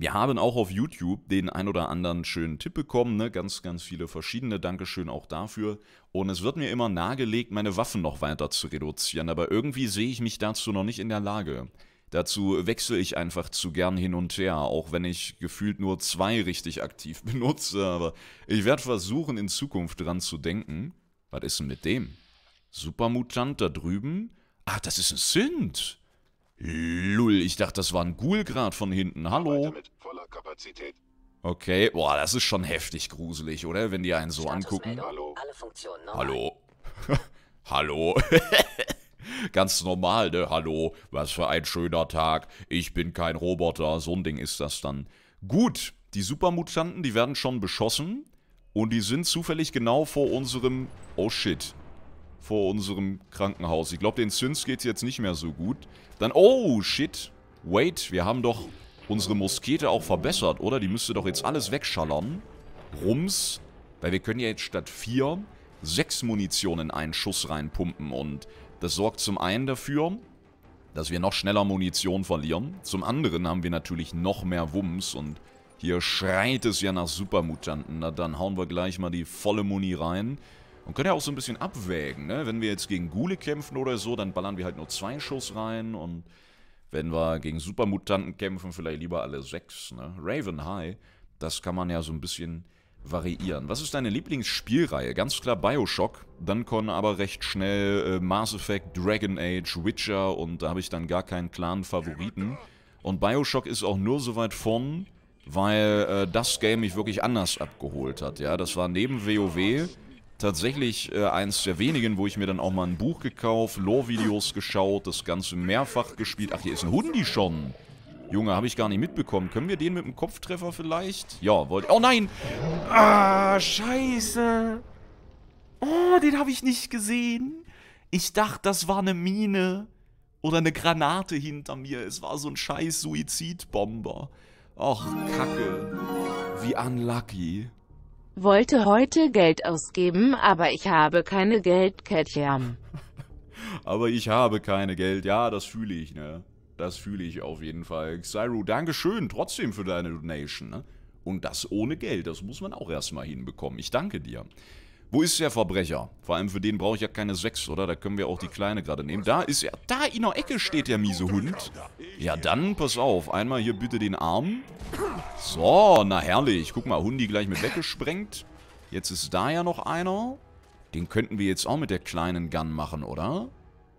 Wir haben auch auf YouTube den ein oder anderen schönen Tipp bekommen, ne? ganz, ganz viele verschiedene. Dankeschön auch dafür. Und es wird mir immer nahegelegt, meine Waffen noch weiter zu reduzieren, aber irgendwie sehe ich mich dazu noch nicht in der Lage. Dazu wechsle ich einfach zu gern hin und her, auch wenn ich gefühlt nur zwei richtig aktiv benutze, aber ich werde versuchen, in Zukunft dran zu denken. Was ist denn mit dem? Supermutant da drüben? Ach, das ist ein Synth! Lull, ich dachte, das war ein Ghoul Ghoulgrad von hinten. Hallo. Okay, boah, das ist schon heftig gruselig, oder? Wenn die einen so Status angucken. Meldung. Hallo. Hallo. Hallo. Ganz normal, ne? Hallo, was für ein schöner Tag. Ich bin kein Roboter. So ein Ding ist das dann. Gut, die Supermutanten, die werden schon beschossen. Und die sind zufällig genau vor unserem... Oh shit vor unserem Krankenhaus. Ich glaube, den Synths geht es jetzt nicht mehr so gut. Dann, oh, shit. Wait, wir haben doch unsere Muskete auch verbessert, oder? Die müsste doch jetzt alles wegschallern. Rums. Weil wir können ja jetzt statt vier sechs Munition in einen Schuss reinpumpen. Und das sorgt zum einen dafür, dass wir noch schneller Munition verlieren. Zum anderen haben wir natürlich noch mehr Wumms und hier schreit es ja nach Supermutanten. Na dann hauen wir gleich mal die volle Muni rein. Man können ja auch so ein bisschen abwägen, ne? Wenn wir jetzt gegen Gule kämpfen oder so, dann ballern wir halt nur zwei Schuss rein. Und wenn wir gegen Supermutanten kämpfen, vielleicht lieber alle sechs, ne? Raven High, das kann man ja so ein bisschen variieren. Was ist deine Lieblingsspielreihe? Ganz klar Bioshock, dann kommen aber recht schnell äh, Mass Effect, Dragon Age, Witcher und da habe ich dann gar keinen klaren Favoriten. Und Bioshock ist auch nur so weit von, weil äh, das Game mich wirklich anders abgeholt hat. Ja, das war neben WoW tatsächlich äh, eins der wenigen, wo ich mir dann auch mal ein Buch gekauft, Lore-Videos geschaut, das Ganze mehrfach gespielt. Ach, hier ist ein Hundi schon. Junge, habe ich gar nicht mitbekommen. Können wir den mit dem Kopftreffer vielleicht? Ja, wollte... Oh nein! Ah, scheiße! Oh, den habe ich nicht gesehen. Ich dachte, das war eine Mine. Oder eine Granate hinter mir. Es war so ein scheiß Suizidbomber. Och, Kacke. Wie unlucky wollte heute Geld ausgeben, aber ich habe keine Geldketchern. aber ich habe keine Geld, ja, das fühle ich, ne? Das fühle ich auf jeden Fall. Xyru, Dankeschön trotzdem für deine Donation, ne? Und das ohne Geld, das muss man auch erstmal hinbekommen. Ich danke dir. Wo ist der Verbrecher? Vor allem für den brauche ich ja keine sechs, oder? Da können wir auch die Kleine gerade nehmen. Da ist er. Da in der Ecke steht der miese Hund. Ja, dann, pass auf. Einmal hier bitte den Arm. So, na herrlich. Guck mal, Hundi gleich mit weggesprengt. Jetzt ist da ja noch einer. Den könnten wir jetzt auch mit der kleinen Gun machen, oder?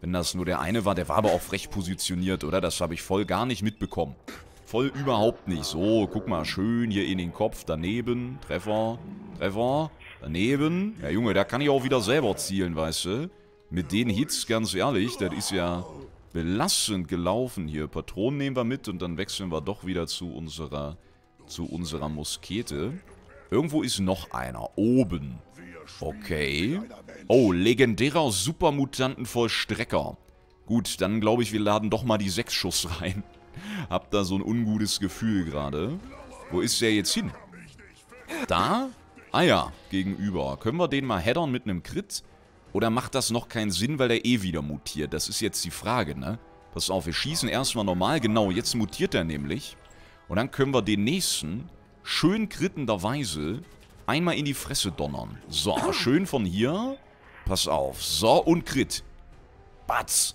Wenn das nur der eine war, der war aber auch frech positioniert, oder? Das habe ich voll gar nicht mitbekommen. Voll überhaupt nicht. So, guck mal, schön hier in den Kopf, daneben. Treffer, Treffer. Daneben. Ja, Junge, da kann ich auch wieder selber zielen, weißt du. Mit den Hits, ganz ehrlich, das ist ja belastend gelaufen hier. Patronen nehmen wir mit und dann wechseln wir doch wieder zu unserer, zu unserer Muskete. Irgendwo ist noch einer. Oben. Okay. Oh, legendärer Supermutantenvollstrecker. Gut, dann glaube ich, wir laden doch mal die Sechsschuss rein. Hab da so ein ungutes Gefühl gerade. Wo ist der jetzt hin? Da? Ah ja, gegenüber. Können wir den mal headern mit einem Crit? Oder macht das noch keinen Sinn, weil der eh wieder mutiert? Das ist jetzt die Frage, ne? Pass auf, wir schießen erstmal normal. Genau, jetzt mutiert er nämlich. Und dann können wir den nächsten, schön krittenderweise, einmal in die Fresse donnern. So, schön von hier. Pass auf. So, und Crit. Batz.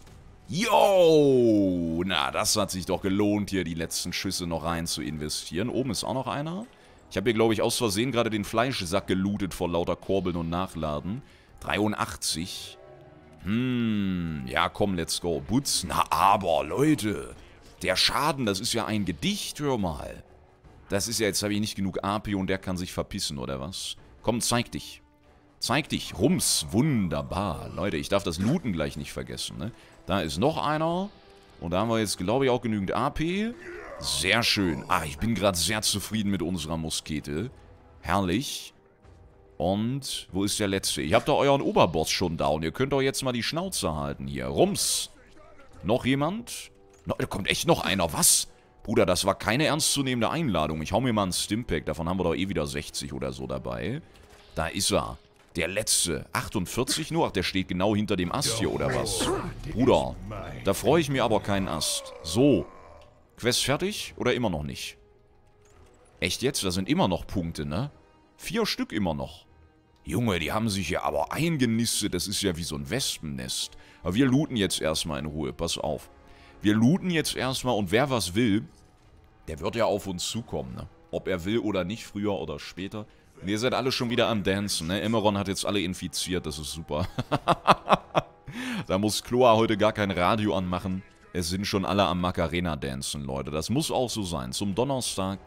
Yo! Na, das hat sich doch gelohnt, hier die letzten Schüsse noch rein zu investieren. Oben ist auch noch einer. Ich habe hier, glaube ich, aus Versehen gerade den Fleischsack gelootet vor lauter Korbeln und Nachladen. 83. Hm, ja komm, let's go. Butz, na aber, Leute. Der Schaden, das ist ja ein Gedicht, hör mal. Das ist ja, jetzt habe ich nicht genug AP und der kann sich verpissen, oder was? Komm, zeig dich. Zeig dich. Rums, wunderbar. Leute, ich darf das Looten gleich nicht vergessen, ne? Da ist noch einer. Und da haben wir jetzt, glaube ich, auch genügend AP. Sehr schön. Ah, ich bin gerade sehr zufrieden mit unserer Muskete. Herrlich. Und wo ist der letzte? Ich habe da euren Oberboss schon down. Ihr könnt doch jetzt mal die Schnauze halten hier. Rums. Noch jemand? No, da kommt echt noch einer. Was? Bruder, das war keine ernstzunehmende Einladung. Ich hau mir mal einen Stimpack. Davon haben wir doch eh wieder 60 oder so dabei. Da ist er. Der letzte. 48 nur? Ach, der steht genau hinter dem Ast hier, oder was? Bruder, da freue ich mir aber keinen Ast. So, Quest fertig oder immer noch nicht? Echt jetzt? Da sind immer noch Punkte, ne? Vier Stück immer noch. Junge, die haben sich ja aber eingenistet. Das ist ja wie so ein Wespennest. Aber wir looten jetzt erstmal in Ruhe. Pass auf. Wir looten jetzt erstmal und wer was will, der wird ja auf uns zukommen, ne? Ob er will oder nicht, früher oder später. Und ihr seid alle schon wieder am Dancen, ne? Emeron hat jetzt alle infiziert, das ist super. da muss Kloa heute gar kein Radio anmachen. Es sind schon alle am Macarena dancen, Leute. Das muss auch so sein. Zum Donnerstag,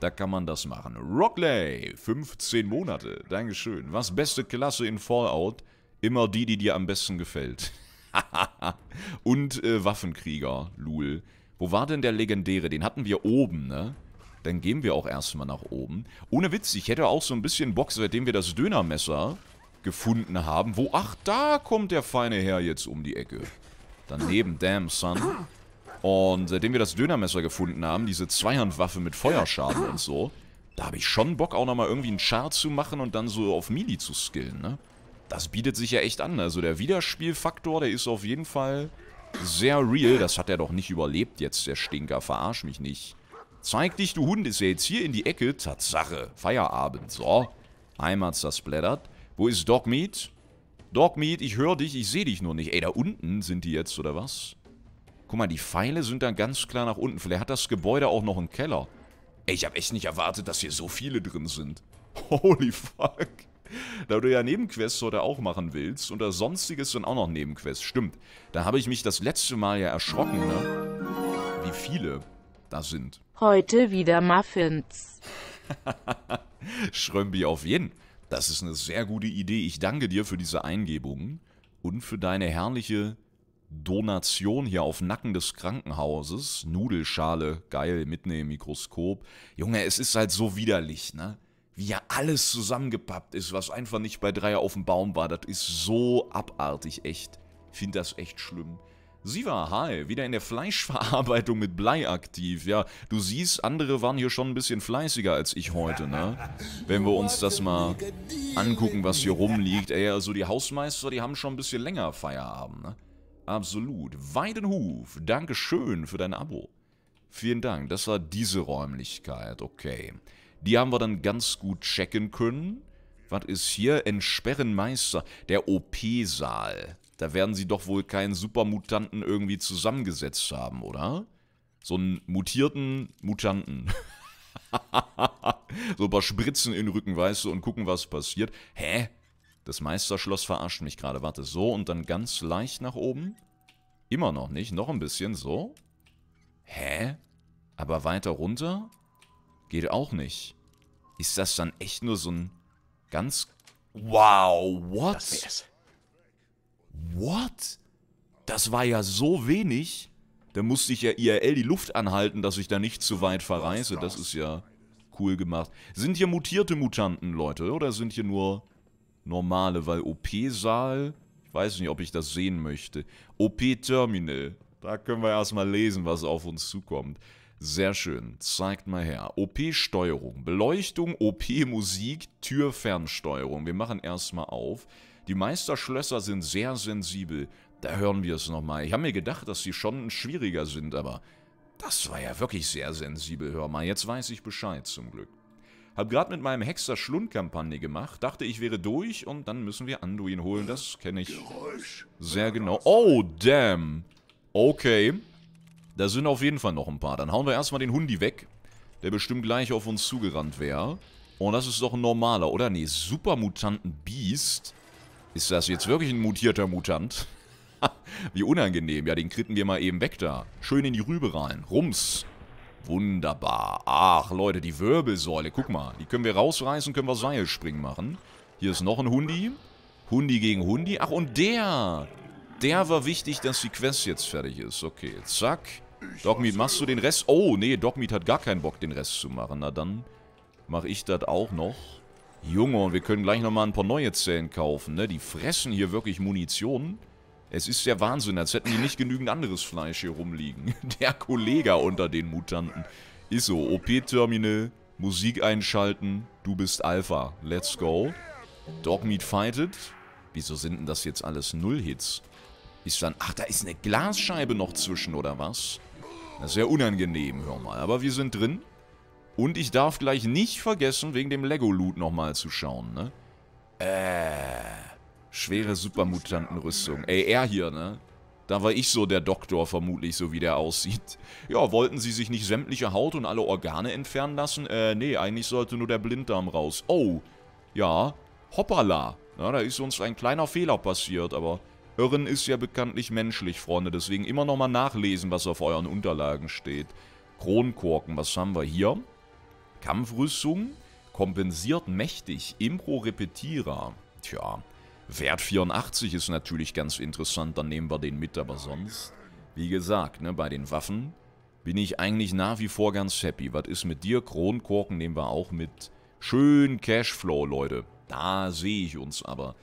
da kann man das machen. Rockley, 15 Monate. Dankeschön. Was beste Klasse in Fallout? Immer die, die dir am besten gefällt. Und äh, Waffenkrieger, Lul. Wo war denn der legendäre? Den hatten wir oben, ne? Dann gehen wir auch erstmal nach oben. Ohne Witz, ich hätte auch so ein bisschen Bock, seitdem wir das Dönermesser gefunden haben. Wo, ach, da kommt der Feine Herr jetzt um die Ecke. Daneben, damn, son. Und seitdem wir das Dönermesser gefunden haben, diese Zweihandwaffe mit Feuerschaden und so, da habe ich schon Bock, auch nochmal irgendwie einen Char zu machen und dann so auf Mili zu skillen, ne? Das bietet sich ja echt an. Also der Wiederspielfaktor, der ist auf jeden Fall sehr real. Das hat er doch nicht überlebt jetzt, der Stinker. Verarsch mich nicht. Zeig dich, du Hund, ist er jetzt hier in die Ecke. Tatsache. Feierabend. So. Einmal zersplattert. Wo ist Dogmeat? Dogmeat, ich höre dich, ich sehe dich nur nicht. Ey, da unten sind die jetzt, oder was? Guck mal, die Pfeile sind dann ganz klar nach unten. Vielleicht hat das Gebäude auch noch einen Keller. Ey, ich habe echt nicht erwartet, dass hier so viele drin sind. Holy fuck. Da du ja Nebenquests heute auch machen willst und das Sonstiges sind auch noch Nebenquests. Stimmt. Da habe ich mich das letzte Mal ja erschrocken, ne? Wie viele da sind. Heute wieder Muffins. Schrömbi auf jeden. Das ist eine sehr gute Idee. Ich danke dir für diese Eingebung und für deine herrliche Donation hier auf Nacken des Krankenhauses. Nudelschale, geil, mitnehmen, Mikroskop. Junge, es ist halt so widerlich, ne? Wie ja alles zusammengepappt ist, was einfach nicht bei Dreier auf dem Baum war. Das ist so abartig, echt. Ich finde das echt schlimm. Siva, hi, wieder in der Fleischverarbeitung mit Blei aktiv. Ja, du siehst, andere waren hier schon ein bisschen fleißiger als ich heute, ne? Wenn wir uns das mal angucken, was hier rumliegt. Ey, also die Hausmeister, die haben schon ein bisschen länger Feierabend, ne? Absolut. Weidenhof, danke schön für dein Abo. Vielen Dank, das war diese Räumlichkeit, okay. Die haben wir dann ganz gut checken können. Was ist hier? Entsperrenmeister, der OP-Saal. Da werden sie doch wohl keinen Supermutanten irgendwie zusammengesetzt haben, oder? So einen mutierten Mutanten. so ein paar Spritzen in den Rücken, weißt du, und gucken, was passiert. Hä? Das Meisterschloss verarscht mich gerade. Warte, so und dann ganz leicht nach oben. Immer noch nicht. Noch ein bisschen so. Hä? Aber weiter runter? Geht auch nicht. Ist das dann echt nur so ein ganz... Wow, what? Das wär's. What? Das war ja so wenig. Da musste ich ja IRL die Luft anhalten, dass ich da nicht zu weit verreise. Das ist ja cool gemacht. Sind hier mutierte Mutanten, Leute? Oder sind hier nur normale? Weil OP-Saal... Ich weiß nicht, ob ich das sehen möchte. OP-Terminal. Da können wir erstmal lesen, was auf uns zukommt. Sehr schön. Zeigt mal her. OP-Steuerung, Beleuchtung, OP-Musik, Türfernsteuerung. Wir machen erstmal auf. Die Meisterschlösser sind sehr sensibel. Da hören wir es nochmal. Ich habe mir gedacht, dass sie schon schwieriger sind, aber das war ja wirklich sehr sensibel. Hör mal, jetzt weiß ich Bescheid zum Glück. Hab gerade mit meinem Hexer Schlund-Kampagne gemacht, dachte ich wäre durch und dann müssen wir Anduin holen, das kenne ich Geräusch. sehr genau. Oh, damn. Okay. Da sind auf jeden Fall noch ein paar. Dann hauen wir erstmal den Hundi weg, der bestimmt gleich auf uns zugerannt wäre. Und oh, das ist doch ein normaler, oder? Nee, Supermutanten-Beast. Ist das jetzt wirklich ein mutierter Mutant? Wie unangenehm. Ja, den kritten wir mal eben weg da. Schön in die Rübe rein. Rums. Wunderbar. Ach, Leute, die Wirbelsäule. Guck mal, die können wir rausreißen, können wir Seilspringen machen. Hier ist noch ein Hundi. Hundi gegen Hundi. Ach, und der. Der war wichtig, dass die Quest jetzt fertig ist. Okay, zack. Dogmeat, machst du den Rest? Oh, nee, Dogmeat hat gar keinen Bock, den Rest zu machen. Na dann mache ich das auch noch. Junge, und wir können gleich nochmal ein paar neue Zellen kaufen, ne? Die fressen hier wirklich Munition. Es ist der Wahnsinn, als hätten die nicht genügend anderes Fleisch hier rumliegen. Der Kollege unter den Mutanten. Ist so, OP-Terminal, Musik einschalten, du bist Alpha, let's go. Dogmeat fightet. Wieso sind denn das jetzt alles Null-Hits? Ist dann, ach, da ist eine Glasscheibe noch zwischen, oder was? Das ist ja unangenehm, hör mal. Aber wir sind drin. Und ich darf gleich nicht vergessen, wegen dem Lego-Loot nochmal zu schauen, ne? Äh. Schwere Supermutantenrüstung. Ey, er hier, ne? Da war ich so der Doktor vermutlich, so wie der aussieht. Ja, wollten sie sich nicht sämtliche Haut und alle Organe entfernen lassen? Äh, nee, eigentlich sollte nur der Blinddarm raus. Oh, ja, hoppala. Na, da ist uns ein kleiner Fehler passiert, aber Irren ist ja bekanntlich menschlich, Freunde. Deswegen immer nochmal nachlesen, was auf euren Unterlagen steht. Kronkorken, was haben wir hier? Kampfrüstung kompensiert mächtig Impro Repetierer. Tja, Wert 84 ist natürlich ganz interessant, dann nehmen wir den mit, aber sonst, wie gesagt, ne, bei den Waffen bin ich eigentlich nach wie vor ganz happy. Was ist mit dir? Kronkorken nehmen wir auch mit. Schön Cashflow, Leute. Da sehe ich uns aber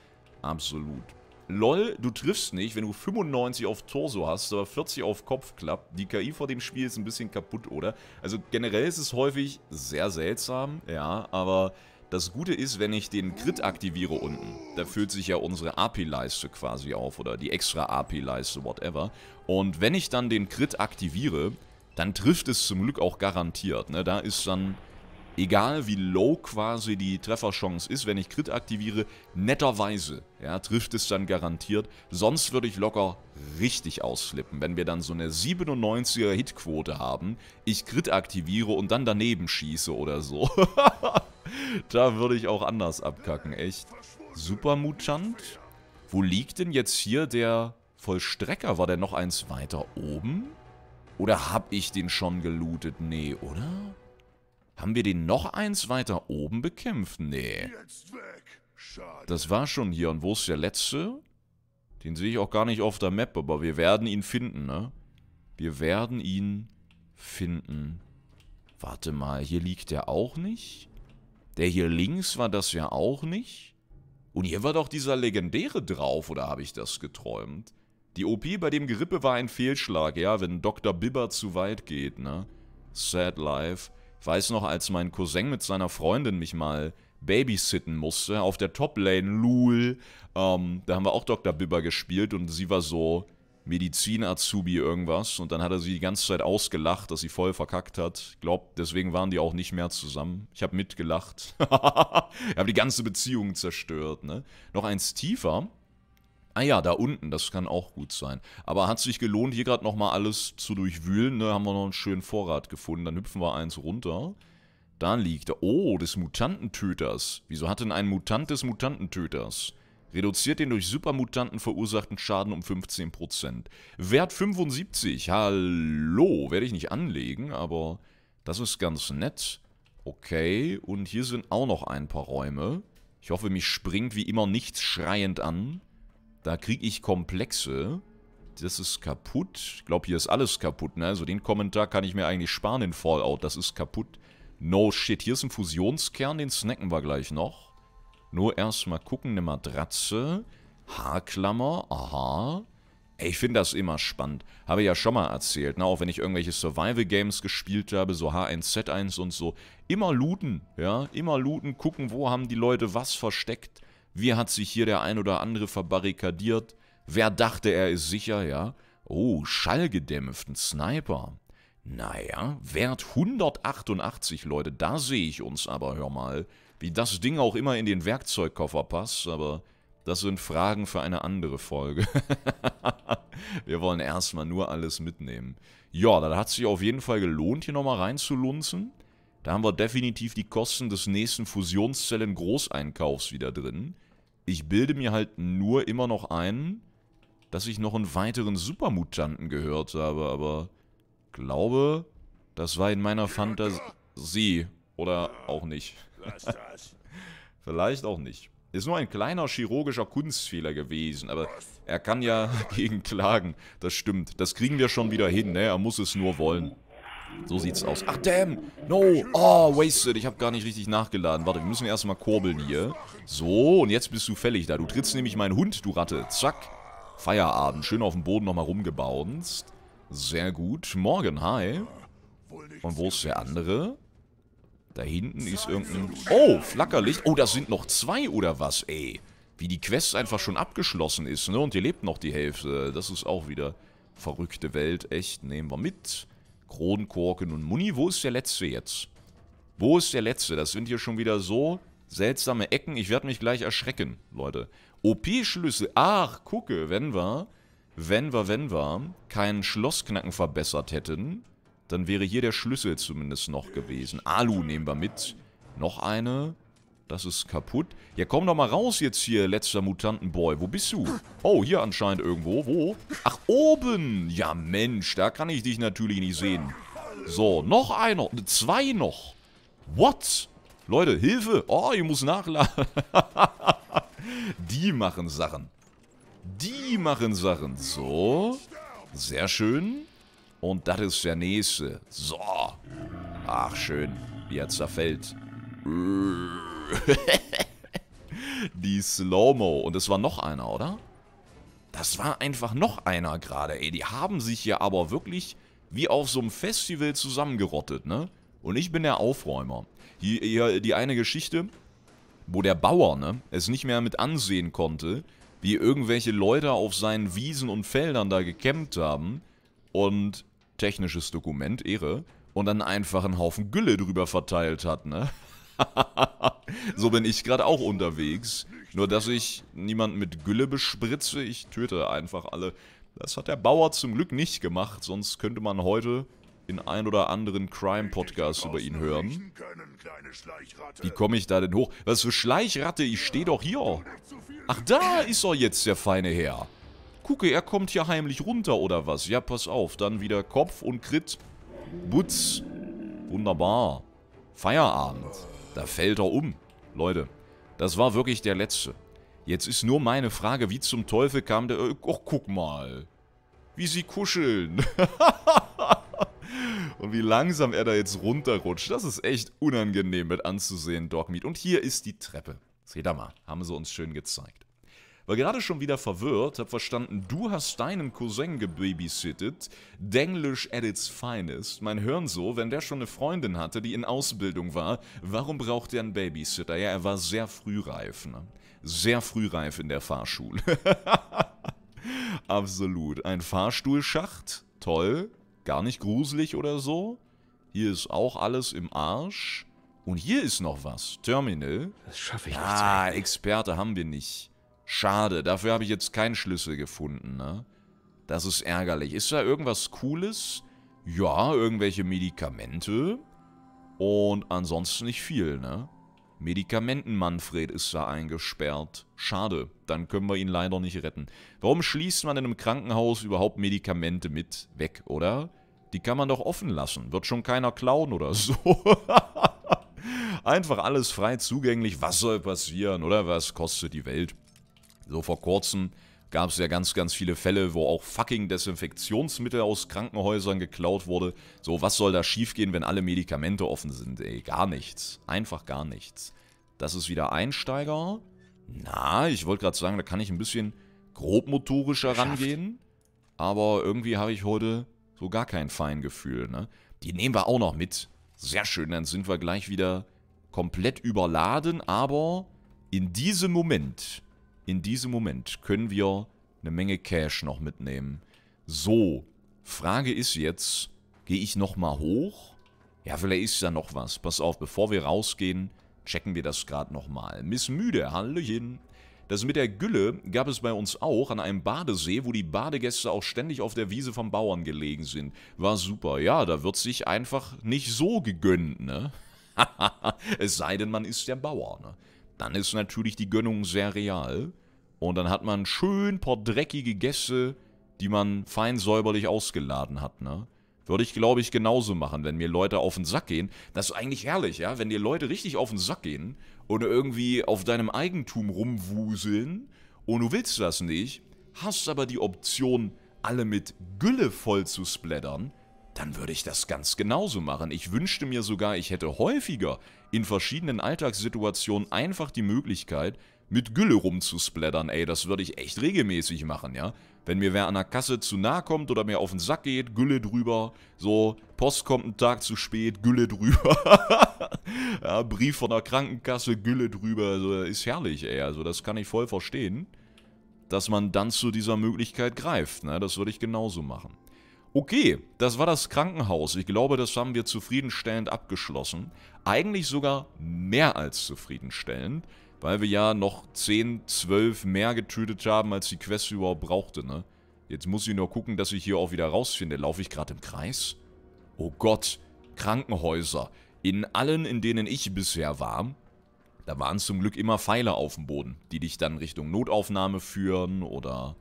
absolut. LOL, du triffst nicht, wenn du 95 auf Torso hast, aber 40 auf Kopf klappt. Die KI vor dem Spiel ist ein bisschen kaputt, oder? Also generell ist es häufig sehr seltsam, ja, aber... Das Gute ist, wenn ich den Crit aktiviere unten, da füllt sich ja unsere ap leiste quasi auf oder die extra ap leiste whatever. Und wenn ich dann den Crit aktiviere, dann trifft es zum Glück auch garantiert. Ne? Da ist dann egal wie low quasi die Trefferchance ist, wenn ich Crit aktiviere, netterweise ja, trifft es dann garantiert. Sonst würde ich locker richtig ausflippen, wenn wir dann so eine 97er Hitquote haben, ich Crit aktiviere und dann daneben schieße oder so. da würde ich auch anders abkacken, echt. Super Mutant? Wo liegt denn jetzt hier der Vollstrecker? War der noch eins weiter oben? Oder hab ich den schon gelootet? Nee, oder? Haben wir den noch eins weiter oben bekämpft? Nee. Das war schon hier. Und wo ist der letzte? Den sehe ich auch gar nicht auf der Map, aber wir werden ihn finden, ne? Wir werden ihn finden. Warte mal, hier liegt der auch nicht? Der hier links war das ja auch nicht? Und hier war doch dieser legendäre drauf, oder habe ich das geträumt? Die OP bei dem Gerippe war ein Fehlschlag, ja, wenn Dr. Bibber zu weit geht, ne? Sad life. Weiß noch, als mein Cousin mit seiner Freundin mich mal babysitten musste, auf der Top-Lane, lul, ähm, da haben wir auch Dr. Bibber gespielt und sie war so Medizin-Azubi irgendwas und dann hat er sie die ganze Zeit ausgelacht, dass sie voll verkackt hat. Ich glaube, deswegen waren die auch nicht mehr zusammen. Ich habe mitgelacht. ich habe die ganze Beziehung zerstört, ne? Noch eins tiefer Ah ja, da unten, das kann auch gut sein. Aber hat sich gelohnt, hier gerade nochmal alles zu durchwühlen. Ne? Haben wir noch einen schönen Vorrat gefunden. Dann hüpfen wir eins runter. Da liegt er. Oh, des Mutantentöters. Wieso hat denn ein Mutant des Mutantentöters? Reduziert den durch Supermutanten verursachten Schaden um 15%. Wert 75. Hallo. Werde ich nicht anlegen, aber das ist ganz nett. Okay, und hier sind auch noch ein paar Räume. Ich hoffe, mich springt wie immer nichts schreiend an. Da kriege ich Komplexe. Das ist kaputt. Ich glaube, hier ist alles kaputt, ne? Also den Kommentar kann ich mir eigentlich sparen in Fallout. Das ist kaputt. No shit. Hier ist ein Fusionskern, den snacken wir gleich noch. Nur erstmal gucken, eine Matratze. Haarklammer, aha. Ey, ich finde das immer spannend. Habe ich ja schon mal erzählt, ne? Auch wenn ich irgendwelche Survival-Games gespielt habe, so H1Z1 und so. Immer looten, ja? Immer looten, gucken, wo haben die Leute was versteckt. Wie hat sich hier der ein oder andere verbarrikadiert? Wer dachte, er ist sicher, ja? Oh, schallgedämpft, ein Sniper. Naja, Wert 188, Leute, da sehe ich uns aber, hör mal. Wie das Ding auch immer in den Werkzeugkoffer passt, aber das sind Fragen für eine andere Folge. Wir wollen erstmal nur alles mitnehmen. Ja, da hat sich auf jeden Fall gelohnt, hier nochmal reinzulunzen. Da haben wir definitiv die Kosten des nächsten Fusionszellen-Großeinkaufs wieder drin ich bilde mir halt nur immer noch ein, dass ich noch einen weiteren Supermutanten gehört habe, aber glaube, das war in meiner Fantasie. Oder auch nicht. Vielleicht auch nicht. Ist nur ein kleiner chirurgischer Kunstfehler gewesen, aber er kann ja gegen klagen. Das stimmt. Das kriegen wir schon wieder hin, ne? Er muss es nur wollen. So sieht's aus. Ach, damn. No. Oh, wasted. Ich habe gar nicht richtig nachgeladen. Warte, wir müssen erstmal kurbeln hier. So, und jetzt bist du fällig da. Du trittst nämlich meinen Hund, du Ratte. Zack. Feierabend. Schön auf dem Boden nochmal rumgebounced. Sehr gut. Morgen, hi. Und wo ist der andere? Da hinten ist irgendein... Oh, Flackerlicht. Oh, das sind noch zwei oder was, ey. Wie die Quest einfach schon abgeschlossen ist, ne? Und ihr lebt noch die Hälfte. Das ist auch wieder verrückte Welt. Echt, nehmen wir mit. Kronkorken und Muni. Wo ist der letzte jetzt? Wo ist der letzte? Das sind hier schon wieder so seltsame Ecken. Ich werde mich gleich erschrecken, Leute. OP-Schlüssel. Ach, gucke, wenn wir, wenn wir, wenn wir keinen Schlossknacken verbessert hätten, dann wäre hier der Schlüssel zumindest noch gewesen. Alu nehmen wir mit. Noch eine. Das ist kaputt. Ja, komm doch mal raus jetzt hier, letzter Mutantenboy. Wo bist du? Oh, hier anscheinend irgendwo. Wo? Ach, oben. Ja, Mensch, da kann ich dich natürlich nicht sehen. So, noch einer. Zwei noch. What? Leute, Hilfe. Oh, ich muss nachladen. Die machen Sachen. Die machen Sachen. So. Sehr schön. Und das ist der nächste. So. Ach, schön. Wie er zerfällt. Äh. Die Slow-Mo. Und es war noch einer, oder? Das war einfach noch einer gerade, ey. Die haben sich hier aber wirklich wie auf so einem Festival zusammengerottet, ne? Und ich bin der Aufräumer. Hier, hier die eine Geschichte, wo der Bauer, ne, es nicht mehr mit ansehen konnte, wie irgendwelche Leute auf seinen Wiesen und Feldern da gekämmt haben und technisches Dokument, Ehre, und dann einfach einen Haufen Gülle drüber verteilt hat, ne? so bin ich gerade auch unterwegs. Nur, dass ich niemanden mit Gülle bespritze, ich töte einfach alle. Das hat der Bauer zum Glück nicht gemacht, sonst könnte man heute in ein oder anderen Crime-Podcast über ihn hören. Wie komme ich da denn hoch? Was für Schleichratte, ich stehe doch hier. Ach, da ist er jetzt, der feine Herr. Gucke, er kommt hier heimlich runter, oder was? Ja, pass auf, dann wieder Kopf und Krit. Butz. Wunderbar. Feierabend. Da fällt er um. Leute, das war wirklich der letzte. Jetzt ist nur meine Frage, wie zum Teufel kam der... Och, äh, guck mal. Wie sie kuscheln. Und wie langsam er da jetzt runterrutscht. Das ist echt unangenehm mit anzusehen, Dogmeat. Und hier ist die Treppe. Seht ihr mal, haben sie uns schön gezeigt. War gerade schon wieder verwirrt, hab verstanden, du hast deinen Cousin gebabysittet. Denglish at its finest. Mein Hirn so, wenn der schon eine Freundin hatte, die in Ausbildung war, warum braucht er einen Babysitter? Ja, er war sehr frühreif. Ne? Sehr frühreif in der Fahrschule. Absolut. Ein Fahrstuhlschacht? Toll. Gar nicht gruselig oder so. Hier ist auch alles im Arsch. Und hier ist noch was. Terminal. Das schaffe ich nicht. Ah, Experte haben wir nicht. Schade, dafür habe ich jetzt keinen Schlüssel gefunden, ne? Das ist ärgerlich. Ist da irgendwas Cooles? Ja, irgendwelche Medikamente. Und ansonsten nicht viel, ne? Medikamenten-Manfred ist da eingesperrt. Schade, dann können wir ihn leider nicht retten. Warum schließt man in einem Krankenhaus überhaupt Medikamente mit weg, oder? Die kann man doch offen lassen. Wird schon keiner klauen oder so. Einfach alles frei zugänglich. Was soll passieren, oder? Was kostet die Welt? So vor kurzem gab es ja ganz, ganz viele Fälle, wo auch fucking Desinfektionsmittel aus Krankenhäusern geklaut wurde. So, was soll da schiefgehen, wenn alle Medikamente offen sind? Ey, gar nichts. Einfach gar nichts. Das ist wieder Einsteiger. Na, ich wollte gerade sagen, da kann ich ein bisschen grobmotorischer rangehen. Aber irgendwie habe ich heute so gar kein Feingefühl, ne? Die nehmen wir auch noch mit. Sehr schön, dann sind wir gleich wieder komplett überladen, aber in diesem Moment in diesem Moment können wir eine Menge Cash noch mitnehmen. So, Frage ist jetzt, gehe ich nochmal hoch? Ja, vielleicht ist da noch was. Pass auf, bevor wir rausgehen, checken wir das gerade nochmal. Miss Müde, Hallöchen. Das mit der Gülle gab es bei uns auch an einem Badesee, wo die Badegäste auch ständig auf der Wiese vom Bauern gelegen sind. War super. Ja, da wird sich einfach nicht so gegönnt, ne? es sei denn, man ist der Bauer, ne? dann ist natürlich die Gönnung sehr real. Und dann hat man schön paar dreckige Gäste, die man fein säuberlich ausgeladen hat, ne? Würde ich, glaube ich, genauso machen, wenn mir Leute auf den Sack gehen. Das ist eigentlich herrlich, ja? Wenn dir Leute richtig auf den Sack gehen und irgendwie auf deinem Eigentum rumwuseln und du willst das nicht, hast aber die Option, alle mit Gülle voll zu splattern, dann würde ich das ganz genauso machen. Ich wünschte mir sogar, ich hätte häufiger in verschiedenen Alltagssituationen einfach die Möglichkeit, mit Gülle rumzusplattern. Ey, das würde ich echt regelmäßig machen, ja. Wenn mir wer an der Kasse zu nahe kommt oder mir auf den Sack geht, Gülle drüber. So, Post kommt einen Tag zu spät, Gülle drüber. ja, Brief von der Krankenkasse, Gülle drüber. Also, ist herrlich, ey. Also, das kann ich voll verstehen, dass man dann zu dieser Möglichkeit greift. Ne? Das würde ich genauso machen. Okay, das war das Krankenhaus. Ich glaube, das haben wir zufriedenstellend abgeschlossen. Eigentlich sogar mehr als zufriedenstellend, weil wir ja noch 10, 12 mehr getötet haben, als die Quest überhaupt brauchte, ne? Jetzt muss ich nur gucken, dass ich hier auch wieder rausfinde. Laufe ich gerade im Kreis? Oh Gott, Krankenhäuser. In allen, in denen ich bisher war, da waren zum Glück immer Pfeile auf dem Boden, die dich dann Richtung Notaufnahme führen oder...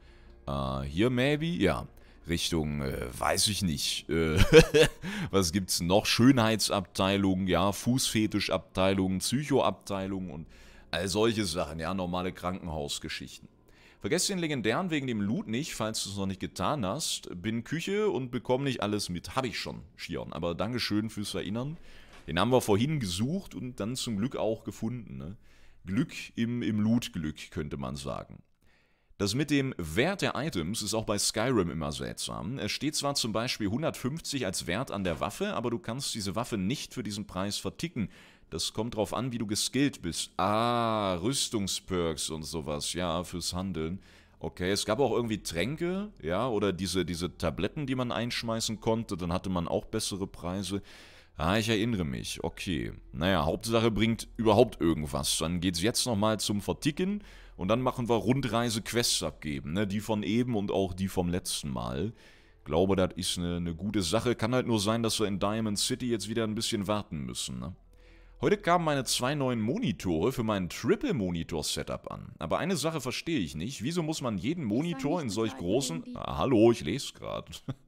Äh, hier maybe? Ja. Richtung, äh, weiß ich nicht, äh, was gibt's noch? Schönheitsabteilungen, ja, Fußfetischabteilungen, Psychoabteilungen und all solche Sachen, ja, normale Krankenhausgeschichten. Vergesst den legendären wegen dem Loot nicht, falls du es noch nicht getan hast. Bin Küche und bekomme nicht alles mit. Hab ich schon, Shion. Aber Dankeschön fürs Erinnern. Den haben wir vorhin gesucht und dann zum Glück auch gefunden. Ne? Glück im, im Loot-Glück, könnte man sagen. Das mit dem Wert der Items ist auch bei Skyrim immer seltsam. Es steht zwar zum Beispiel 150 als Wert an der Waffe, aber du kannst diese Waffe nicht für diesen Preis verticken. Das kommt drauf an, wie du geskillt bist. Ah, Rüstungsperks und sowas, ja, fürs Handeln. Okay, es gab auch irgendwie Tränke, ja, oder diese, diese Tabletten, die man einschmeißen konnte, dann hatte man auch bessere Preise. Ah, ich erinnere mich. Okay. Naja, Hauptsache bringt überhaupt irgendwas. Dann geht's jetzt nochmal zum Verticken und dann machen wir Rundreise-Quests abgeben, ne? Die von eben und auch die vom letzten Mal. Glaube, das ist eine, eine gute Sache. Kann halt nur sein, dass wir in Diamond City jetzt wieder ein bisschen warten müssen, ne? Heute kamen meine zwei neuen Monitore für mein Triple-Monitor-Setup an. Aber eine Sache verstehe ich nicht. Wieso muss man jeden Monitor in solch großen... Ah, hallo, ich lese gerade.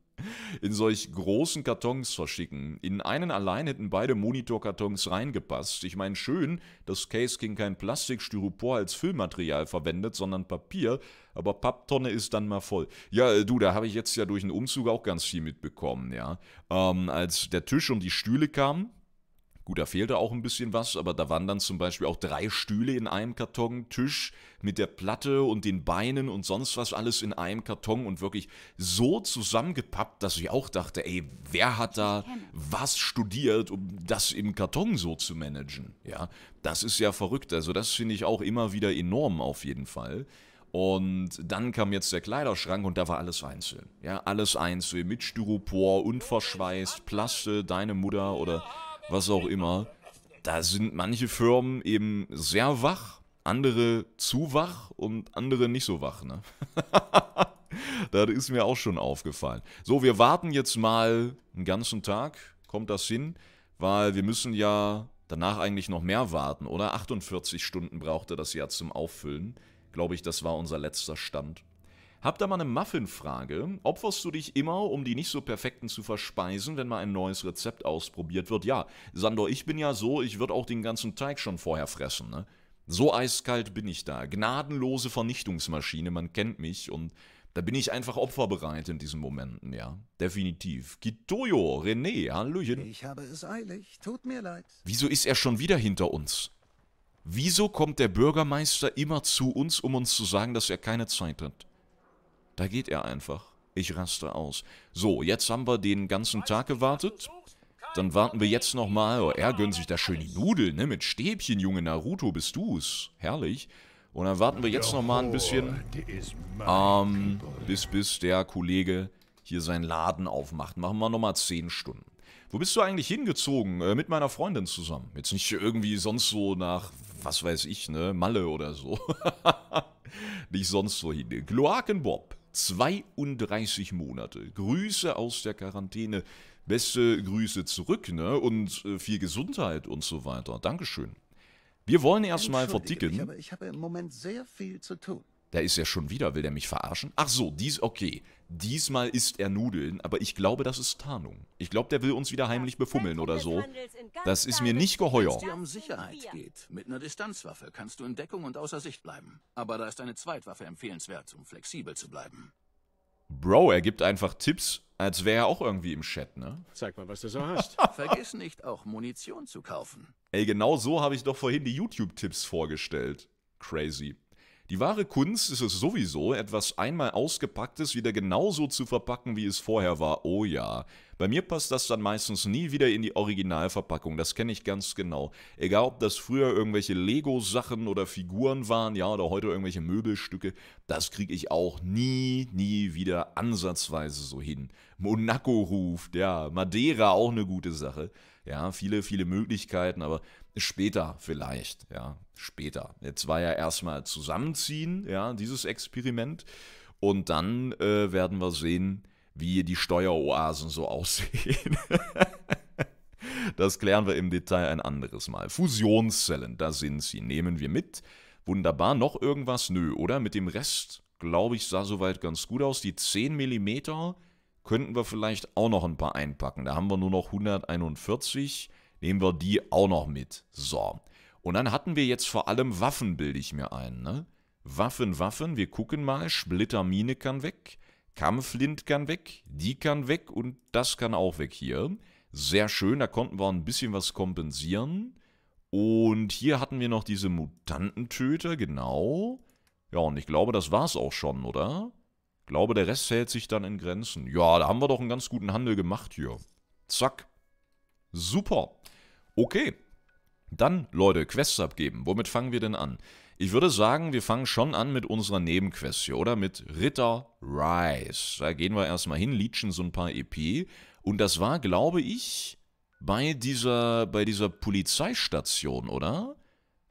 in solch großen Kartons verschicken. In einen allein hätten beide Monitorkartons reingepasst. Ich meine, schön, dass Case King kein Plastikstyropor als Füllmaterial verwendet, sondern Papier, aber Papptonne ist dann mal voll. Ja, äh, du, da habe ich jetzt ja durch den Umzug auch ganz viel mitbekommen, ja. Ähm, als der Tisch und die Stühle kamen, Gut, da fehlte auch ein bisschen was, aber da waren dann zum Beispiel auch drei Stühle in einem Karton, Tisch mit der Platte und den Beinen und sonst was alles in einem Karton und wirklich so zusammengepappt, dass ich auch dachte, ey, wer hat da was studiert, um das im Karton so zu managen? Ja, das ist ja verrückt. Also das finde ich auch immer wieder enorm auf jeden Fall. Und dann kam jetzt der Kleiderschrank und da war alles einzeln. Ja, alles einzeln mit Styropor, unverschweißt, Plaste, deine Mutter oder was auch immer, da sind manche Firmen eben sehr wach, andere zu wach und andere nicht so wach. Ne? das ist mir auch schon aufgefallen. So, wir warten jetzt mal einen ganzen Tag, kommt das hin, weil wir müssen ja danach eigentlich noch mehr warten, oder? 48 Stunden brauchte das ja zum Auffüllen. Glaube ich, das war unser letzter Stand. Hab da mal eine Muffin-Frage. Opferst du dich immer, um die nicht so perfekten zu verspeisen, wenn mal ein neues Rezept ausprobiert wird? Ja, Sandor, ich bin ja so, ich würde auch den ganzen Teig schon vorher fressen, ne? So eiskalt bin ich da. Gnadenlose Vernichtungsmaschine, man kennt mich und da bin ich einfach opferbereit in diesen Momenten, ja. Definitiv. Gitoyo, René, Hallöchen. Ich habe es eilig, tut mir leid. Wieso ist er schon wieder hinter uns? Wieso kommt der Bürgermeister immer zu uns, um uns zu sagen, dass er keine Zeit hat? Da geht er einfach. Ich raste aus. So, jetzt haben wir den ganzen Tag gewartet. Dann warten wir jetzt nochmal. Oh, er gönnt sich da schön die Nudeln, ne? Mit Stäbchen, Junge. Naruto, bist du's. Herrlich. Und dann warten wir jetzt nochmal ein bisschen, ähm, bis, bis der Kollege hier seinen Laden aufmacht. Machen wir nochmal 10 Stunden. Wo bist du eigentlich hingezogen? Äh, mit meiner Freundin zusammen. Jetzt nicht irgendwie sonst so nach, was weiß ich, ne? Malle oder so. nicht sonst so hin. Gloakenbob. 32 Monate. Grüße aus der Quarantäne. Beste Grüße zurück, ne? Und äh, viel Gesundheit und so weiter. Dankeschön. Wir wollen erstmal verticken. Ich habe, ich habe im Moment sehr viel zu tun. Da ist er schon wieder, will der mich verarschen? Ach so, dies, okay. Diesmal isst er Nudeln, aber ich glaube, das ist Tarnung. Ich glaube, der will uns wieder heimlich befummeln oder so. Das ist mir nicht geheuer. Wenn es um Sicherheit geht, mit einer Distanzwaffe kannst du in Deckung und außer Sicht bleiben. Aber da ist eine Zweitwaffe empfehlenswert, um flexibel zu bleiben. Bro, er gibt einfach Tipps, als wäre er auch irgendwie im Chat, ne? Zeig mal, was du so hast. Vergiss nicht, auch Munition zu kaufen. Ey, genau so habe ich doch vorhin die YouTube-Tipps vorgestellt. Crazy. Die wahre Kunst ist es sowieso, etwas einmal ausgepacktes wieder genauso zu verpacken, wie es vorher war. Oh ja. Bei mir passt das dann meistens nie wieder in die Originalverpackung, das kenne ich ganz genau. Egal, ob das früher irgendwelche Lego-Sachen oder Figuren waren, ja, oder heute irgendwelche Möbelstücke, das kriege ich auch nie, nie wieder ansatzweise so hin. Monaco ruft, ja, Madeira auch eine gute Sache. Ja, viele, viele Möglichkeiten, aber Später vielleicht, ja, später. Jetzt war ja erstmal zusammenziehen, ja, dieses Experiment. Und dann äh, werden wir sehen, wie die Steueroasen so aussehen. das klären wir im Detail ein anderes Mal. Fusionszellen, da sind sie, nehmen wir mit. Wunderbar, noch irgendwas? Nö, oder? Mit dem Rest, glaube ich, sah soweit ganz gut aus. Die 10 mm könnten wir vielleicht auch noch ein paar einpacken. Da haben wir nur noch 141 Nehmen wir die auch noch mit. So. Und dann hatten wir jetzt vor allem Waffen, bilde ich mir ein. Ne? Waffen, Waffen, wir gucken mal. Splittermine kann weg. Kampflint kann weg. Die kann weg und das kann auch weg hier. Sehr schön, da konnten wir ein bisschen was kompensieren. Und hier hatten wir noch diese Mutantentöter, genau. Ja, und ich glaube, das war's auch schon, oder? Ich glaube, der Rest hält sich dann in Grenzen. Ja, da haben wir doch einen ganz guten Handel gemacht hier. Zack. Super. Okay, dann Leute, Quests abgeben. Womit fangen wir denn an? Ich würde sagen, wir fangen schon an mit unserer Nebenquest hier, oder? Mit Ritter Rise. Da gehen wir erstmal hin, leechen so ein paar EP. Und das war, glaube ich, bei dieser, bei dieser Polizeistation, oder?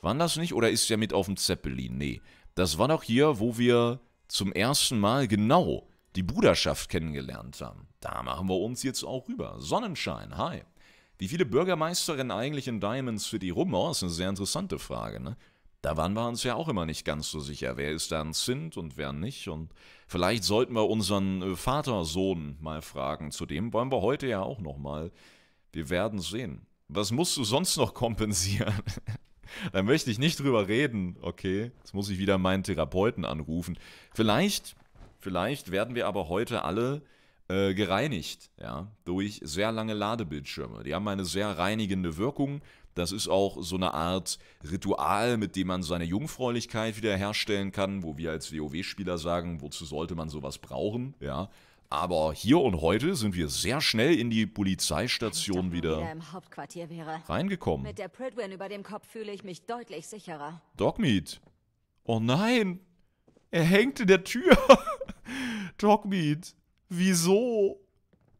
Waren das nicht? Oder ist ja mit auf dem Zeppelin? Nee. Das war doch hier, wo wir zum ersten Mal genau die Bruderschaft kennengelernt haben. Da machen wir uns jetzt auch rüber. Sonnenschein, hi. Wie viele Bürgermeister eigentlich in Diamond City rum? Oh, ist eine sehr interessante Frage, ne? Da waren wir uns ja auch immer nicht ganz so sicher, wer ist da ein Zint und wer nicht. Und vielleicht sollten wir unseren äh, Vatersohn mal fragen. Zudem wollen wir heute ja auch nochmal. Wir werden sehen. Was musst du sonst noch kompensieren? da möchte ich nicht drüber reden, okay? Jetzt muss ich wieder meinen Therapeuten anrufen. Vielleicht, vielleicht werden wir aber heute alle äh, gereinigt, ja, durch sehr lange Ladebildschirme. Die haben eine sehr reinigende Wirkung. Das ist auch so eine Art Ritual, mit dem man seine Jungfräulichkeit wiederherstellen kann, wo wir als WoW-Spieler sagen, wozu sollte man sowas brauchen, ja. Aber hier und heute sind wir sehr schnell in die Polizeistation wieder, wieder reingekommen. Mit der Pridwin über dem Kopf fühle ich mich deutlich sicherer. Dogmeat. Oh nein. Er hängt in der Tür. Dogmeat. Wieso?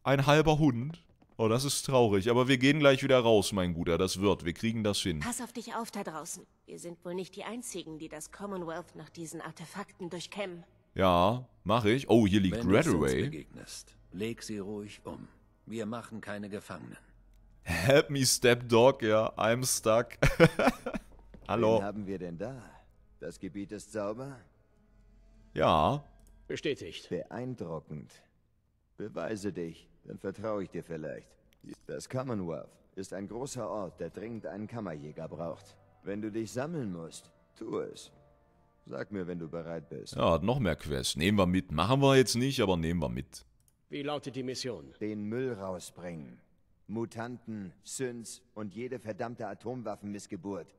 Ein halber Hund? Oh, das ist traurig, aber wir gehen gleich wieder raus, mein Guter, das wird, wir kriegen das hin. Pass auf dich auf da draußen. Wir sind wohl nicht die Einzigen, die das Commonwealth nach diesen Artefakten durchkämmen. Ja, mache ich. Oh, hier liegt Wenn leg sie ruhig um. Wir machen keine Gefangenen. Help me, Stepdog, ja. I'm stuck. Hallo. Wen haben wir denn da? Das Gebiet ist sauber? Ja. Bestätigt. Beeindruckend. Beweise dich, dann vertraue ich dir vielleicht. Das Commonwealth ist ein großer Ort, der dringend einen Kammerjäger braucht. Wenn du dich sammeln musst, tu es. Sag mir, wenn du bereit bist. Ja, hat noch mehr Quests. Nehmen wir mit. Machen wir jetzt nicht, aber nehmen wir mit. Wie lautet die Mission? Den Müll rausbringen. Mutanten, Synths und jede verdammte Atomwaffenmissgeburt.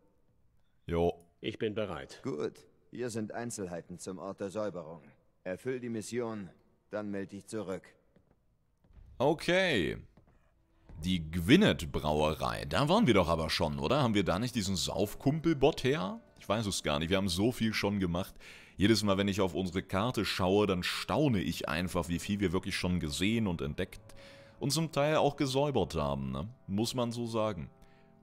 Jo. Ich bin bereit. Gut. Hier sind Einzelheiten zum Ort der Säuberung. Erfüll die Mission, dann melde dich zurück. Okay. Die Gwynedd Brauerei. Da waren wir doch aber schon, oder? Haben wir da nicht diesen Saufkumpelbot her? Ich weiß es gar nicht. Wir haben so viel schon gemacht. Jedes Mal, wenn ich auf unsere Karte schaue, dann staune ich einfach, wie viel wir wirklich schon gesehen und entdeckt und zum Teil auch gesäubert haben, ne? Muss man so sagen.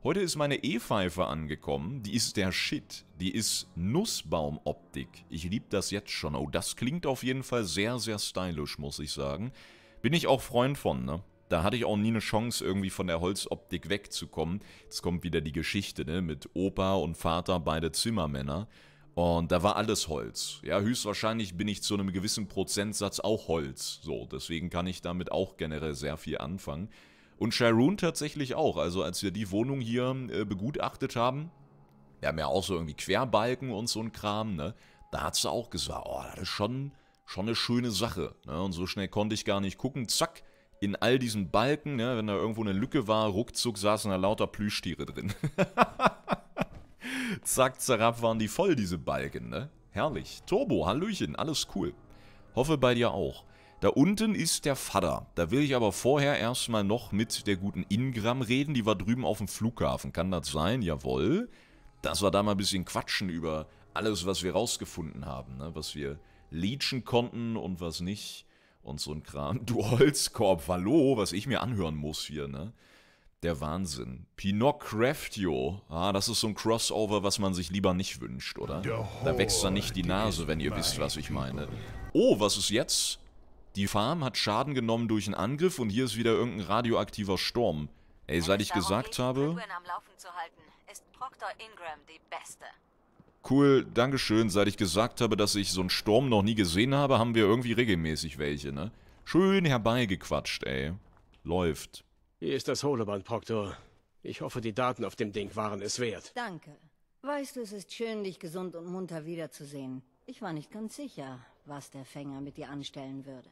Heute ist meine E-Pfeife angekommen. Die ist der Shit. Die ist Nussbaumoptik. Ich liebe das jetzt schon. Oh, das klingt auf jeden Fall sehr, sehr stylisch, muss ich sagen. Bin ich auch Freund von, ne? Da hatte ich auch nie eine Chance, irgendwie von der Holzoptik wegzukommen. Jetzt kommt wieder die Geschichte, ne? Mit Opa und Vater, beide Zimmermänner. Und da war alles Holz. Ja, höchstwahrscheinlich bin ich zu einem gewissen Prozentsatz auch Holz. So, deswegen kann ich damit auch generell sehr viel anfangen. Und Sharon tatsächlich auch. Also als wir die Wohnung hier äh, begutachtet haben, wir haben ja auch so irgendwie Querbalken und so ein Kram, ne? Da hat sie auch gesagt, oh, das ist schon schon eine schöne Sache. Ne? Und so schnell konnte ich gar nicht gucken. Zack, in all diesen Balken, ne? wenn da irgendwo eine Lücke war, ruckzuck saßen da lauter Plüschtiere drin. Zack, zerab waren die voll, diese Balken, ne? Herrlich. Turbo, Hallöchen, alles cool. Hoffe bei dir auch. Da unten ist der Vater. Da will ich aber vorher erstmal noch mit der guten Ingram reden. Die war drüben auf dem Flughafen. Kann das sein? Jawohl. Dass wir da mal ein bisschen quatschen über alles, was wir rausgefunden haben, ne? was wir leechen konnten und was nicht. Und so ein Kram. Du Holzkorb, hallo, was ich mir anhören muss hier, ne? Der Wahnsinn. Pinocraftio. Ah, das ist so ein Crossover, was man sich lieber nicht wünscht, oder? Da wächst dann nicht die Nase, wenn ihr wisst, was ich meine. Oh, was ist jetzt? Die Farm hat Schaden genommen durch einen Angriff und hier ist wieder irgendein radioaktiver Sturm. Ey, seit ich gesagt habe... Am Laufen zu halten, ist Proctor Ingram, die Beste. Cool, Dankeschön. Seit ich gesagt habe, dass ich so einen Sturm noch nie gesehen habe, haben wir irgendwie regelmäßig welche, ne? Schön herbeigequatscht, ey. Läuft. Hier ist das Holoband, Proctor. Ich hoffe, die Daten auf dem Ding waren es wert. Danke. Weißt du, es ist schön, dich gesund und munter wiederzusehen. Ich war nicht ganz sicher, was der Fänger mit dir anstellen würde.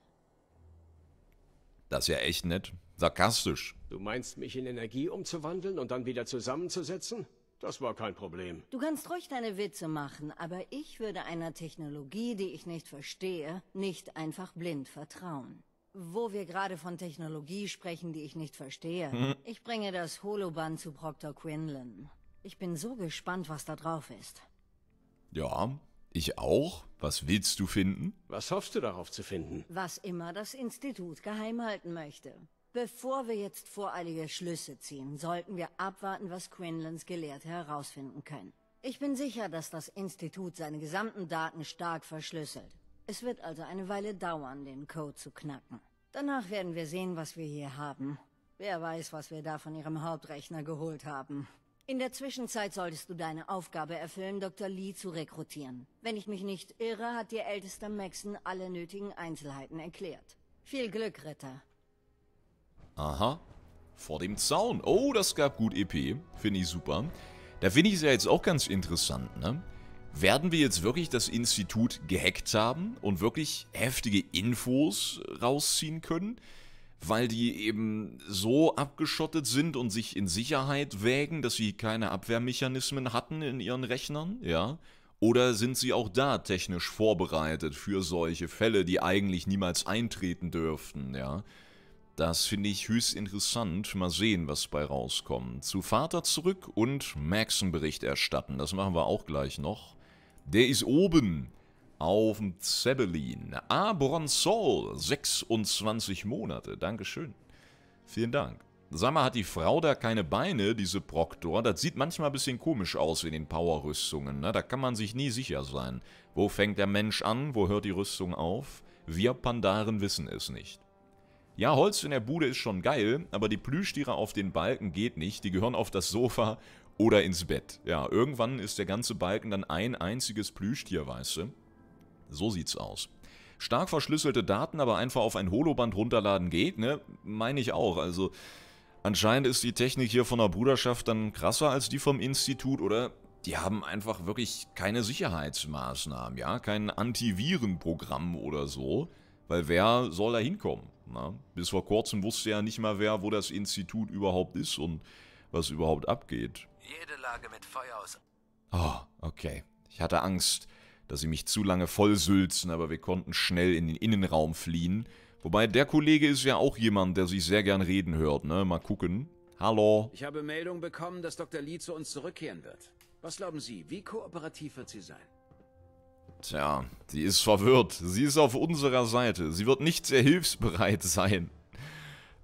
Das ist ja echt nett. Sarkastisch. Du meinst, mich in Energie umzuwandeln und dann wieder zusammenzusetzen? Das war kein Problem. Du kannst ruhig deine Witze machen, aber ich würde einer Technologie, die ich nicht verstehe, nicht einfach blind vertrauen. Wo wir gerade von Technologie sprechen, die ich nicht verstehe, hm. ich bringe das Holoband zu Proctor Quinlan. Ich bin so gespannt, was da drauf ist. Ja, ich auch. Was willst du finden? Was hoffst du darauf zu finden? Was immer das Institut geheim halten möchte. Bevor wir jetzt voreilige Schlüsse ziehen, sollten wir abwarten, was Quinlans Gelehrte herausfinden können. Ich bin sicher, dass das Institut seine gesamten Daten stark verschlüsselt. Es wird also eine Weile dauern, den Code zu knacken. Danach werden wir sehen, was wir hier haben. Wer weiß, was wir da von ihrem Hauptrechner geholt haben. In der Zwischenzeit solltest du deine Aufgabe erfüllen, Dr. Lee zu rekrutieren. Wenn ich mich nicht irre, hat dir Ältester Maxon alle nötigen Einzelheiten erklärt. Viel Glück, Ritter. Aha. Vor dem Zaun. Oh, das gab gut EP. Finde ich super. Da finde ich es ja jetzt auch ganz interessant, ne? Werden wir jetzt wirklich das Institut gehackt haben und wirklich heftige Infos rausziehen können? Weil die eben so abgeschottet sind und sich in Sicherheit wägen, dass sie keine Abwehrmechanismen hatten in ihren Rechnern, ja? Oder sind sie auch da technisch vorbereitet für solche Fälle, die eigentlich niemals eintreten dürften, ja? Das finde ich höchst interessant. Mal sehen, was bei rauskommt. Zu Vater zurück und Maxen Bericht erstatten. Das machen wir auch gleich noch. Der ist oben auf dem Zebelin. Abron Sol, 26 Monate. Dankeschön. Vielen Dank. Sag mal, hat die Frau da keine Beine, diese Proctor? Das sieht manchmal ein bisschen komisch aus in den Power-Rüstungen. Ne? Da kann man sich nie sicher sein. Wo fängt der Mensch an? Wo hört die Rüstung auf? Wir Pandaren wissen es nicht. Ja, Holz in der Bude ist schon geil, aber die Plüschtiere auf den Balken geht nicht. Die gehören auf das Sofa oder ins Bett. Ja, irgendwann ist der ganze Balken dann ein einziges Plüschtier, weißt du. So sieht's aus. Stark verschlüsselte Daten aber einfach auf ein Holoband runterladen geht, ne? Meine ich auch. Also, anscheinend ist die Technik hier von der Bruderschaft dann krasser als die vom Institut, oder? Die haben einfach wirklich keine Sicherheitsmaßnahmen, ja? Kein Antivirenprogramm oder so. Weil wer soll da hinkommen? Na? Bis vor kurzem wusste ja nicht mal wer, wo das Institut überhaupt ist und was überhaupt abgeht. Jede Lage mit Feuer aus. Oh, okay. Ich hatte Angst, dass sie mich zu lange vollsülzen, aber wir konnten schnell in den Innenraum fliehen. Wobei der Kollege ist ja auch jemand, der sich sehr gern reden hört, ne? Mal gucken. Hallo. Ich habe Meldung bekommen, dass Dr. Lee zu uns zurückkehren wird. Was glauben Sie, wie kooperativ wird sie sein? Tja, sie ist verwirrt. Sie ist auf unserer Seite. Sie wird nicht sehr hilfsbereit sein.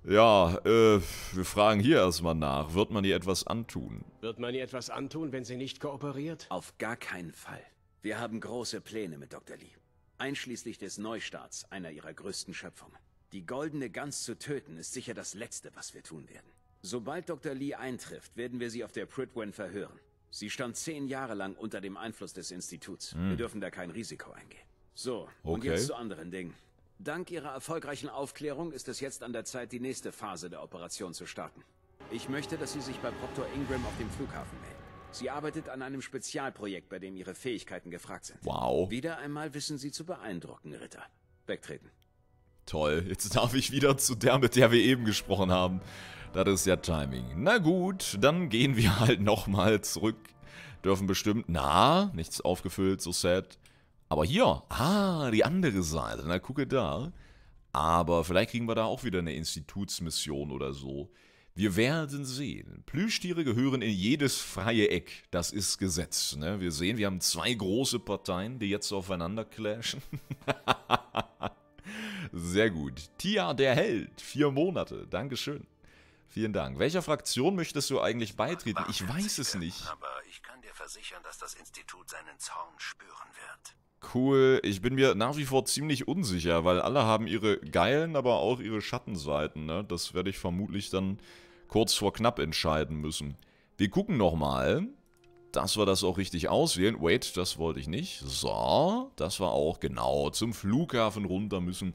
Ja, äh, wir fragen hier erstmal nach. Wird man ihr etwas antun? Wird man ihr etwas antun, wenn sie nicht kooperiert? Auf gar keinen Fall. Wir haben große Pläne mit Dr. Lee. Einschließlich des Neustarts, einer ihrer größten Schöpfungen. Die goldene Gans zu töten, ist sicher das Letzte, was wir tun werden. Sobald Dr. Lee eintrifft, werden wir sie auf der Pritwen verhören. Sie stand zehn Jahre lang unter dem Einfluss des Instituts. Hm. Wir dürfen da kein Risiko eingehen. So, okay. und jetzt zu anderen Dingen. Dank Ihrer erfolgreichen Aufklärung ist es jetzt an der Zeit, die nächste Phase der Operation zu starten. Ich möchte, dass Sie sich bei Proctor Ingram auf dem Flughafen melden. Sie arbeitet an einem Spezialprojekt, bei dem Ihre Fähigkeiten gefragt sind. Wow. Wieder einmal wissen Sie zu beeindrucken, Ritter. Wegtreten. Toll, jetzt darf ich wieder zu der, mit der wir eben gesprochen haben. Das ist ja Timing. Na gut, dann gehen wir halt nochmal zurück. Dürfen bestimmt... Na, nichts aufgefüllt, so sad. Aber hier, ah, die andere Seite. Na, gucke da. Aber vielleicht kriegen wir da auch wieder eine Institutsmission oder so. Wir werden sehen. Plüschtiere gehören in jedes freie Eck. Das ist Gesetz. Ne? Wir sehen, wir haben zwei große Parteien, die jetzt aufeinander clashen. Sehr gut. Tia, der Held. Vier Monate. Dankeschön. Vielen Dank. Welcher Fraktion möchtest du eigentlich beitreten? ich weiß es nicht. Aber ich kann dir versichern, dass das Institut seinen Zorn spüren wird. Cool. Ich bin mir nach wie vor ziemlich unsicher, weil alle haben ihre geilen, aber auch ihre Schattenseiten. Ne? Das werde ich vermutlich dann kurz vor knapp entscheiden müssen. Wir gucken nochmal, dass wir das auch richtig auswählen. Wait, das wollte ich nicht. So, das war auch genau zum Flughafen runter müssen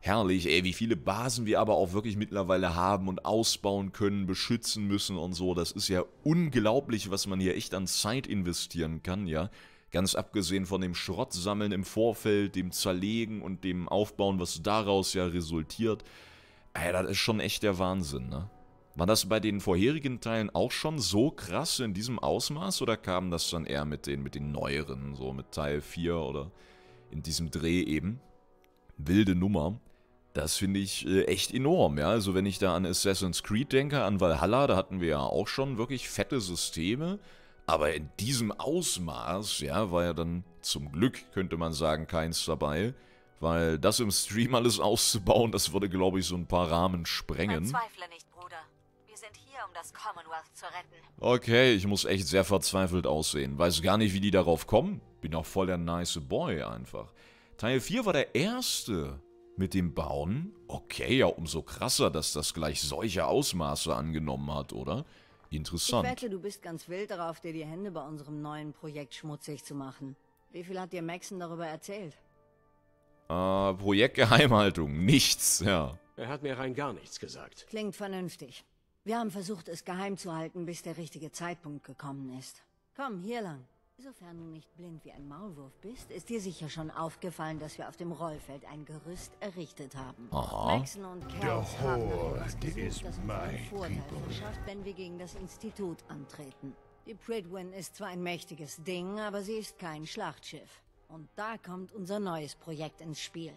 herrlich, ey, wie viele Basen wir aber auch wirklich mittlerweile haben und ausbauen können, beschützen müssen und so. Das ist ja unglaublich, was man hier echt an Zeit investieren kann, ja. Ganz abgesehen von dem Schrottsammeln im Vorfeld, dem Zerlegen und dem Aufbauen, was daraus ja resultiert. Ey, das ist schon echt der Wahnsinn, ne? War das bei den vorherigen Teilen auch schon so krass in diesem Ausmaß oder kam das dann eher mit den, mit den neueren, so mit Teil 4 oder in diesem Dreh eben? wilde Nummer. Das finde ich äh, echt enorm, ja. Also wenn ich da an Assassin's Creed denke, an Valhalla, da hatten wir ja auch schon wirklich fette Systeme. Aber in diesem Ausmaß, ja, war ja dann zum Glück, könnte man sagen, keins dabei. Weil das im Stream alles auszubauen, das würde, glaube ich, so ein paar Rahmen sprengen. Verzweifle nicht, Bruder. Wir sind hier, um das Commonwealth zu retten. Okay, ich muss echt sehr verzweifelt aussehen. Weiß gar nicht, wie die darauf kommen. Bin auch voll der nice Boy einfach. Teil 4 war der erste mit dem Bauen. Okay, ja, umso krasser, dass das gleich solche Ausmaße angenommen hat, oder? Interessant. Ich wette, du bist ganz wild darauf, dir die Hände bei unserem neuen Projekt schmutzig zu machen. Wie viel hat dir Maxen darüber erzählt? Äh, ah, Projekt Nichts, ja. Er hat mir rein gar nichts gesagt. Klingt vernünftig. Wir haben versucht, es geheim zu halten, bis der richtige Zeitpunkt gekommen ist. Komm, hier lang. Sofern du nicht blind wie ein Maulwurf bist, ist dir sicher schon aufgefallen, dass wir auf dem Rollfeld ein Gerüst errichtet haben. Aha. Maxon und Kerls Der Horde gesucht, ist mein Vorteil verschafft, wenn wir gegen das Institut antreten. Die Pridwin ist zwar ein mächtiges Ding, aber sie ist kein Schlachtschiff. Und da kommt unser neues Projekt ins Spiel.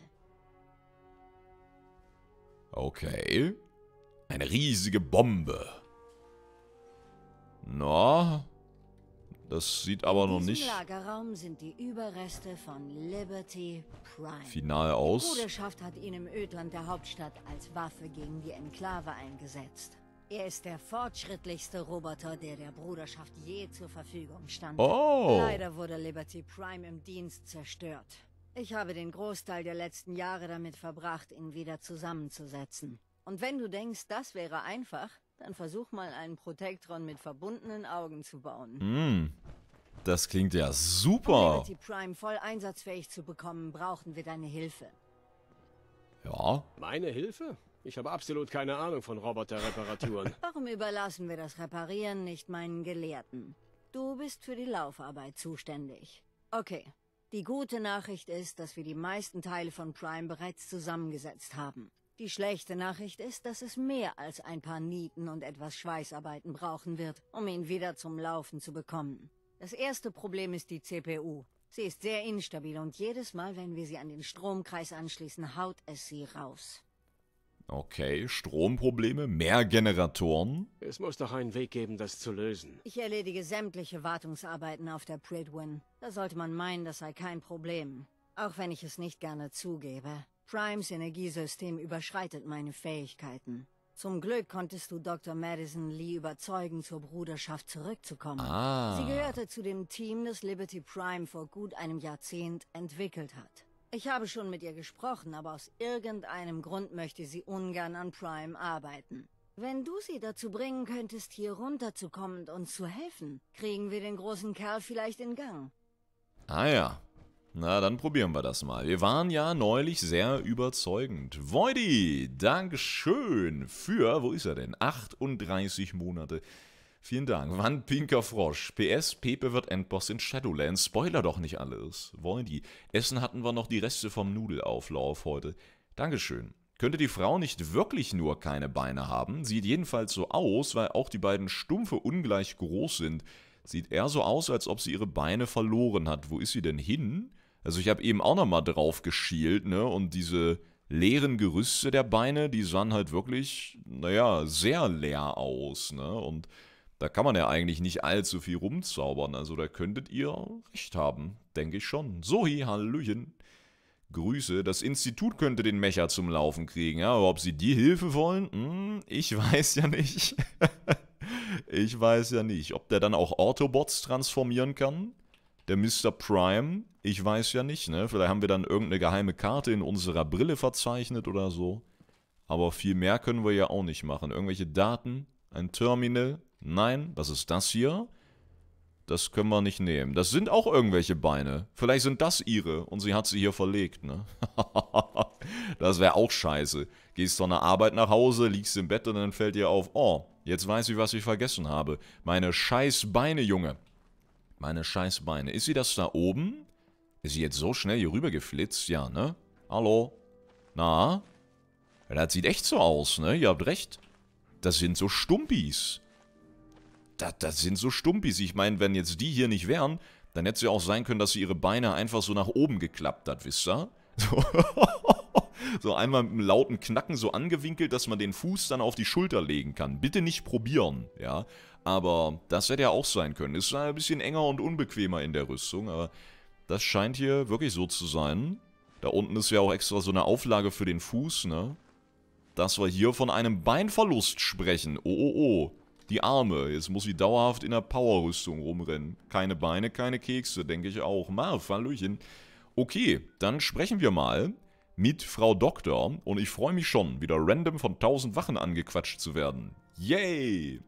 Okay. Eine riesige Bombe. Na, no, das sieht aber noch nicht Lagerraum sind die Überreste von Liberty Prime. final aus. Die Bruderschaft hat ihn im Ödland der Hauptstadt als Waffe gegen die Enklave eingesetzt. Er ist der fortschrittlichste Roboter, der der Bruderschaft je zur Verfügung stand. Oh. Leider wurde Liberty Prime im Dienst zerstört. Ich habe den Großteil der letzten Jahre damit verbracht, ihn wieder zusammenzusetzen. Und wenn du denkst, das wäre einfach, dann versuch mal einen Protektron mit verbundenen Augen zu bauen. Mm, das klingt ja super. Um die Prime voll einsatzfähig zu bekommen, brauchen wir deine Hilfe. Ja. Meine Hilfe? Ich habe absolut keine Ahnung von Roboterreparaturen. Warum überlassen wir das Reparieren nicht meinen Gelehrten? Du bist für die Laufarbeit zuständig. Okay. Die gute Nachricht ist, dass wir die meisten Teile von Prime bereits zusammengesetzt haben. Die schlechte Nachricht ist, dass es mehr als ein paar Nieten und etwas Schweißarbeiten brauchen wird, um ihn wieder zum Laufen zu bekommen. Das erste Problem ist die CPU. Sie ist sehr instabil und jedes Mal, wenn wir sie an den Stromkreis anschließen, haut es sie raus. Okay, Stromprobleme, mehr Generatoren. Es muss doch einen Weg geben, das zu lösen. Ich erledige sämtliche Wartungsarbeiten auf der Pridwin. Da sollte man meinen, das sei kein Problem. Auch wenn ich es nicht gerne zugebe. Primes Energiesystem überschreitet meine Fähigkeiten. Zum Glück konntest du Dr. Madison Lee überzeugen, zur Bruderschaft zurückzukommen. Ah. Sie gehörte zu dem Team, das Liberty Prime vor gut einem Jahrzehnt entwickelt hat. Ich habe schon mit ihr gesprochen, aber aus irgendeinem Grund möchte sie ungern an Prime arbeiten. Wenn du sie dazu bringen könntest, hier runterzukommen und uns zu helfen, kriegen wir den großen Kerl vielleicht in Gang. Ah ja. Na, dann probieren wir das mal. Wir waren ja neulich sehr überzeugend. Voidi, Dankeschön für, wo ist er denn? 38 Monate. Vielen Dank. Wann pinker Frosch? PS, Pepe wird Endboss in Shadowlands. Spoiler doch nicht alles. Voidi, Essen hatten wir noch die Reste vom Nudelauflauf heute. Dankeschön. Könnte die Frau nicht wirklich nur keine Beine haben? Sieht jedenfalls so aus, weil auch die beiden Stumpfe ungleich groß sind. Sieht eher so aus, als ob sie ihre Beine verloren hat. Wo ist sie denn hin? Also ich habe eben auch nochmal drauf geschielt, ne? Und diese leeren Gerüste der Beine, die sahen halt wirklich, naja, sehr leer aus, ne? Und da kann man ja eigentlich nicht allzu viel rumzaubern. Also da könntet ihr recht haben, denke ich schon. Sohi, Hallöchen. Grüße. Das Institut könnte den Mecher zum Laufen kriegen, ja. Aber ob sie die Hilfe wollen, hm, ich weiß ja nicht. ich weiß ja nicht. Ob der dann auch Autobots transformieren kann? Der Mr. Prime? Ich weiß ja nicht, ne? Vielleicht haben wir dann irgendeine geheime Karte in unserer Brille verzeichnet oder so. Aber viel mehr können wir ja auch nicht machen. Irgendwelche Daten, ein Terminal. Nein, was ist das hier? Das können wir nicht nehmen. Das sind auch irgendwelche Beine. Vielleicht sind das ihre und sie hat sie hier verlegt, ne? das wäre auch scheiße. Gehst von der Arbeit nach Hause, liegst im Bett und dann fällt dir auf, oh, jetzt weiß ich, was ich vergessen habe. Meine scheiß Beine, Junge. Meine scheiß Beine. Ist sie das da oben? Ist sie jetzt so schnell hier rüber geflitzt? Ja, ne? Hallo? Na? Ja, das sieht echt so aus, ne? Ihr habt recht. Das sind so Stumpis. Das, das sind so Stumpis. Ich meine, wenn jetzt die hier nicht wären, dann hätte es ja auch sein können, dass sie ihre Beine einfach so nach oben geklappt hat, wisst ihr? So, so einmal mit einem lauten Knacken so angewinkelt, dass man den Fuß dann auf die Schulter legen kann. Bitte nicht probieren, ja? Aber das hätte ja auch sein können. Ist ein bisschen enger und unbequemer in der Rüstung, aber das scheint hier wirklich so zu sein. Da unten ist ja auch extra so eine Auflage für den Fuß, ne? Dass wir hier von einem Beinverlust sprechen. Oh, oh, oh. Die Arme. Jetzt muss sie dauerhaft in der Powerrüstung rumrennen. Keine Beine, keine Kekse, denke ich auch. Marv, Hallöchen. Okay, dann sprechen wir mal mit Frau Doktor. Und ich freue mich schon, wieder random von 1000 Wachen angequatscht zu werden. Yay!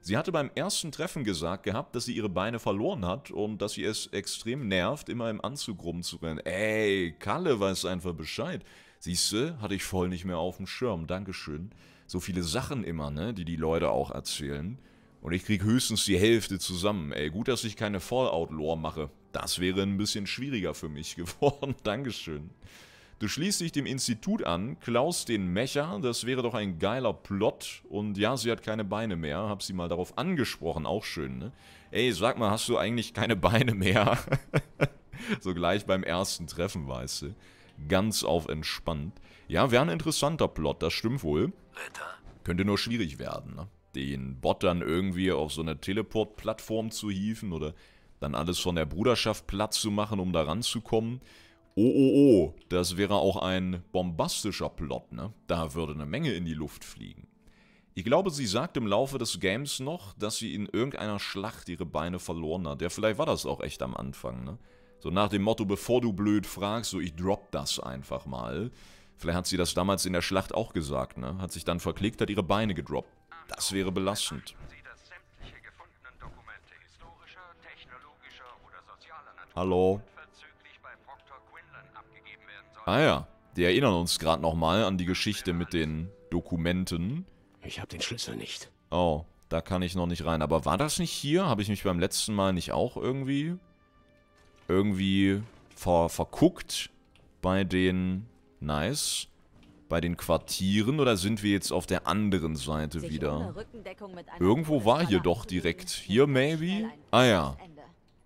Sie hatte beim ersten Treffen gesagt gehabt, dass sie ihre Beine verloren hat und dass sie es extrem nervt, immer im Anzug rumzurennen. Ey, Kalle weiß einfach Bescheid. Siehste, hatte ich voll nicht mehr auf dem Schirm, Dankeschön. So viele Sachen immer, ne, die die Leute auch erzählen. Und ich krieg höchstens die Hälfte zusammen. Ey, gut, dass ich keine Fallout-Lore mache. Das wäre ein bisschen schwieriger für mich geworden. Dankeschön. Du schließt dich dem Institut an, klaust den Mecher, das wäre doch ein geiler Plot. Und ja, sie hat keine Beine mehr, hab sie mal darauf angesprochen, auch schön, ne? Ey, sag mal, hast du eigentlich keine Beine mehr? so gleich beim ersten Treffen, weißt du. Ganz auf entspannt. Ja, wäre ein interessanter Plot, das stimmt wohl. Könnte nur schwierig werden, ne? Den Bot dann irgendwie auf so eine Teleport-Plattform zu hieven oder dann alles von der Bruderschaft platt zu machen, um da ranzukommen. Oh, oh, oh, das wäre auch ein bombastischer Plot, ne? Da würde eine Menge in die Luft fliegen. Ich glaube, sie sagt im Laufe des Games noch, dass sie in irgendeiner Schlacht ihre Beine verloren hat. Ja, vielleicht war das auch echt am Anfang, ne? So nach dem Motto, bevor du blöd fragst, so ich drop das einfach mal. Vielleicht hat sie das damals in der Schlacht auch gesagt, ne? Hat sich dann verklickt, hat ihre Beine gedroppt. Das wäre belastend. Hallo? Ah ja, die erinnern uns gerade nochmal an die Geschichte mit den Dokumenten. Ich habe den Schlüssel nicht. Oh, da kann ich noch nicht rein. Aber war das nicht hier? Habe ich mich beim letzten Mal nicht auch irgendwie... Irgendwie ver verguckt bei den... Nice. Bei den Quartieren oder sind wir jetzt auf der anderen Seite wieder? Irgendwo war hier doch direkt. Hier maybe? Ah ja.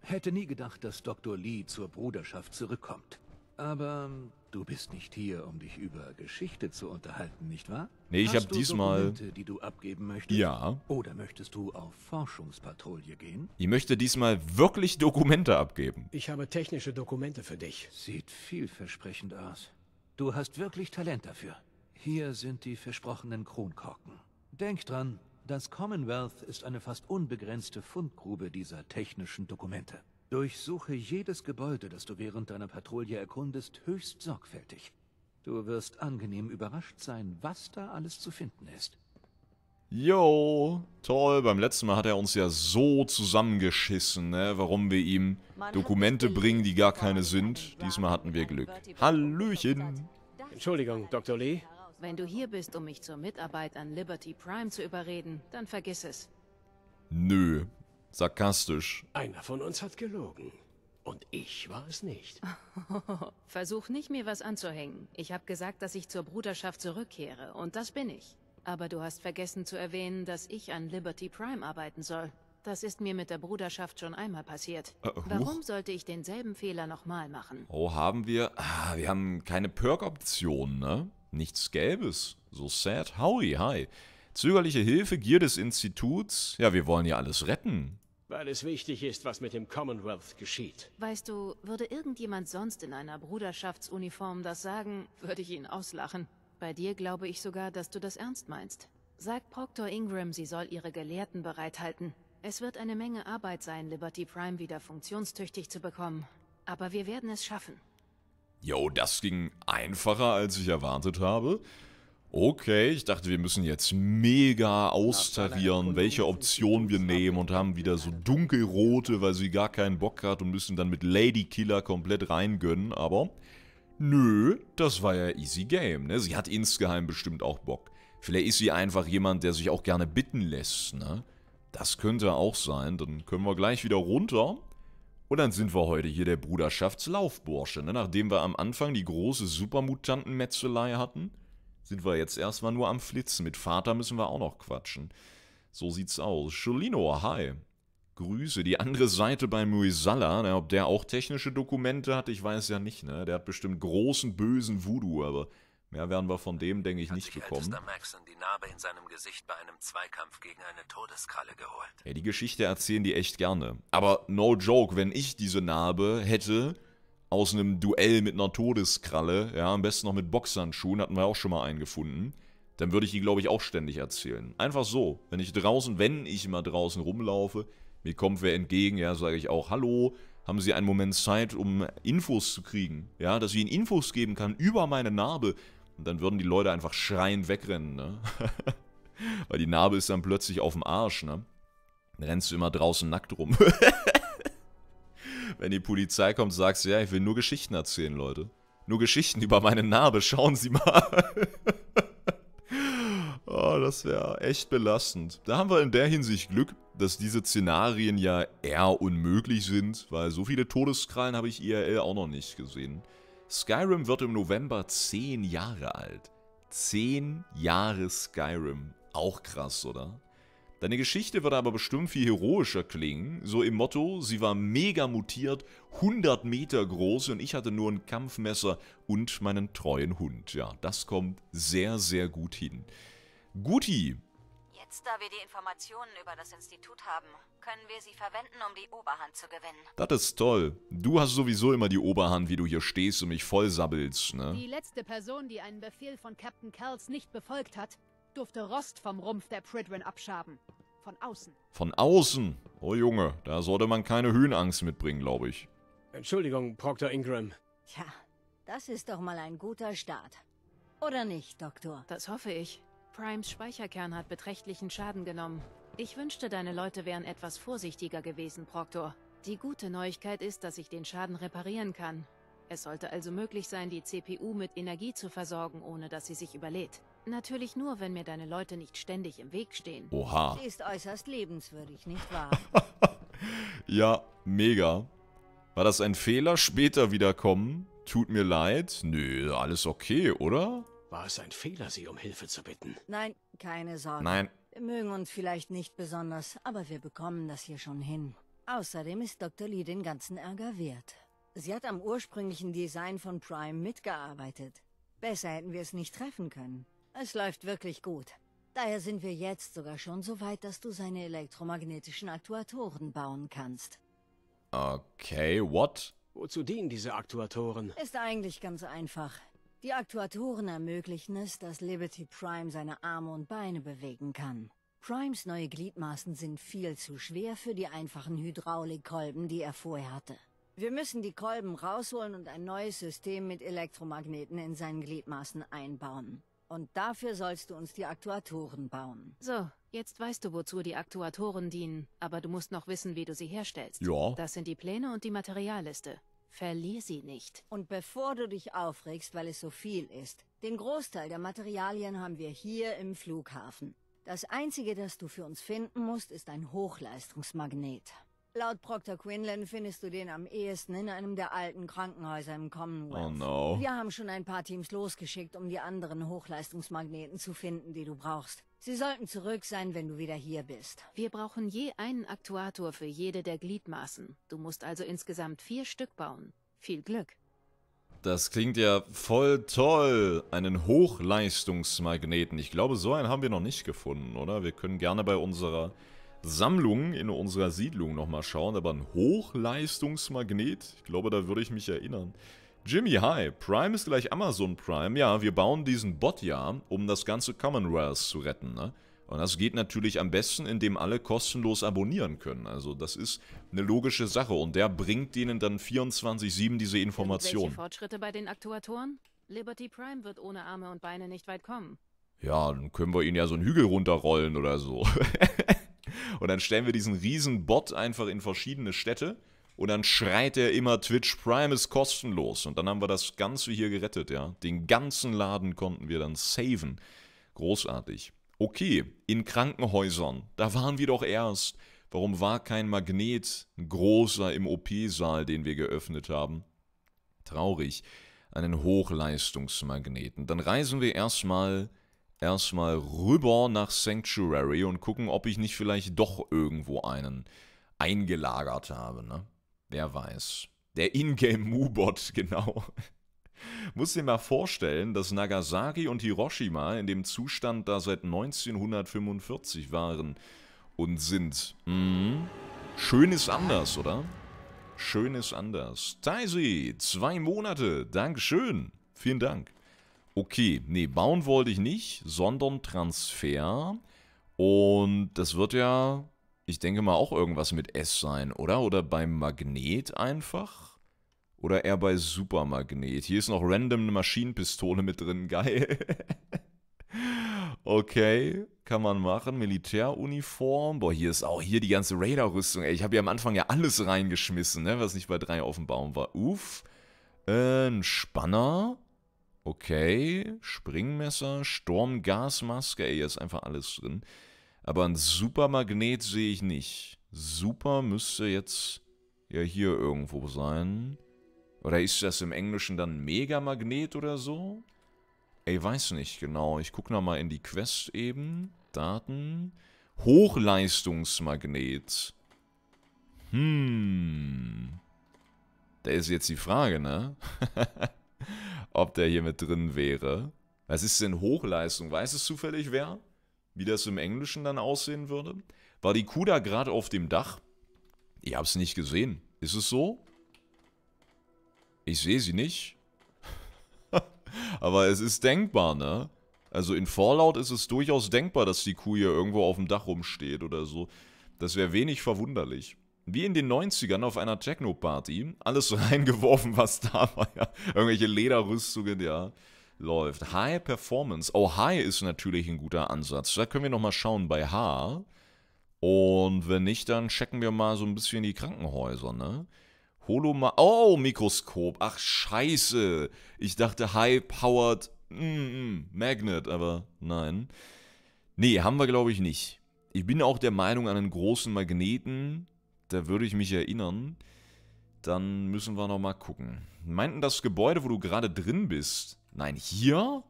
Hätte nie gedacht, dass Dr. Lee zur Bruderschaft zurückkommt. Aber ähm, Du bist nicht hier, um dich über Geschichte zu unterhalten, nicht wahr? Nee, ich habe diesmal. Dokumente, die du abgeben möchtest? Ja. Oder möchtest du auf Forschungspatrouille gehen? Ich möchte diesmal wirklich Dokumente abgeben. Ich habe technische Dokumente für dich. Sieht vielversprechend aus. Du hast wirklich Talent dafür. Hier sind die versprochenen Kronkorken. Denk dran, das Commonwealth ist eine fast unbegrenzte Fundgrube dieser technischen Dokumente. Durchsuche jedes Gebäude, das du während deiner Patrouille erkundest, höchst sorgfältig. Du wirst angenehm überrascht sein, was da alles zu finden ist. Jo, toll. Beim letzten Mal hat er uns ja so zusammengeschissen, ne? warum wir ihm Dokumente bringen, die gar keine sind. Diesmal hatten wir Glück. Hallöchen. Entschuldigung, Dr. Lee. Wenn du hier bist, um mich zur Mitarbeit an Liberty Prime zu überreden, dann vergiss es. Nö, Sarkastisch. Einer von uns hat gelogen. Und ich war es nicht. Versuch nicht, mir was anzuhängen. Ich habe gesagt, dass ich zur Bruderschaft zurückkehre. Und das bin ich. Aber du hast vergessen zu erwähnen, dass ich an Liberty Prime arbeiten soll. Das ist mir mit der Bruderschaft schon einmal passiert. Äh, äh Warum sollte ich denselben Fehler nochmal machen? Oh, haben wir... Ah, wir haben keine Perk-Option, ne? Nichts Gelbes. So sad. Howie, hi. Zögerliche Hilfe, Gier des Instituts. Ja, wir wollen ja alles retten. Weil es wichtig ist, was mit dem Commonwealth geschieht. Weißt du, würde irgendjemand sonst in einer Bruderschaftsuniform das sagen, würde ich ihn auslachen. Bei dir glaube ich sogar, dass du das ernst meinst. Sag Proctor Ingram, sie soll ihre Gelehrten bereithalten. Es wird eine Menge Arbeit sein, Liberty Prime wieder funktionstüchtig zu bekommen. Aber wir werden es schaffen. Jo, das ging einfacher, als ich erwartet habe. Okay, ich dachte, wir müssen jetzt mega austarieren, welche Option wir nehmen und haben wieder so dunkelrote, weil sie gar keinen Bock hat und müssen dann mit Ladykiller komplett reingönnen, aber nö, das war ja easy game, ne? Sie hat insgeheim bestimmt auch Bock. Vielleicht ist sie einfach jemand, der sich auch gerne bitten lässt, ne? Das könnte auch sein, dann können wir gleich wieder runter und dann sind wir heute hier der Bruderschaftslaufbursche, ne? Nachdem wir am Anfang die große Supermutantenmetzelei hatten sind wir jetzt erstmal nur am Flitzen. Mit Vater müssen wir auch noch quatschen. So sieht's aus. Scholino, hi. Grüße. Die andere Seite bei Muisala, ne, ob der auch technische Dokumente hat, ich weiß ja nicht. Ne? Der hat bestimmt großen, bösen Voodoo, aber mehr werden wir von dem, denke ich, hat nicht bekommen. Maxon die Narbe in seinem Gesicht bei einem Zweikampf gegen eine Todeskralle geholt. Ja, die Geschichte erzählen die echt gerne. Aber no joke, wenn ich diese Narbe hätte, aus einem Duell mit einer Todeskralle, ja, am besten noch mit Boxhandschuhen, hatten wir auch schon mal einen gefunden, dann würde ich die, glaube ich, auch ständig erzählen. Einfach so, wenn ich draußen, wenn ich mal draußen rumlaufe, mir kommt wer entgegen, ja, sage ich auch, hallo, haben Sie einen Moment Zeit, um Infos zu kriegen, ja, dass ich Ihnen Infos geben kann über meine Narbe. Und dann würden die Leute einfach schreiend wegrennen, ne? Weil die Narbe ist dann plötzlich auf dem Arsch, ne? Dann rennst du immer draußen nackt rum. Wenn die Polizei kommt, sagst du, ja, ich will nur Geschichten erzählen, Leute. Nur Geschichten über meine Narbe, schauen Sie mal. oh, das wäre echt belastend. Da haben wir in der Hinsicht Glück, dass diese Szenarien ja eher unmöglich sind, weil so viele Todeskrallen habe ich IRL auch noch nicht gesehen. Skyrim wird im November 10 Jahre alt. 10 Jahre Skyrim. Auch krass, oder? Deine Geschichte wird aber bestimmt viel heroischer klingen, so im Motto, sie war mega mutiert, 100 Meter groß und ich hatte nur ein Kampfmesser und meinen treuen Hund. Ja, das kommt sehr, sehr gut hin. Guti! Jetzt, da wir die Informationen über das Institut haben, können wir sie verwenden, um die Oberhand zu gewinnen. Das ist toll. Du hast sowieso immer die Oberhand, wie du hier stehst und mich vollsabbelst, ne? Die letzte Person, die einen Befehl von Captain Kells nicht befolgt hat, durfte Rost vom Rumpf der Pridwin abschaben. Von außen. Von außen? Oh Junge, da sollte man keine Höhenangst mitbringen, glaube ich. Entschuldigung, Proctor Ingram. Tja, das ist doch mal ein guter Start. Oder nicht, Doktor? Das hoffe ich. Primes Speicherkern hat beträchtlichen Schaden genommen. Ich wünschte, deine Leute wären etwas vorsichtiger gewesen, Proctor. Die gute Neuigkeit ist, dass ich den Schaden reparieren kann. Es sollte also möglich sein, die CPU mit Energie zu versorgen, ohne dass sie sich überlädt. Natürlich nur, wenn mir deine Leute nicht ständig im Weg stehen. Oha. Sie ist äußerst lebenswürdig, nicht wahr? ja, mega. War das ein Fehler? Später wiederkommen? Tut mir leid. Nö, alles okay, oder? War es ein Fehler, sie um Hilfe zu bitten? Nein, keine Sorge. Nein. Wir mögen uns vielleicht nicht besonders, aber wir bekommen das hier schon hin. Außerdem ist Dr. Lee den ganzen Ärger wert. Sie hat am ursprünglichen Design von Prime mitgearbeitet. Besser hätten wir es nicht treffen können. Es läuft wirklich gut. Daher sind wir jetzt sogar schon so weit, dass du seine elektromagnetischen Aktuatoren bauen kannst. Okay, what? Wozu dienen diese Aktuatoren? Ist eigentlich ganz einfach. Die Aktuatoren ermöglichen es, dass Liberty Prime seine Arme und Beine bewegen kann. Primes neue Gliedmaßen sind viel zu schwer für die einfachen Hydraulikkolben, die er vorher hatte. Wir müssen die Kolben rausholen und ein neues System mit Elektromagneten in seinen Gliedmaßen einbauen. Und dafür sollst du uns die Aktuatoren bauen. So, jetzt weißt du, wozu die Aktuatoren dienen, aber du musst noch wissen, wie du sie herstellst. Ja. Das sind die Pläne und die Materialliste. Verlier sie nicht. Und bevor du dich aufregst, weil es so viel ist, den Großteil der Materialien haben wir hier im Flughafen. Das Einzige, das du für uns finden musst, ist ein Hochleistungsmagnet. Laut Proctor Quinlan findest du den am ehesten in einem der alten Krankenhäuser im Commonwealth. Oh no. Wir haben schon ein paar Teams losgeschickt, um die anderen Hochleistungsmagneten zu finden, die du brauchst. Sie sollten zurück sein, wenn du wieder hier bist. Wir brauchen je einen Aktuator für jede der Gliedmaßen. Du musst also insgesamt vier Stück bauen. Viel Glück. Das klingt ja voll toll. Einen Hochleistungsmagneten. Ich glaube, so einen haben wir noch nicht gefunden, oder? Wir können gerne bei unserer Sammlungen in unserer Siedlung nochmal schauen. aber ein Hochleistungsmagnet. Ich glaube, da würde ich mich erinnern. Jimmy, hi. Prime ist gleich Amazon Prime. Ja, wir bauen diesen Bot ja, um das ganze Commonwealth zu retten, ne? Und das geht natürlich am besten, indem alle kostenlos abonnieren können. Also das ist eine logische Sache und der bringt denen dann 24-7 diese Informationen. Fortschritte bei den Aktuatoren? Liberty Prime wird ohne Arme und Beine nicht weit kommen. Ja, dann können wir ihnen ja so einen Hügel runterrollen oder so. Und dann stellen wir diesen riesen Bot einfach in verschiedene Städte und dann schreit er immer, Twitch Prime ist kostenlos. Und dann haben wir das Ganze hier gerettet, ja. Den ganzen Laden konnten wir dann saven. Großartig. Okay, in Krankenhäusern, da waren wir doch erst. Warum war kein Magnet ein großer im OP-Saal, den wir geöffnet haben? Traurig. Einen Hochleistungsmagneten. Dann reisen wir erstmal erstmal rüber nach Sanctuary und gucken, ob ich nicht vielleicht doch irgendwo einen eingelagert habe, ne? Wer weiß. Der Ingame Mubot, genau. Muss dir mal vorstellen, dass Nagasaki und Hiroshima in dem Zustand da seit 1945 waren und sind. Mhm. Schön ist anders, oder? Schön ist anders. Taisi, zwei Monate. Dankeschön. Vielen Dank. Okay, nee, bauen wollte ich nicht, sondern Transfer. Und das wird ja, ich denke mal, auch irgendwas mit S sein, oder? Oder beim Magnet einfach? Oder eher bei Supermagnet. Hier ist noch random eine Maschinenpistole mit drin, geil. okay, kann man machen. Militäruniform. Boah, hier ist auch hier die ganze Raider-Rüstung. Ich habe ja am Anfang ja alles reingeschmissen, ne? was nicht bei drei auf dem Baum war. Uff. Äh, ein Spanner okay, Springmesser, Sturmgasmaske, ey, hier ist einfach alles drin. Aber ein Supermagnet sehe ich nicht. Super müsste jetzt ja hier irgendwo sein. Oder ist das im Englischen dann Megamagnet oder so? Ey, weiß nicht genau. Ich gucke nochmal in die Quest eben. Daten. Hochleistungsmagnet. Hm. Da ist jetzt die Frage, ne? ob der hier mit drin wäre. Was ist denn Hochleistung? Weiß es zufällig wer? Wie das im Englischen dann aussehen würde? War die Kuh da gerade auf dem Dach? Ich hab's nicht gesehen. Ist es so? Ich sehe sie nicht. Aber es ist denkbar, ne? Also in Fallout ist es durchaus denkbar, dass die Kuh hier irgendwo auf dem Dach rumsteht oder so. Das wäre wenig verwunderlich wie in den 90ern auf einer Techno-Party. Alles reingeworfen, was da war. Ja. Irgendwelche Lederrüstungen, ja. Läuft. High Performance. Oh, High ist natürlich ein guter Ansatz. Da können wir nochmal schauen bei H. Und wenn nicht, dann checken wir mal so ein bisschen die Krankenhäuser, ne? Holoma. Oh, Mikroskop. Ach, scheiße. Ich dachte High-Powered mm, mm, Magnet, aber nein. Nee, haben wir glaube ich nicht. Ich bin auch der Meinung, an einen großen Magneten da würde ich mich erinnern. Dann müssen wir nochmal gucken. Meinten das Gebäude, wo du gerade drin bist? Nein, hier?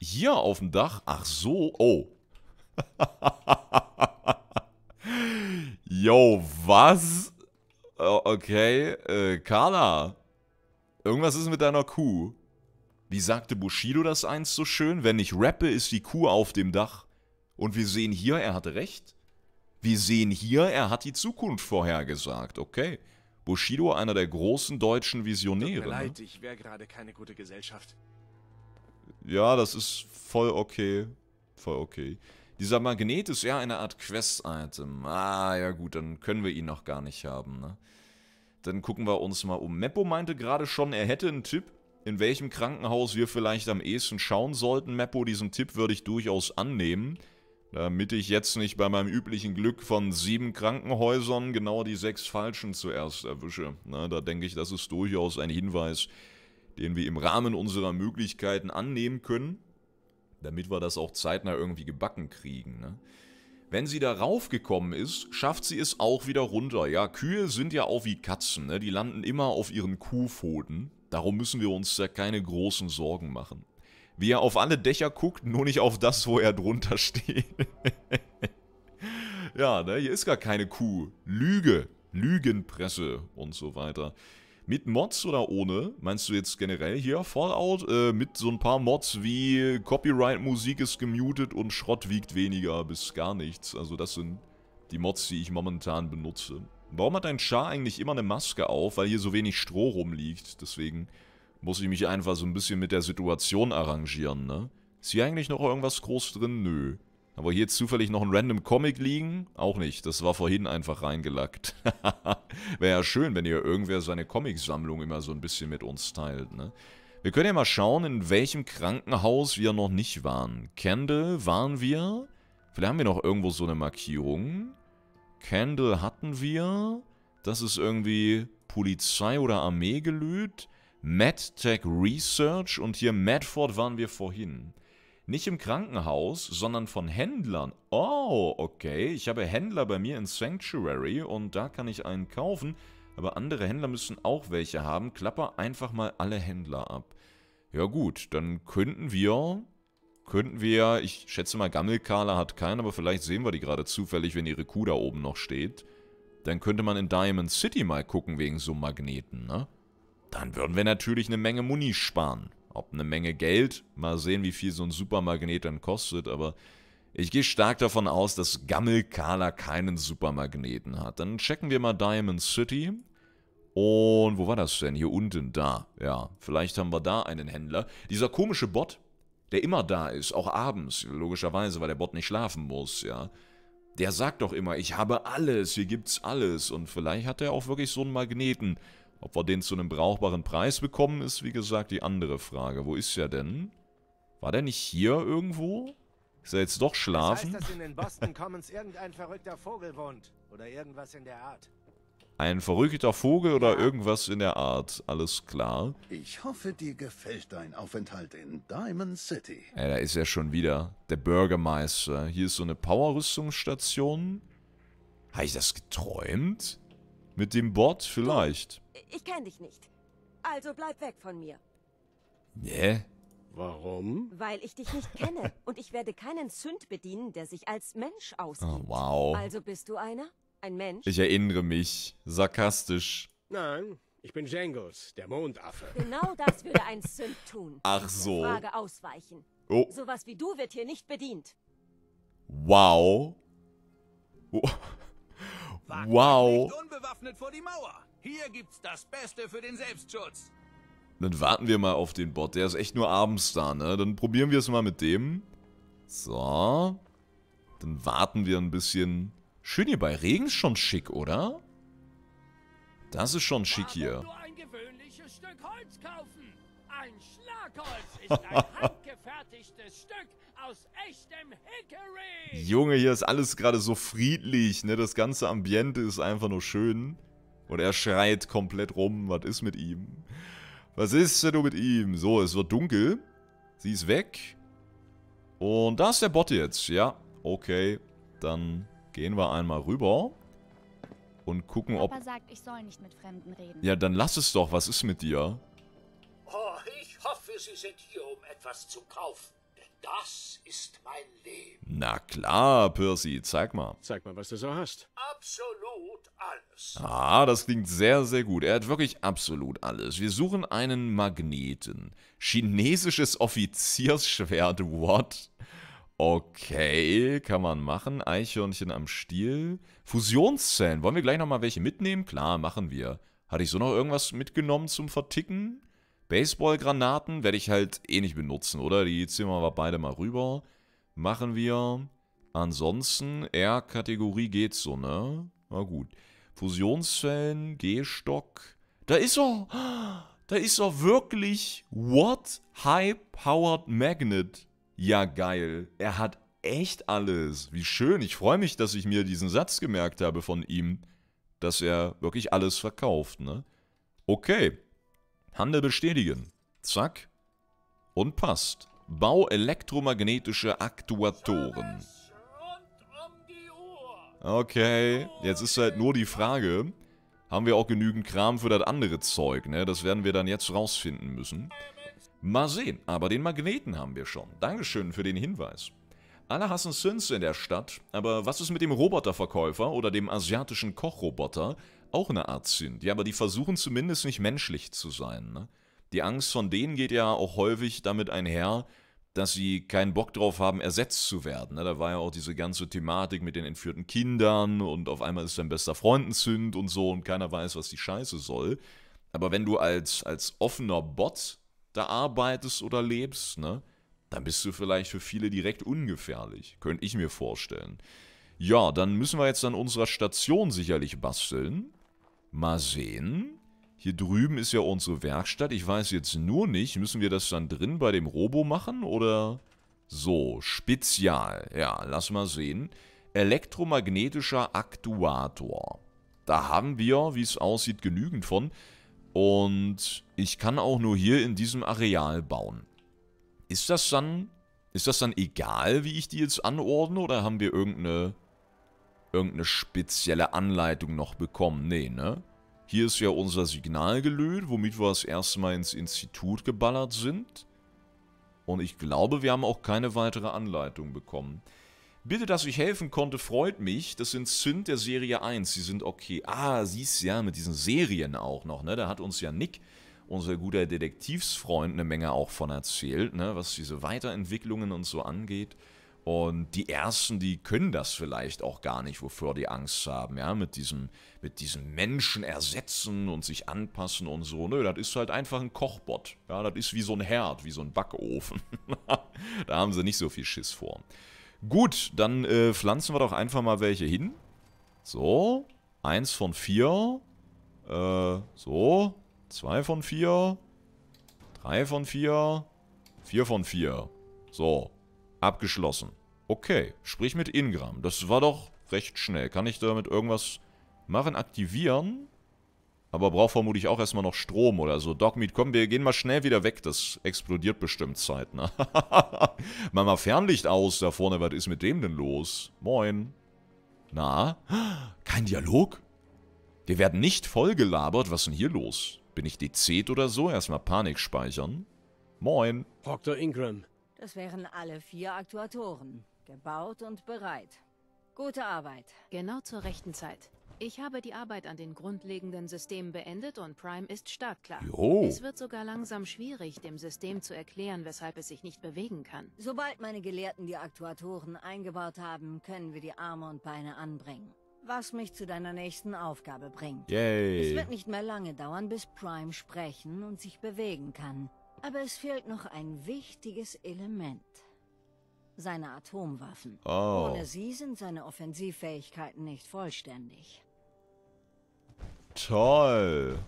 Hier auf dem Dach? Ach so, oh. Yo, was? Oh, okay, äh, Carla. Irgendwas ist mit deiner Kuh. Wie sagte Bushido das einst so schön? Wenn ich rappe, ist die Kuh auf dem Dach. Und wir sehen hier, er hatte recht. Wir sehen hier, er hat die Zukunft vorhergesagt, okay. Bushido, einer der großen deutschen Visionäre. Tut mir ne? leid, ne? ich wäre gerade keine gute Gesellschaft. Ja, das ist voll okay. Voll okay. Dieser Magnet ist ja eine Art Quest-Item. Ah, ja gut, dann können wir ihn noch gar nicht haben, ne? Dann gucken wir uns mal um. Meppo meinte gerade schon, er hätte einen Tipp, in welchem Krankenhaus wir vielleicht am ehesten schauen sollten. Meppo, diesen Tipp würde ich durchaus annehmen damit ich jetzt nicht bei meinem üblichen Glück von sieben Krankenhäusern genau die sechs falschen zuerst erwische. Na, da denke ich, das ist durchaus ein Hinweis, den wir im Rahmen unserer Möglichkeiten annehmen können, damit wir das auch zeitnah irgendwie gebacken kriegen. Ne? Wenn sie da raufgekommen ist, schafft sie es auch wieder runter. Ja, Kühe sind ja auch wie Katzen, ne? die landen immer auf ihren Kuhpfoten. Darum müssen wir uns da keine großen Sorgen machen wie er auf alle Dächer guckt, nur nicht auf das, wo er drunter steht. ja, ne, hier ist gar keine Kuh. Lüge, Lügenpresse und so weiter. Mit Mods oder ohne? Meinst du jetzt generell hier Fallout? Äh, mit so ein paar Mods wie Copyright-Musik ist gemutet und Schrott wiegt weniger bis gar nichts. Also das sind die Mods, die ich momentan benutze. Warum hat dein Char eigentlich immer eine Maske auf? Weil hier so wenig Stroh rumliegt. Deswegen muss ich mich einfach so ein bisschen mit der Situation arrangieren, ne? Ist hier eigentlich noch irgendwas groß drin? Nö. Aber hier zufällig noch ein random Comic liegen? Auch nicht. Das war vorhin einfach reingelackt. Wäre ja schön, wenn hier irgendwer seine Comicsammlung immer so ein bisschen mit uns teilt, ne? Wir können ja mal schauen, in welchem Krankenhaus wir noch nicht waren. Candle waren wir. Vielleicht haben wir noch irgendwo so eine Markierung. Candle hatten wir. Das ist irgendwie Polizei oder Armee gelüht. MedTech Research und hier Medford waren wir vorhin. Nicht im Krankenhaus, sondern von Händlern. Oh, okay. Ich habe Händler bei mir in Sanctuary und da kann ich einen kaufen. Aber andere Händler müssen auch welche haben. Klapper einfach mal alle Händler ab. Ja gut, dann könnten wir... Könnten wir... Ich schätze mal, Gammelkala hat keinen, aber vielleicht sehen wir die gerade zufällig, wenn ihre Kuh da oben noch steht. Dann könnte man in Diamond City mal gucken wegen so Magneten, ne? dann würden wir natürlich eine Menge Muni sparen. Ob eine Menge Geld, mal sehen, wie viel so ein Supermagnet dann kostet, aber ich gehe stark davon aus, dass Gammelkala keinen Supermagneten hat. Dann checken wir mal Diamond City. Und wo war das denn? Hier unten, da. Ja, vielleicht haben wir da einen Händler. Dieser komische Bot, der immer da ist, auch abends, logischerweise, weil der Bot nicht schlafen muss, ja. Der sagt doch immer, ich habe alles, hier gibt's alles. Und vielleicht hat er auch wirklich so einen Magneten ob wir den zu einem brauchbaren Preis bekommen, ist wie gesagt die andere Frage. Wo ist er denn? War der nicht hier irgendwo? Ist er jetzt doch schlafen? Das heißt, dass in den Boston Commons irgendein verrückter Vogel wohnt. Oder irgendwas in der Art. Ein verrückter Vogel oder irgendwas in der Art. Alles klar. Ich hoffe, dir gefällt dein Aufenthalt in Diamond City. Ey, da ist er schon wieder. Der Bürgermeister. Hier ist so eine Power-Rüstungsstation. Habe ich das geträumt? Mit dem Bot vielleicht. Ich kenne dich nicht. Also bleib weg von mir. Nee. Warum? Weil ich dich nicht kenne und ich werde keinen Sünd bedienen, der sich als Mensch ausgibt. Oh, wow. Also bist du einer? Ein Mensch? Ich erinnere mich. Sarkastisch. Nein, ich bin Jengos, der Mondaffe. Genau das würde ein Sünd tun. Ach so. Frage ausweichen. Oh. Sowas wie du wird hier nicht bedient. Wow. Wow. Wow. Nicht unbewaffnet vor die Mauer. Hier gibt's das Beste für den Selbstschutz. Dann warten wir mal auf den Bot. Der ist echt nur abends da, ne? Dann probieren wir es mal mit dem. So. Dann warten wir ein bisschen. Schön hier bei Regen ist schon schick, oder? Das ist schon schick ah, hier. Nur ein gewöhnliches Stück Holz kaufen. Ein Schlagholz ist ein handgefertigtes Stück aus echtem Hickory. Junge, hier ist alles gerade so friedlich, ne? Das ganze Ambiente ist einfach nur schön. Und er schreit komplett rum, was ist mit ihm? Was ist denn nur mit ihm? So, es wird dunkel. Sie ist weg. Und da ist der Bot jetzt. Ja, okay. Dann gehen wir einmal rüber. Und gucken, Papa ob... Sagt, ja, dann lass es doch. Was ist mit dir? Oh, ich hoffe, Sie sind hier, um etwas zu kaufen. Das ist mein Leben. Na klar, Percy, zeig mal. Zeig mal, was du so hast. Absolut alles. Ah, das klingt sehr, sehr gut. Er hat wirklich absolut alles. Wir suchen einen Magneten. Chinesisches Offiziersschwert, what? Okay, kann man machen. Eichhörnchen am Stiel. Fusionszellen. Wollen wir gleich nochmal welche mitnehmen? Klar, machen wir. Hatte ich so noch irgendwas mitgenommen zum Verticken? Baseballgranaten werde ich halt eh nicht benutzen, oder? Die ziehen wir aber beide mal rüber. Machen wir. Ansonsten, R-Kategorie geht so, ne? Na gut. Fusionsfällen, G-Stock. Da ist er! Da ist er wirklich! What? High-Powered Magnet. Ja, geil. Er hat echt alles. Wie schön. Ich freue mich, dass ich mir diesen Satz gemerkt habe von ihm, dass er wirklich alles verkauft, ne? Okay. Handel bestätigen. Zack. Und passt. Bau elektromagnetische Aktuatoren. Okay, jetzt ist halt nur die Frage, haben wir auch genügend Kram für das andere Zeug, ne? Das werden wir dann jetzt rausfinden müssen. Mal sehen, aber den Magneten haben wir schon. Dankeschön für den Hinweis. Alle hassen Sins in der Stadt, aber was ist mit dem Roboterverkäufer oder dem asiatischen Kochroboter, auch eine Art sind. Ja, aber die versuchen zumindest nicht menschlich zu sein. Ne? Die Angst von denen geht ja auch häufig damit einher, dass sie keinen Bock drauf haben, ersetzt zu werden. Ne? Da war ja auch diese ganze Thematik mit den entführten Kindern und auf einmal ist dein bester Freund ein Sünd und so und keiner weiß, was die Scheiße soll. Aber wenn du als, als offener Bot da arbeitest oder lebst, ne, dann bist du vielleicht für viele direkt ungefährlich. Könnte ich mir vorstellen. Ja, dann müssen wir jetzt an unserer Station sicherlich basteln. Mal sehen. Hier drüben ist ja unsere Werkstatt. Ich weiß jetzt nur nicht, müssen wir das dann drin bei dem Robo machen oder... So, Spezial. Ja, lass mal sehen. Elektromagnetischer Aktuator. Da haben wir, wie es aussieht, genügend von. Und ich kann auch nur hier in diesem Areal bauen. Ist das dann... Ist das dann egal, wie ich die jetzt anordne? Oder haben wir irgendeine irgendeine spezielle Anleitung noch bekommen. Nee, ne? Hier ist ja unser Signal gelöst, womit wir das erste Mal ins Institut geballert sind. Und ich glaube, wir haben auch keine weitere Anleitung bekommen. Bitte, dass ich helfen konnte, freut mich. Das sind Synth der Serie 1. Sie sind okay. Ah, siehst ja, mit diesen Serien auch noch, ne? Da hat uns ja Nick, unser guter Detektivsfreund, eine Menge auch von erzählt, ne? Was diese Weiterentwicklungen und so angeht. Und die ersten, die können das vielleicht auch gar nicht, wofür die Angst haben, ja, mit diesem, mit diesem Menschen ersetzen und sich anpassen und so. Nö, das ist halt einfach ein Kochbot. Ja, das ist wie so ein Herd, wie so ein Backofen. da haben sie nicht so viel Schiss vor. Gut, dann äh, pflanzen wir doch einfach mal welche hin. So, eins von vier. Äh, so, zwei von vier. Drei von vier. Vier von vier. So, Abgeschlossen. Okay, sprich mit Ingram. Das war doch recht schnell. Kann ich damit irgendwas machen? Aktivieren? Aber braucht vermutlich auch erstmal noch Strom oder so. Dogmeat, komm, wir gehen mal schnell wieder weg. Das explodiert bestimmt zeitnah. Mach mal Fernlicht aus da vorne. Was ist mit dem denn los? Moin. Na? Kein Dialog? Wir werden nicht vollgelabert. Was ist denn hier los? Bin ich dezet oder so? Erstmal Panik speichern. Moin. Dr. Ingram, das wären alle vier Aktuatoren. Gebaut und bereit. Gute Arbeit. Genau zur rechten Zeit. Ich habe die Arbeit an den grundlegenden Systemen beendet und Prime ist startklar. Jo. Es wird sogar langsam schwierig, dem System zu erklären, weshalb es sich nicht bewegen kann. Sobald meine Gelehrten die Aktuatoren eingebaut haben, können wir die Arme und Beine anbringen. Was mich zu deiner nächsten Aufgabe bringt. Yay. Es wird nicht mehr lange dauern, bis Prime sprechen und sich bewegen kann. Aber es fehlt noch ein wichtiges Element. Seine Atomwaffen. Oh. Ohne sie sind seine Offensivfähigkeiten nicht vollständig. Toll.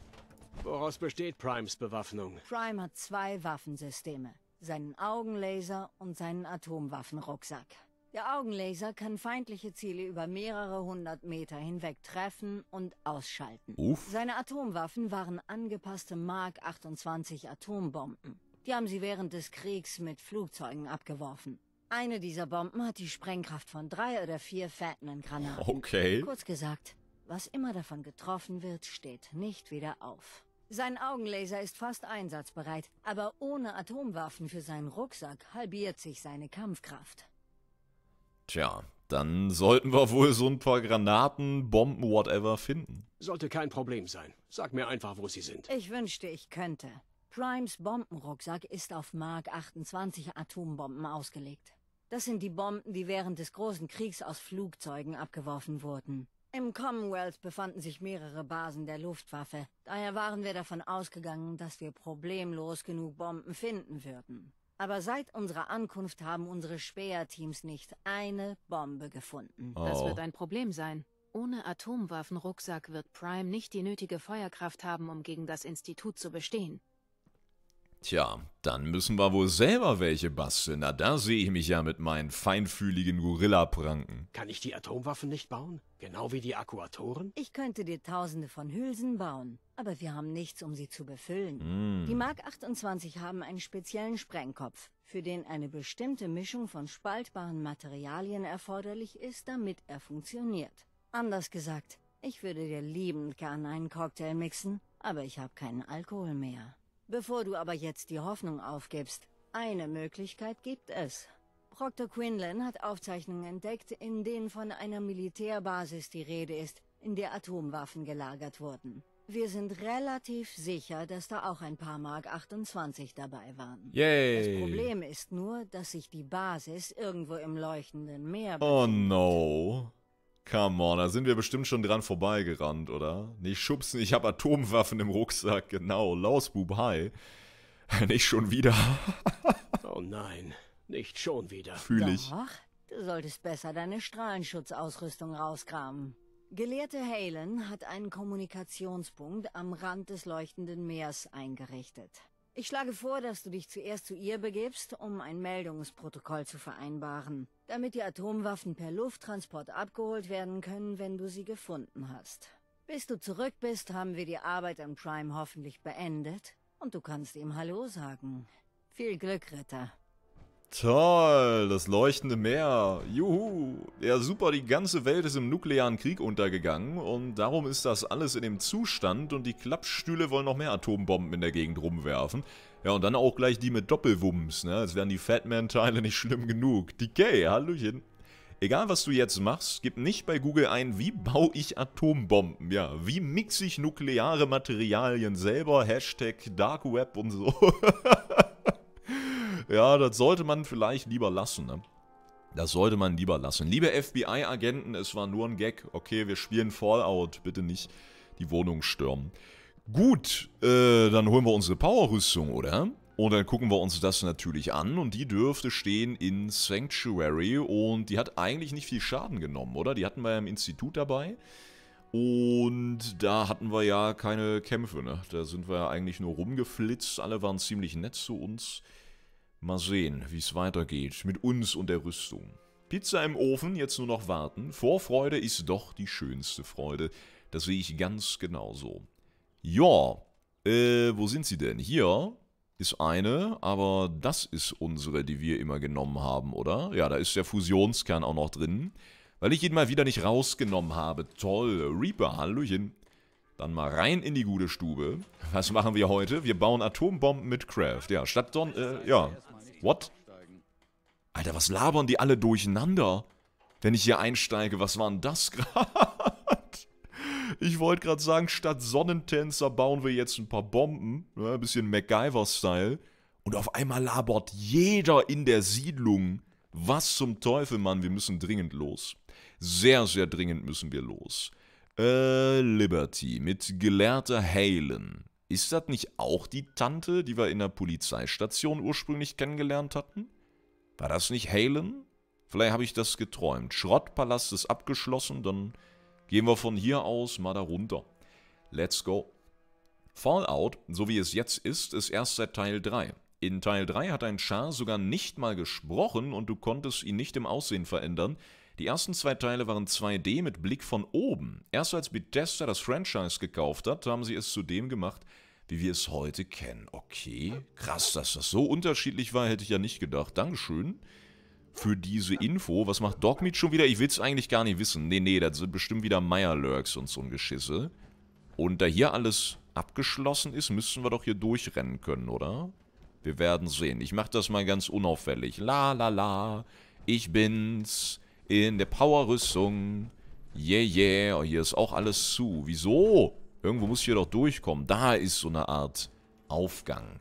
Woraus besteht Primes Bewaffnung? Prime hat zwei Waffensysteme. Seinen Augenlaser und seinen Atomwaffenrucksack. Der Augenlaser kann feindliche Ziele über mehrere hundert Meter hinweg treffen und ausschalten. Uff. Seine Atomwaffen waren angepasste Mark 28 Atombomben. Die haben sie während des Kriegs mit Flugzeugen abgeworfen. Eine dieser Bomben hat die Sprengkraft von drei oder vier Fatman-Granaten. Okay. Kurz gesagt, was immer davon getroffen wird, steht nicht wieder auf. Sein Augenlaser ist fast einsatzbereit, aber ohne Atomwaffen für seinen Rucksack halbiert sich seine Kampfkraft. Tja, dann sollten wir wohl so ein paar Granaten, Bomben, whatever finden. Sollte kein Problem sein. Sag mir einfach, wo sie sind. Ich wünschte, ich könnte. Primes Bombenrucksack ist auf Mark 28 Atombomben ausgelegt. Das sind die Bomben, die während des großen Kriegs aus Flugzeugen abgeworfen wurden. Im Commonwealth befanden sich mehrere Basen der Luftwaffe. Daher waren wir davon ausgegangen, dass wir problemlos genug Bomben finden würden. Aber seit unserer Ankunft haben unsere speer nicht eine Bombe gefunden. Oh. Das wird ein Problem sein. Ohne Atomwaffenrucksack wird Prime nicht die nötige Feuerkraft haben, um gegen das Institut zu bestehen. Tja, dann müssen wir wohl selber welche basteln. Na, da sehe ich mich ja mit meinen feinfühligen Gorilla-Pranken. Kann ich die Atomwaffen nicht bauen? Genau wie die Akkuatoren? Ich könnte dir tausende von Hülsen bauen, aber wir haben nichts, um sie zu befüllen. Mm. Die Mark 28 haben einen speziellen Sprengkopf, für den eine bestimmte Mischung von spaltbaren Materialien erforderlich ist, damit er funktioniert. Anders gesagt, ich würde dir liebend gern einen Cocktail mixen, aber ich habe keinen Alkohol mehr. Bevor du aber jetzt die Hoffnung aufgibst, eine Möglichkeit gibt es. Proctor Quinlan hat Aufzeichnungen entdeckt, in denen von einer Militärbasis die Rede ist, in der Atomwaffen gelagert wurden. Wir sind relativ sicher, dass da auch ein paar Mark 28 dabei waren. Yay. Das Problem ist nur, dass sich die Basis irgendwo im leuchtenden Meer oh befindet. Oh no. Come on, da sind wir bestimmt schon dran vorbeigerannt, oder? Nicht schubsen, ich habe Atomwaffen im Rucksack, genau. Los, Bub, hi. Nicht schon wieder. oh nein, nicht schon wieder. Fühl ich. Doch, du solltest besser deine Strahlenschutzausrüstung rauskramen. Gelehrte Halen hat einen Kommunikationspunkt am Rand des leuchtenden Meers eingerichtet. Ich schlage vor, dass du dich zuerst zu ihr begibst, um ein Meldungsprotokoll zu vereinbaren, damit die Atomwaffen per Lufttransport abgeholt werden können, wenn du sie gefunden hast. Bis du zurück bist, haben wir die Arbeit an Prime hoffentlich beendet und du kannst ihm Hallo sagen. Viel Glück, Ritter. Toll, das leuchtende Meer. Juhu. Ja, super, die ganze Welt ist im nuklearen Krieg untergegangen und darum ist das alles in dem Zustand und die Klappstühle wollen noch mehr Atombomben in der Gegend rumwerfen. Ja, und dann auch gleich die mit Doppelwumms, ne? Als wären die Fatman-Teile nicht schlimm genug. DK, Hallöchen. Egal was du jetzt machst, gib nicht bei Google ein, wie baue ich Atombomben, ja, wie mixe ich nukleare Materialien selber, Hashtag Dark Web und so. Ja, das sollte man vielleicht lieber lassen, ne? Das sollte man lieber lassen. Liebe FBI-Agenten, es war nur ein Gag. Okay, wir spielen Fallout. Bitte nicht die Wohnung stürmen. Gut, äh, dann holen wir unsere Powerrüstung, oder? Und dann gucken wir uns das natürlich an und die dürfte stehen in Sanctuary und die hat eigentlich nicht viel Schaden genommen, oder? Die hatten wir ja im Institut dabei und da hatten wir ja keine Kämpfe, ne? Da sind wir ja eigentlich nur rumgeflitzt, alle waren ziemlich nett zu uns. Mal sehen, wie es weitergeht mit uns und der Rüstung. Pizza im Ofen, jetzt nur noch warten. Vorfreude ist doch die schönste Freude. Das sehe ich ganz genauso. Ja, äh, wo sind sie denn? Hier ist eine, aber das ist unsere, die wir immer genommen haben, oder? Ja, da ist der Fusionskern auch noch drin. Weil ich ihn mal wieder nicht rausgenommen habe. Toll. Reaper, Hallöchen. Dann mal rein in die gute Stube. Was machen wir heute? Wir bauen Atombomben mit Craft. Ja, statt Don... Äh, ja, What? Alter, was labern die alle durcheinander? Wenn ich hier einsteige, was war denn das gerade? Ich wollte gerade sagen, statt Sonnentänzer bauen wir jetzt ein paar Bomben. Ne, ein bisschen MacGyver-Style. Und auf einmal labert jeder in der Siedlung. Was zum Teufel, Mann, wir müssen dringend los. Sehr, sehr dringend müssen wir los. Äh, Liberty mit gelehrter Halen. Ist das nicht auch die Tante, die wir in der Polizeistation ursprünglich kennengelernt hatten? War das nicht Halen? Vielleicht habe ich das geträumt. Schrottpalast ist abgeschlossen, dann gehen wir von hier aus mal da runter. Let's go. Fallout, so wie es jetzt ist, ist erst seit Teil 3. In Teil 3 hat ein Char sogar nicht mal gesprochen und du konntest ihn nicht im Aussehen verändern. Die ersten zwei Teile waren 2D mit Blick von oben. Erst als Bethesda das Franchise gekauft hat, haben sie es zudem gemacht, wie wir es heute kennen. Okay, krass, dass das so unterschiedlich war, hätte ich ja nicht gedacht. Dankeschön für diese Info. Was macht Dogmeat schon wieder? Ich will es eigentlich gar nicht wissen. Nee, nee, das sind bestimmt wieder Meyer-Lurks und so ein Geschisse. Und da hier alles abgeschlossen ist, müssen wir doch hier durchrennen können, oder? Wir werden sehen. Ich mache das mal ganz unauffällig. La, la, la. Ich bin's. In der Powerrüstung. Yeah, yeah. Oh, hier ist auch alles zu. Wieso? Irgendwo muss ich hier doch durchkommen. Da ist so eine Art Aufgang.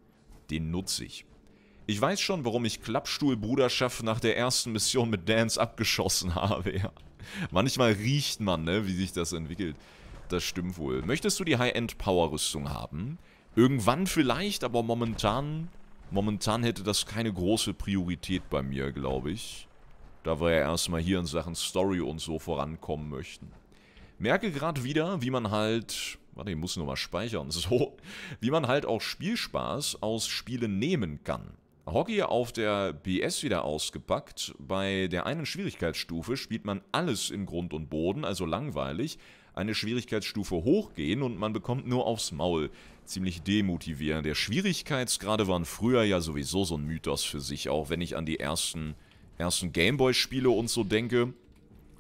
Den nutze ich. Ich weiß schon, warum ich Klappstuhlbruderschaft nach der ersten Mission mit Dance abgeschossen habe, ja. Manchmal riecht man, ne, wie sich das entwickelt. Das stimmt wohl. Möchtest du die High-End-Power-Rüstung haben? Irgendwann vielleicht, aber momentan... Momentan hätte das keine große Priorität bei mir, glaube ich. Da wir ja erstmal hier in Sachen Story und so vorankommen möchten merke gerade wieder, wie man halt, warte, ich muss nochmal speichern, so, wie man halt auch Spielspaß aus Spielen nehmen kann. Hockey auf der BS wieder ausgepackt. Bei der einen Schwierigkeitsstufe spielt man alles in Grund und Boden, also langweilig. Eine Schwierigkeitsstufe hochgehen und man bekommt nur aufs Maul. Ziemlich demotivierend. Der Schwierigkeitsgrade waren früher ja sowieso so ein Mythos für sich, auch wenn ich an die ersten, ersten Gameboy-Spiele und so denke.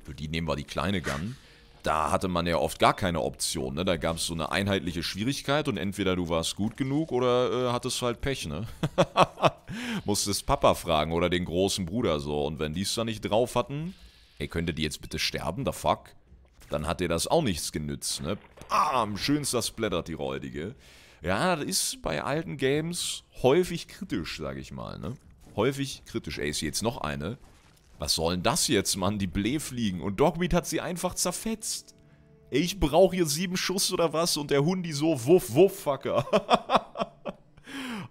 Für die nehmen wir die kleine Gun da hatte man ja oft gar keine Option. Ne? Da gab es so eine einheitliche Schwierigkeit und entweder du warst gut genug oder äh, hattest halt Pech. Ne? Musstest Papa fragen oder den großen Bruder so. Und wenn die es da nicht drauf hatten, ey, könntet ihr jetzt bitte sterben, the fuck? Dann hat dir das auch nichts genützt, ne? Bam, schönster splattert die Räudige. Ja, das ist bei alten Games häufig kritisch, sag ich mal, ne? Häufig kritisch. Ey, ist jetzt noch eine. Was soll denn das jetzt, Mann? Die Blähfliegen. Und Dogmeat hat sie einfach zerfetzt. ich brauche hier sieben Schuss oder was und der Hundi so wuff, wuff, Fucker.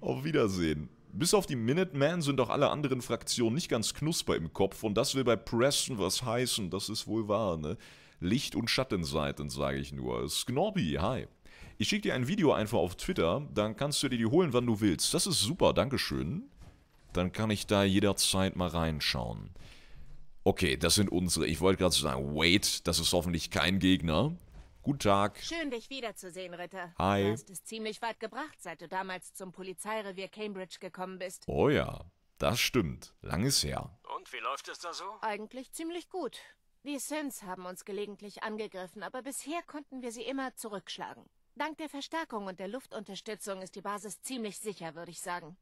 auf Wiedersehen. Bis auf die Minutemen sind auch alle anderen Fraktionen nicht ganz knusper im Kopf und das will bei Preston was heißen, das ist wohl wahr, ne? Licht- und Schattenseiten, sage ich nur. Snorby, hi. Ich schicke dir ein Video einfach auf Twitter, dann kannst du dir die holen, wann du willst. Das ist super, Dankeschön. Dann kann ich da jederzeit mal reinschauen. Okay, das sind unsere. Ich wollte gerade sagen, wait, das ist hoffentlich kein Gegner. Guten Tag. Schön, dich wiederzusehen, Ritter. Hi. Du hast es ziemlich weit gebracht, seit du damals zum Polizeirevier Cambridge gekommen bist. Oh ja, das stimmt. Langes her. Und wie läuft es da so? Eigentlich ziemlich gut. Die Sins haben uns gelegentlich angegriffen, aber bisher konnten wir sie immer zurückschlagen. Dank der Verstärkung und der Luftunterstützung ist die Basis ziemlich sicher, würde ich sagen.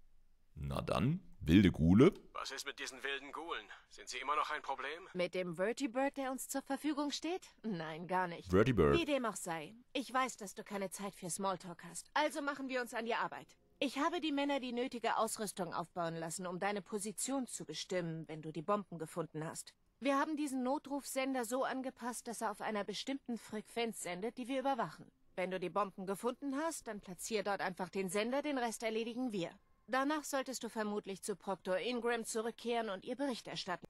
Na dann, wilde Gule. Was ist mit diesen wilden Gulen? Sind sie immer noch ein Problem? Mit dem Vertibird, der uns zur Verfügung steht? Nein, gar nicht. Vertibird. Wie dem auch sei. Ich weiß, dass du keine Zeit für Smalltalk hast. Also machen wir uns an die Arbeit. Ich habe die Männer die nötige Ausrüstung aufbauen lassen, um deine Position zu bestimmen, wenn du die Bomben gefunden hast. Wir haben diesen Notrufsender so angepasst, dass er auf einer bestimmten Frequenz sendet, die wir überwachen. Wenn du die Bomben gefunden hast, dann platziere dort einfach den Sender, den Rest erledigen wir. Danach solltest du vermutlich zu Proctor Ingram zurückkehren und ihr Bericht erstatten.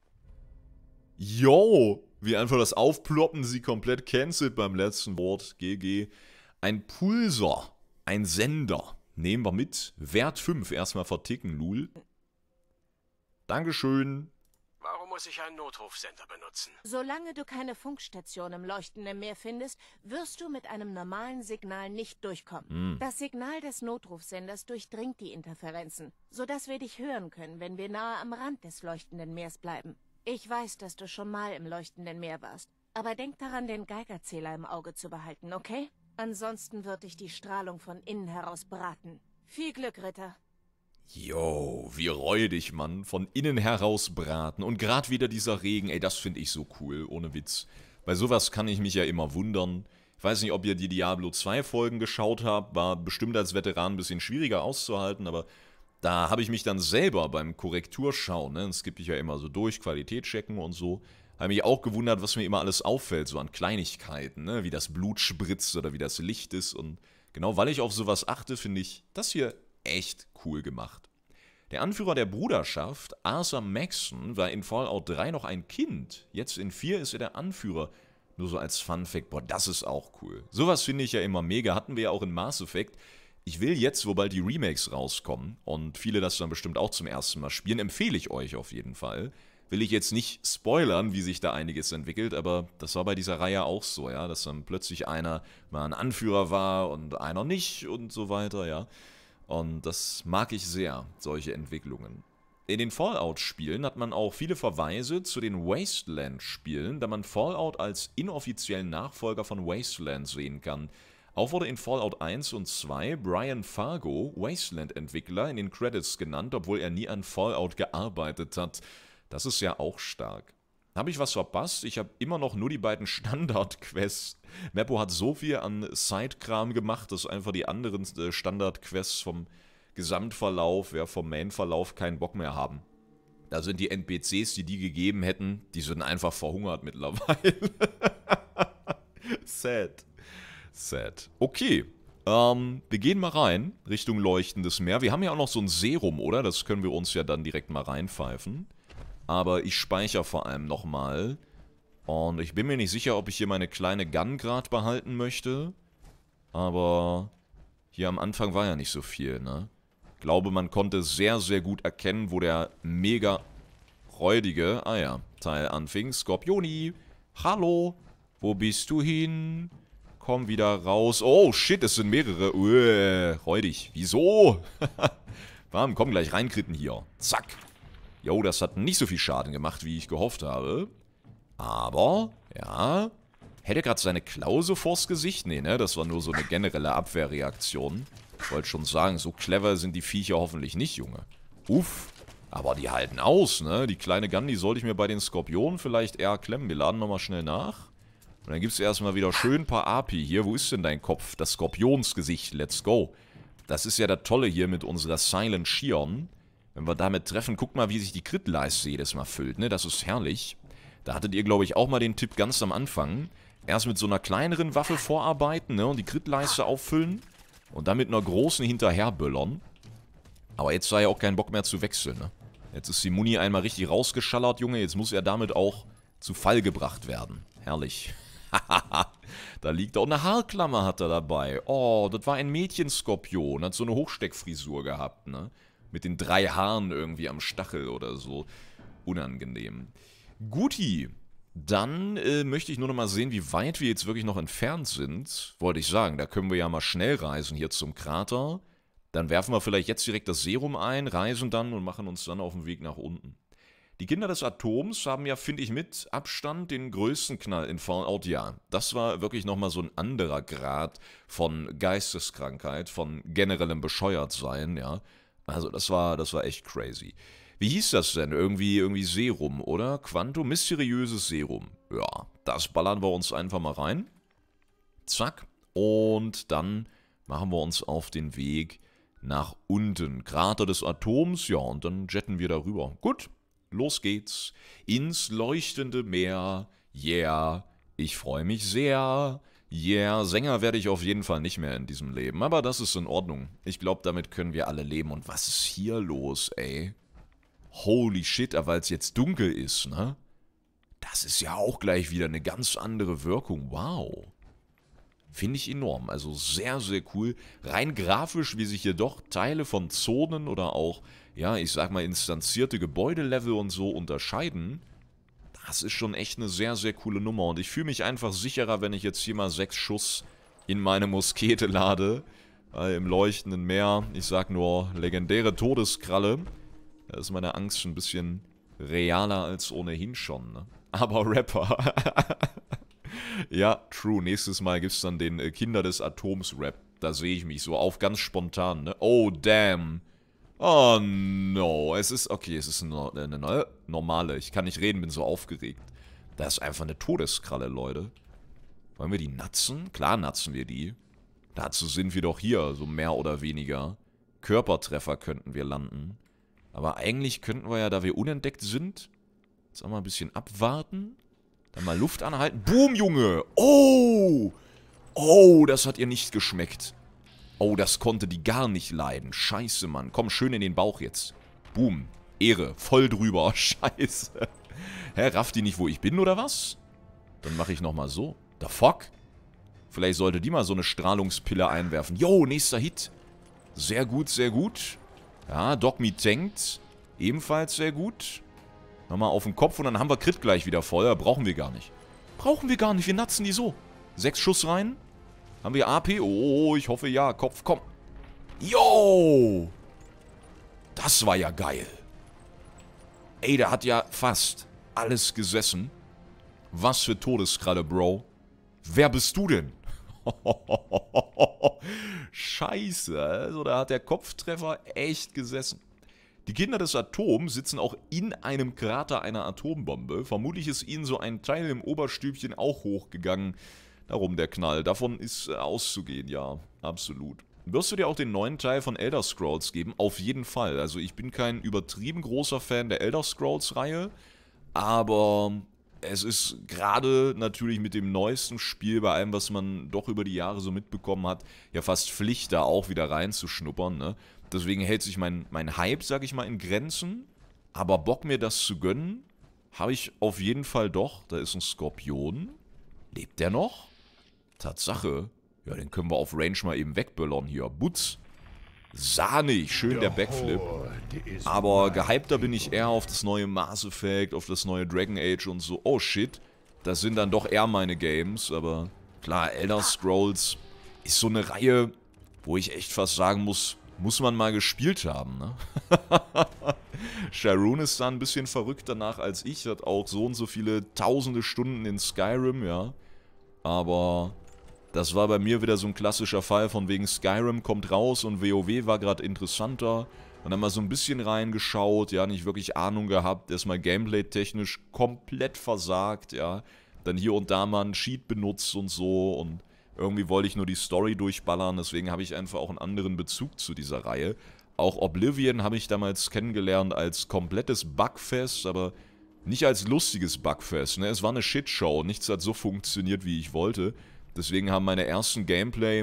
Yo, wie einfach das Aufploppen sie komplett cancelt beim letzten Wort. GG. Ein Pulsor, ein Sender. Nehmen wir mit. Wert 5. Erstmal verticken, Lul. Dankeschön muss ich einen Notrufsender benutzen. Solange du keine Funkstation im leuchtenden Meer findest, wirst du mit einem normalen Signal nicht durchkommen. Hm. Das Signal des Notrufsenders durchdringt die Interferenzen, sodass wir dich hören können, wenn wir nahe am Rand des leuchtenden Meers bleiben. Ich weiß, dass du schon mal im leuchtenden Meer warst, aber denk daran, den Geigerzähler im Auge zu behalten, okay? Ansonsten wird dich die Strahlung von innen heraus braten. Viel Glück, Ritter. Yo, wie reue dich, Mann. Von innen heraus braten. Und gerade wieder dieser Regen, ey, das finde ich so cool, ohne Witz. Bei sowas kann ich mich ja immer wundern. Ich weiß nicht, ob ihr die Diablo 2 Folgen geschaut habt, war bestimmt als Veteran ein bisschen schwieriger auszuhalten, aber da habe ich mich dann selber beim Korrekturschauen, ne, das gebe ich ja immer so durch, Qualität checken und so, habe mich auch gewundert, was mir immer alles auffällt, so an Kleinigkeiten, ne, wie das Blut spritzt oder wie das Licht ist und genau weil ich auf sowas achte, finde ich das hier echt cool gemacht. Der Anführer der Bruderschaft, Arthur Maxson, war in Fallout 3 noch ein Kind. Jetzt in 4 ist er der Anführer. Nur so als Fun Fact, boah, das ist auch cool. Sowas finde ich ja immer mega, hatten wir ja auch in Mass Effect. Ich will jetzt, sobald die Remakes rauskommen und viele das dann bestimmt auch zum ersten Mal spielen, empfehle ich euch auf jeden Fall. Will ich jetzt nicht spoilern, wie sich da einiges entwickelt, aber das war bei dieser Reihe auch so, ja, dass dann plötzlich einer mal ein Anführer war und einer nicht und so weiter, ja. Und das mag ich sehr, solche Entwicklungen. In den Fallout-Spielen hat man auch viele Verweise zu den Wasteland-Spielen, da man Fallout als inoffiziellen Nachfolger von Wasteland sehen kann. Auch wurde in Fallout 1 und 2 Brian Fargo, Wasteland-Entwickler, in den Credits genannt, obwohl er nie an Fallout gearbeitet hat. Das ist ja auch stark. Habe ich was verpasst? Ich habe immer noch nur die beiden Standard-Quests. Meppo hat so viel an Side-Kram gemacht, dass einfach die anderen äh, Standard-Quests vom Gesamtverlauf, ja, vom Main-Verlauf keinen Bock mehr haben. Da sind die NPCs, die die gegeben hätten, die sind einfach verhungert mittlerweile. Sad. Sad. Okay. Ähm, wir gehen mal rein Richtung leuchtendes Meer. Wir haben ja auch noch so ein Serum, oder? Das können wir uns ja dann direkt mal reinpfeifen. Aber ich speichere vor allem nochmal. Und ich bin mir nicht sicher, ob ich hier meine kleine Gun gerade behalten möchte. Aber hier am Anfang war ja nicht so viel, ne? Ich glaube, man konnte sehr, sehr gut erkennen, wo der mega räudige, ah ja, Teil anfing. Skorpioni, hallo, wo bist du hin? Komm wieder raus. Oh, shit, es sind mehrere. Uäh, räudig. Wieso? Warum, komm gleich reinkritten hier. Zack. Jo, das hat nicht so viel Schaden gemacht, wie ich gehofft habe. Aber, ja, hätte gerade seine Klaue so vors Gesicht? Nee, ne, das war nur so eine generelle Abwehrreaktion. wollte schon sagen, so clever sind die Viecher hoffentlich nicht, Junge. Uff, aber die halten aus, ne? Die kleine Gun, die sollte ich mir bei den Skorpionen vielleicht eher klemmen. Wir laden nochmal schnell nach. Und dann gibt es erstmal wieder schön ein paar Api hier. Wo ist denn dein Kopf? Das Skorpionsgesicht. Let's go. Das ist ja das Tolle hier mit unserer Silent Shion. Wenn wir damit treffen, guckt mal, wie sich die Crit-Leiste jedes Mal füllt, ne? Das ist herrlich. Da hattet ihr, glaube ich, auch mal den Tipp ganz am Anfang. Erst mit so einer kleineren Waffe vorarbeiten, ne? Und die Crit-Leiste auffüllen. Und dann mit einer großen hinterherböllern. Aber jetzt sei ja auch kein Bock mehr zu wechseln, ne? Jetzt ist die Muni einmal richtig rausgeschallert, Junge. Jetzt muss er damit auch zu Fall gebracht werden. Herrlich. da liegt auch eine Haarklammer hat er dabei. Oh, das war ein Mädchenskorpion. Hat so eine Hochsteckfrisur gehabt, ne? mit den drei Haaren irgendwie am Stachel oder so. Unangenehm. Guti, dann äh, möchte ich nur noch mal sehen, wie weit wir jetzt wirklich noch entfernt sind. Wollte ich sagen, da können wir ja mal schnell reisen hier zum Krater. Dann werfen wir vielleicht jetzt direkt das Serum ein, reisen dann und machen uns dann auf den Weg nach unten. Die Kinder des Atoms haben ja, finde ich, mit Abstand den größten Knall in Fallout. Oh ja, das war wirklich nochmal so ein anderer Grad von Geisteskrankheit, von generellem Bescheuertsein, ja. Also das war, das war echt crazy. Wie hieß das denn? Irgendwie, irgendwie Serum, oder? Quantum, mysteriöses Serum. Ja, das ballern wir uns einfach mal rein. Zack. Und dann machen wir uns auf den Weg nach unten. Krater des Atoms, ja, und dann jetten wir darüber. Gut, los geht's. Ins leuchtende Meer. Yeah, ich freue mich sehr yeah, Sänger werde ich auf jeden Fall nicht mehr in diesem Leben, aber das ist in Ordnung. Ich glaube, damit können wir alle leben. Und was ist hier los, ey? Holy shit, aber weil es jetzt dunkel ist, ne? Das ist ja auch gleich wieder eine ganz andere Wirkung. Wow. Finde ich enorm. Also sehr, sehr cool. Rein grafisch, wie sich hier doch Teile von Zonen oder auch, ja, ich sag mal, instanzierte Gebäudelevel und so unterscheiden, das ist schon echt eine sehr, sehr coole Nummer. Und ich fühle mich einfach sicherer, wenn ich jetzt hier mal sechs Schuss in meine Muskete lade. Äh, Im leuchtenden Meer. Ich sag nur, legendäre Todeskralle. Da ist meine Angst schon ein bisschen realer als ohnehin schon. Ne? Aber Rapper. ja, true. Nächstes Mal gibt es dann den äh, Kinder des Atoms-Rap. Da sehe ich mich so auf, ganz spontan. Ne? Oh, damn. Oh no, es ist, okay, es ist eine, eine neue, normale. Ich kann nicht reden, bin so aufgeregt. Das ist einfach eine Todeskralle, Leute. Wollen wir die natzen? Klar natzen wir die. Dazu sind wir doch hier, so mehr oder weniger. Körpertreffer könnten wir landen. Aber eigentlich könnten wir ja, da wir unentdeckt sind, jetzt auch mal ein bisschen abwarten. Dann mal Luft anhalten. Boom, Junge! Oh! Oh, das hat ihr nicht geschmeckt. Oh, das konnte die gar nicht leiden. Scheiße, Mann. Komm, schön in den Bauch jetzt. Boom. Ehre. Voll drüber. Scheiße. Hä, rafft die nicht, wo ich bin, oder was? Dann mache ich nochmal so. The fuck? Vielleicht sollte die mal so eine Strahlungspille einwerfen. Yo, nächster Hit. Sehr gut, sehr gut. Ja, Dogme tankt. Ebenfalls sehr gut. Nochmal auf den Kopf und dann haben wir Crit gleich wieder voll. brauchen wir gar nicht. Brauchen wir gar nicht. Wir natzen die so. Sechs Schuss rein. Haben wir AP? Oh, oh, ich hoffe ja. Kopf, komm. Yo! Das war ja geil. Ey, da hat ja fast alles gesessen. Was für Todeskralle, Bro. Wer bist du denn? Scheiße, also da hat der Kopftreffer echt gesessen. Die Kinder des Atoms sitzen auch in einem Krater einer Atombombe. Vermutlich ist ihnen so ein Teil im Oberstübchen auch hochgegangen. Darum der Knall. Davon ist äh, auszugehen, ja. Absolut. Wirst du dir auch den neuen Teil von Elder Scrolls geben? Auf jeden Fall. Also ich bin kein übertrieben großer Fan der Elder Scrolls-Reihe, aber es ist gerade natürlich mit dem neuesten Spiel, bei allem, was man doch über die Jahre so mitbekommen hat, ja fast Pflicht, da auch wieder reinzuschnuppern. Ne? Deswegen hält sich mein, mein Hype, sag ich mal, in Grenzen. Aber Bock mir das zu gönnen, habe ich auf jeden Fall doch. Da ist ein Skorpion. Lebt der noch? Tatsache. Ja, den können wir auf Range mal eben wegböllern hier. Butz. Sahnig, schön der Backflip. Aber gehypter bin ich eher auf das neue Mass Effect, auf das neue Dragon Age und so. Oh shit, das sind dann doch eher meine Games, aber klar, Elder Scrolls ist so eine Reihe, wo ich echt fast sagen muss, muss man mal gespielt haben, ne? Sharon ist da ein bisschen verrückt danach als ich, hat auch so und so viele tausende Stunden in Skyrim, ja. Aber das war bei mir wieder so ein klassischer Fall von wegen Skyrim kommt raus und WoW war gerade interessanter. Und dann mal so ein bisschen reingeschaut, ja, nicht wirklich Ahnung gehabt, erstmal Gameplay-technisch komplett versagt, ja. Dann hier und da mal einen Cheat benutzt und so und irgendwie wollte ich nur die Story durchballern, deswegen habe ich einfach auch einen anderen Bezug zu dieser Reihe. Auch Oblivion habe ich damals kennengelernt als komplettes Bugfest, aber nicht als lustiges Bugfest, ne? Es war eine Shitshow, nichts hat so funktioniert, wie ich wollte. Deswegen haben meine ersten Gameplay,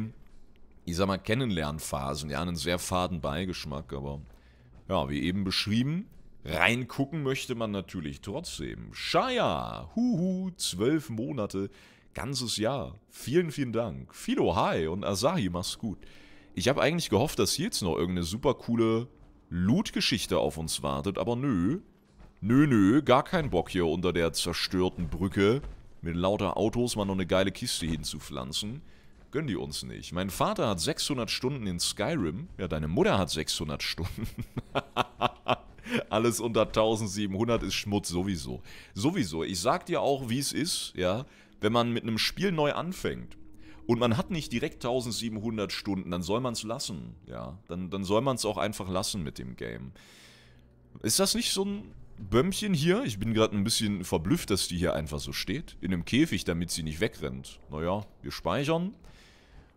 ich sag mal, Kennenlernphasen, ja, einen sehr faden Beigeschmack, aber ja, wie eben beschrieben, reingucken möchte man natürlich trotzdem. Shaya, huhu, zwölf Monate, ganzes Jahr. Vielen, vielen Dank. Fido, hi und Asahi, mach's gut. Ich habe eigentlich gehofft, dass hier jetzt noch irgendeine super coole Loot-Geschichte auf uns wartet, aber nö. Nö, nö, gar kein Bock hier unter der zerstörten Brücke mit lauter Autos mal noch eine geile Kiste hinzupflanzen. Gönnen die uns nicht. Mein Vater hat 600 Stunden in Skyrim. Ja, deine Mutter hat 600 Stunden. Alles unter 1700 ist Schmutz, sowieso. Sowieso. Ich sag dir auch, wie es ist, ja, wenn man mit einem Spiel neu anfängt und man hat nicht direkt 1700 Stunden, dann soll man es lassen, ja. Dann, dann soll man es auch einfach lassen mit dem Game. Ist das nicht so ein Bömmchen hier, ich bin gerade ein bisschen verblüfft, dass die hier einfach so steht. In einem Käfig, damit sie nicht wegrennt. Naja, wir speichern.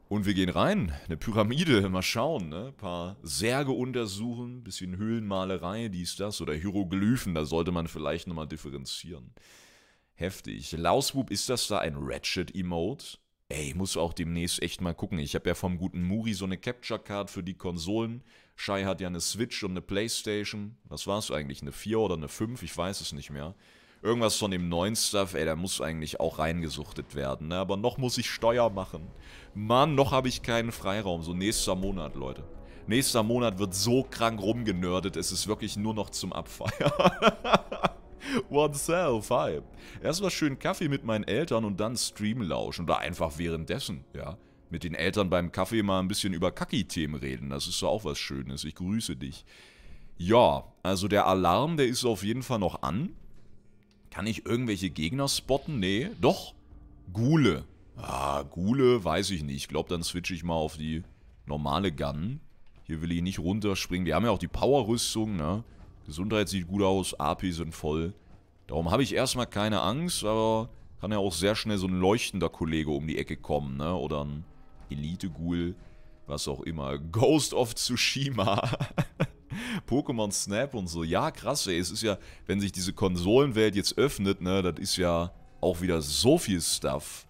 Und wir gehen rein. Eine Pyramide, mal schauen. Ne? Ein paar Särge untersuchen, bisschen Höhlenmalerei, dies, das. Oder Hieroglyphen, da sollte man vielleicht nochmal differenzieren. Heftig. Lausbub, ist das da ein Ratchet-Emote? Ey, muss auch demnächst echt mal gucken. Ich habe ja vom guten Muri so eine Capture-Card für die Konsolen Shai hat ja eine Switch und eine Playstation. Was war es eigentlich? Eine 4 oder eine 5? Ich weiß es nicht mehr. Irgendwas von dem neuen Stuff, ey, der muss eigentlich auch reingesuchtet werden. Ne? Aber noch muss ich Steuer machen. Mann, noch habe ich keinen Freiraum. So nächster Monat, Leute. Nächster Monat wird so krank rumgenördet, es ist wirklich nur noch zum Abfeiern. Oneself, hi. Erstmal schön Kaffee mit meinen Eltern und dann Stream lauschen oder einfach währenddessen, ja mit den Eltern beim Kaffee mal ein bisschen über kaki themen reden. Das ist ja auch was Schönes. Ich grüße dich. Ja, also der Alarm, der ist auf jeden Fall noch an. Kann ich irgendwelche Gegner spotten? Nee, doch. Gule. Ah, Gule, weiß ich nicht. Ich glaube, dann switche ich mal auf die normale Gun. Hier will ich nicht runterspringen. Wir haben ja auch die Power-Rüstung, ne? Gesundheit sieht gut aus, AP sind voll. Darum habe ich erstmal keine Angst, aber kann ja auch sehr schnell so ein leuchtender Kollege um die Ecke kommen, ne? Oder ein Elite Ghoul, was auch immer, Ghost of Tsushima, Pokémon Snap und so. Ja, krass, ey. Es ist ja, wenn sich diese Konsolenwelt jetzt öffnet, ne, das ist ja auch wieder so viel Stuff.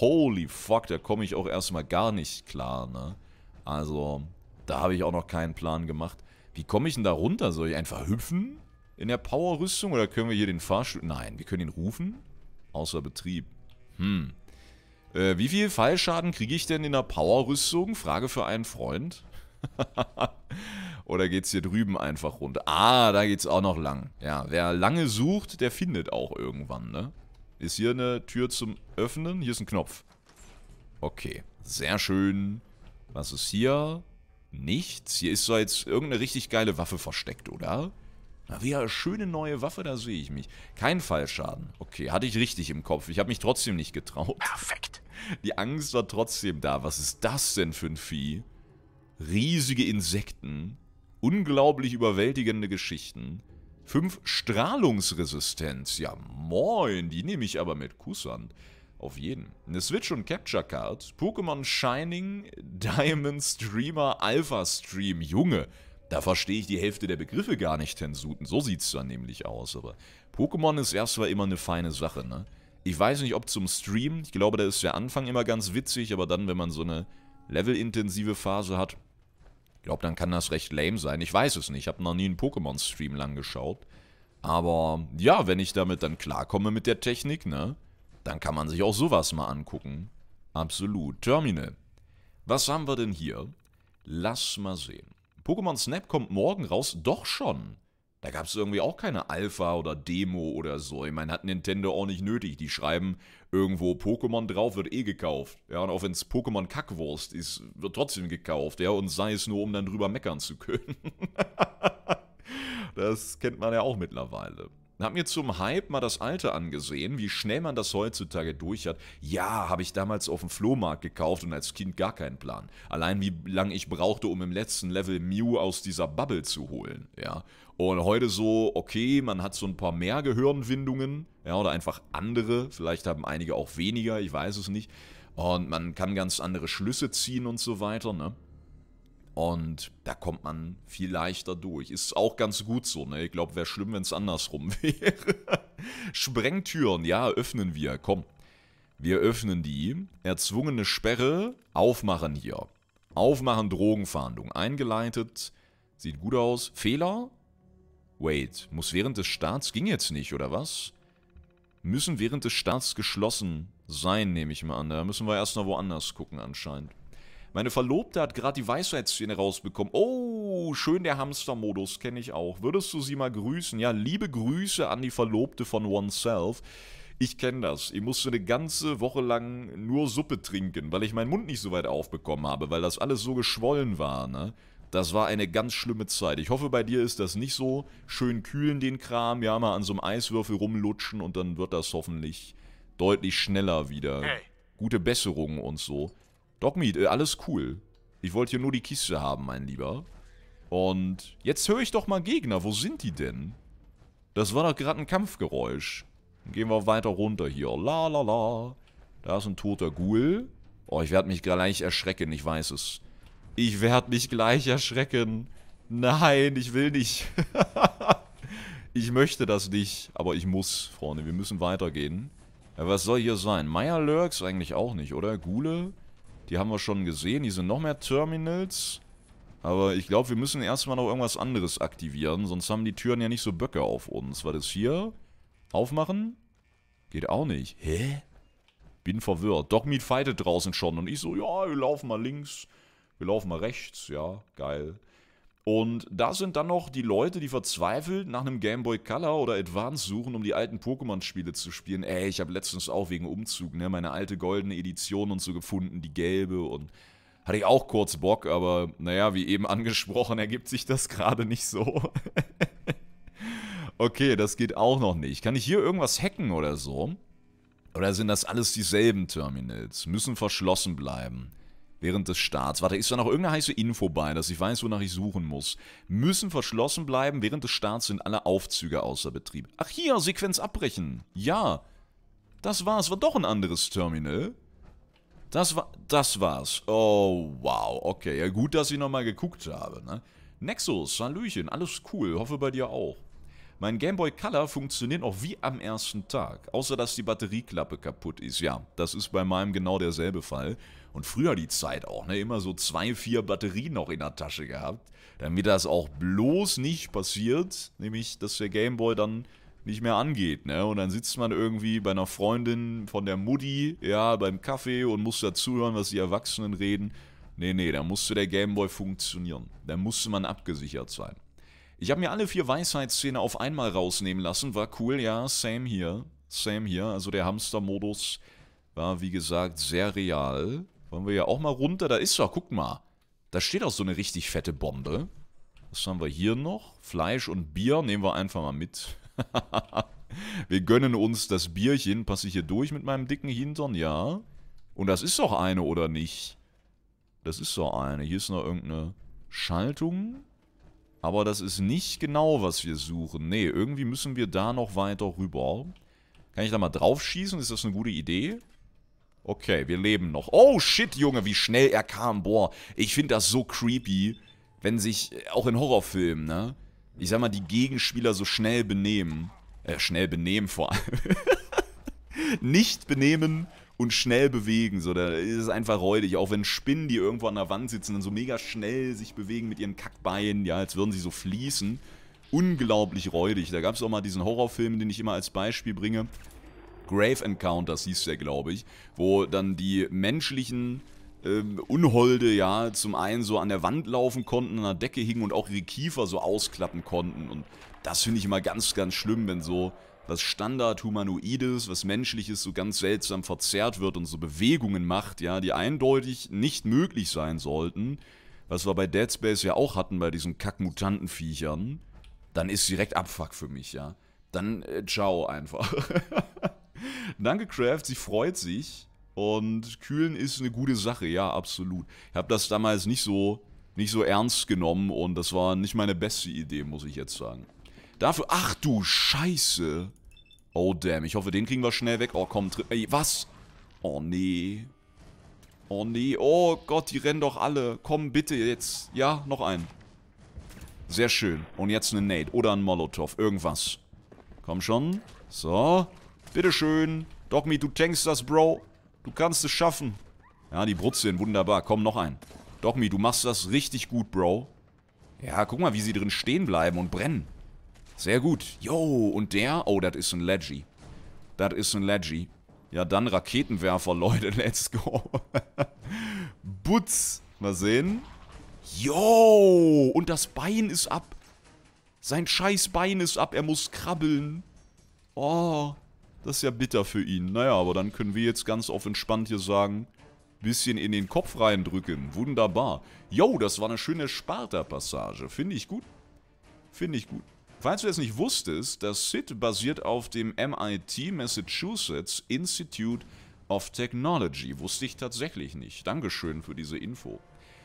Holy fuck, da komme ich auch erstmal gar nicht klar, ne? Also, da habe ich auch noch keinen Plan gemacht. Wie komme ich denn da runter? Soll ich einfach hüpfen? In der Power-Rüstung? Oder können wir hier den Fahrstuhl... Nein, wir können ihn rufen? Außer Betrieb. Hm. Äh, wie viel Fallschaden kriege ich denn in der Power-Rüstung? Frage für einen Freund. Oder geht es hier drüben einfach runter? Ah, da geht es auch noch lang. Ja, wer lange sucht, der findet auch irgendwann, ne? Ist hier eine Tür zum Öffnen? Hier ist ein Knopf. Okay, sehr schön. Was ist hier? Nichts. Hier ist so jetzt irgendeine richtig geile Waffe versteckt, oder? Na, wie eine schöne neue Waffe, da sehe ich mich. Kein Fallschaden. Okay, hatte ich richtig im Kopf. Ich habe mich trotzdem nicht getraut. Perfekt. Die Angst war trotzdem da. Was ist das denn für ein Vieh? Riesige Insekten. Unglaublich überwältigende Geschichten. Fünf Strahlungsresistenz. Ja, moin. Die nehme ich aber mit Kusshand. Auf jeden. Eine Switch und Capture Card. Pokémon Shining Diamond Streamer Alpha Stream. Junge. Da verstehe ich die Hälfte der Begriffe gar nicht, Tensuten. So sieht's dann nämlich aus. Aber Pokémon ist erstmal immer eine feine Sache, ne? Ich weiß nicht, ob zum Stream. Ich glaube, da ist der Anfang immer ganz witzig, aber dann, wenn man so eine levelintensive Phase hat, ich glaube, dann kann das recht lame sein. Ich weiß es nicht. Ich habe noch nie einen Pokémon-Stream lang geschaut. Aber ja, wenn ich damit dann klarkomme mit der Technik, ne? Dann kann man sich auch sowas mal angucken. Absolut. Terminal. Was haben wir denn hier? Lass mal sehen. Pokémon Snap kommt morgen raus, doch schon. Da gab es irgendwie auch keine Alpha oder Demo oder so. Ich meine, hat Nintendo auch nicht nötig. Die schreiben irgendwo Pokémon drauf, wird eh gekauft. Ja, und auch wenn es Pokémon Kackwurst ist, wird trotzdem gekauft. Ja, und sei es nur, um dann drüber meckern zu können. das kennt man ja auch mittlerweile. Hab mir zum Hype mal das alte angesehen, wie schnell man das heutzutage durch hat. Ja, habe ich damals auf dem Flohmarkt gekauft und als Kind gar keinen Plan. Allein wie lange ich brauchte, um im letzten Level Mew aus dieser Bubble zu holen, ja. Und heute so, okay, man hat so ein paar mehr Gehirnwindungen, ja, oder einfach andere. Vielleicht haben einige auch weniger, ich weiß es nicht. Und man kann ganz andere Schlüsse ziehen und so weiter, ne. Und da kommt man viel leichter durch. Ist auch ganz gut so, ne? Ich glaube, wäre schlimm, wenn es andersrum wäre. Sprengtüren, ja, öffnen wir. Komm. Wir öffnen die. Erzwungene Sperre. Aufmachen hier. Aufmachen Drogenfahndung. Eingeleitet. Sieht gut aus. Fehler? Wait, muss während des Starts... Ging jetzt nicht, oder was? Müssen während des Starts geschlossen sein, nehme ich mal an. Da müssen wir erst noch woanders gucken anscheinend. Meine Verlobte hat gerade die Weisheitszähne rausbekommen. Oh, schön der Hamstermodus, kenne ich auch. Würdest du sie mal grüßen? Ja, liebe Grüße an die Verlobte von OneSelf. Ich kenne das. Ich musste eine ganze Woche lang nur Suppe trinken, weil ich meinen Mund nicht so weit aufbekommen habe, weil das alles so geschwollen war, ne? Das war eine ganz schlimme Zeit. Ich hoffe, bei dir ist das nicht so. Schön kühlen den Kram, ja, mal an so einem Eiswürfel rumlutschen und dann wird das hoffentlich deutlich schneller wieder. Hey. Gute Besserung und so. Dogmeat, äh, alles cool. Ich wollte hier nur die Kiste haben, mein Lieber. Und jetzt höre ich doch mal Gegner. Wo sind die denn? Das war doch gerade ein Kampfgeräusch. Dann gehen wir weiter runter hier. La la la. Da ist ein toter Ghoul. Oh, ich werde mich gleich erschrecken. Ich weiß es. Ich werde mich gleich erschrecken. Nein, ich will nicht. ich möchte das nicht. Aber ich muss, Freunde. Wir müssen weitergehen. Ja, was soll hier sein? Meier Lurks eigentlich auch nicht, oder? Ghule? Die haben wir schon gesehen. Hier sind noch mehr Terminals. Aber ich glaube, wir müssen erstmal noch irgendwas anderes aktivieren. Sonst haben die Türen ja nicht so Böcke auf uns. War das hier? Aufmachen? Geht auch nicht. Hä? Bin verwirrt. Doch, Meat fightet draußen schon. Und ich so, ja, wir laufen mal links. Wir laufen mal rechts. Ja, geil. Und da sind dann noch die Leute, die verzweifelt nach einem Game Boy Color oder Advance suchen, um die alten Pokémon-Spiele zu spielen. Ey, ich habe letztens auch wegen Umzug ne, meine alte goldene Edition und so gefunden, die gelbe und hatte ich auch kurz Bock, aber naja, wie eben angesprochen, ergibt sich das gerade nicht so. okay, das geht auch noch nicht. Kann ich hier irgendwas hacken oder so? Oder sind das alles dieselben Terminals? Müssen verschlossen bleiben während des Starts. Warte, ist da noch irgendeine heiße Info bei, dass ich weiß, wonach ich suchen muss? Müssen verschlossen bleiben. Während des Starts sind alle Aufzüge außer Betrieb. Ach hier, Sequenz abbrechen. Ja. Das war's. War doch ein anderes Terminal. Das war... Das war's. Oh, wow. Okay, ja gut, dass ich nochmal geguckt habe, ne? Nexus, Hallöchen. Alles cool. Hoffe bei dir auch. Mein Game Boy Color funktioniert auch wie am ersten Tag, außer dass die Batterieklappe kaputt ist. Ja, das ist bei meinem genau derselbe Fall. Und früher die Zeit auch, ne? Immer so zwei, vier Batterien noch in der Tasche gehabt, damit das auch bloß nicht passiert, nämlich dass der Game Boy dann nicht mehr angeht, ne? Und dann sitzt man irgendwie bei einer Freundin von der Mutti, ja, beim Kaffee und muss dazuhören, was die Erwachsenen reden. Nee, nee, da musste der Gameboy funktionieren. Da musste man abgesichert sein. Ich habe mir alle vier Weisheitszähne auf einmal rausnehmen lassen. War cool, ja, same hier. Same hier. Also der Hamster-Modus war, wie gesagt, sehr real. Wollen wir ja auch mal runter. Da ist doch, guck mal. Da steht auch so eine richtig fette Bombe. Was haben wir hier noch? Fleisch und Bier nehmen wir einfach mal mit. wir gönnen uns das Bierchen. Passe ich hier durch mit meinem dicken Hintern? Ja. Und das ist doch eine, oder nicht? Das ist doch eine. Hier ist noch irgendeine Schaltung. Aber das ist nicht genau, was wir suchen. Nee, irgendwie müssen wir da noch weiter rüber. Kann ich da mal drauf schießen? Ist das eine gute Idee? Okay, wir leben noch. Oh, shit, Junge, wie schnell er kam. Boah, ich finde das so creepy, wenn sich, äh, auch in Horrorfilmen, ne? Ich sag mal, die Gegenspieler so schnell benehmen. Äh, schnell benehmen vor allem. Nicht benehmen, und schnell bewegen. So, da ist es einfach räudig. Auch wenn Spinnen, die irgendwo an der Wand sitzen, dann so mega schnell sich bewegen mit ihren Kackbeinen, ja, als würden sie so fließen. Unglaublich räudig. Da gab es auch mal diesen Horrorfilm, den ich immer als Beispiel bringe. Grave Encounters hieß der, glaube ich, wo dann die menschlichen ähm, Unholde ja zum einen so an der Wand laufen konnten, an der Decke hingen und auch ihre Kiefer so ausklappen konnten. Und das finde ich immer ganz, ganz schlimm, wenn so was Standard-Humanoides, was Menschliches so ganz seltsam verzerrt wird und so Bewegungen macht, ja, die eindeutig nicht möglich sein sollten, was wir bei Dead Space ja auch hatten, bei diesen kack mutanten viechern dann ist direkt Abfuck für mich, ja. Dann äh, ciao einfach. Danke, Kraft, sie freut sich. Und kühlen ist eine gute Sache, ja, absolut. Ich habe das damals nicht so, nicht so ernst genommen und das war nicht meine beste Idee, muss ich jetzt sagen. Dafür, ach du Scheiße. Oh damn, ich hoffe, den kriegen wir schnell weg. Oh komm, ey, was? Oh nee. Oh nee, oh Gott, die rennen doch alle. Komm bitte jetzt. Ja, noch einen. Sehr schön. Und jetzt eine Nate oder ein Molotow, irgendwas. Komm schon. So. Bitteschön. Dogme, du tankst das, Bro. Du kannst es schaffen. Ja, die Brutzeln, wunderbar. Komm, noch ein. Dogme, du machst das richtig gut, Bro. Ja, guck mal, wie sie drin stehen bleiben und brennen. Sehr gut. Yo, und der? Oh, das ist ein Leggy. Das ist ein Leggy. Ja, dann Raketenwerfer, Leute. Let's go. Butz. Mal sehen. Yo, und das Bein ist ab. Sein scheiß Bein ist ab. Er muss krabbeln. Oh, das ist ja bitter für ihn. Naja, aber dann können wir jetzt ganz auf entspannt hier sagen, bisschen in den Kopf reindrücken. Wunderbar. Yo, das war eine schöne Sparta-Passage. Finde ich gut. Finde ich gut. Falls du es nicht wusstest, das SIT basiert auf dem MIT Massachusetts Institute of Technology. Wusste ich tatsächlich nicht. Dankeschön für diese Info.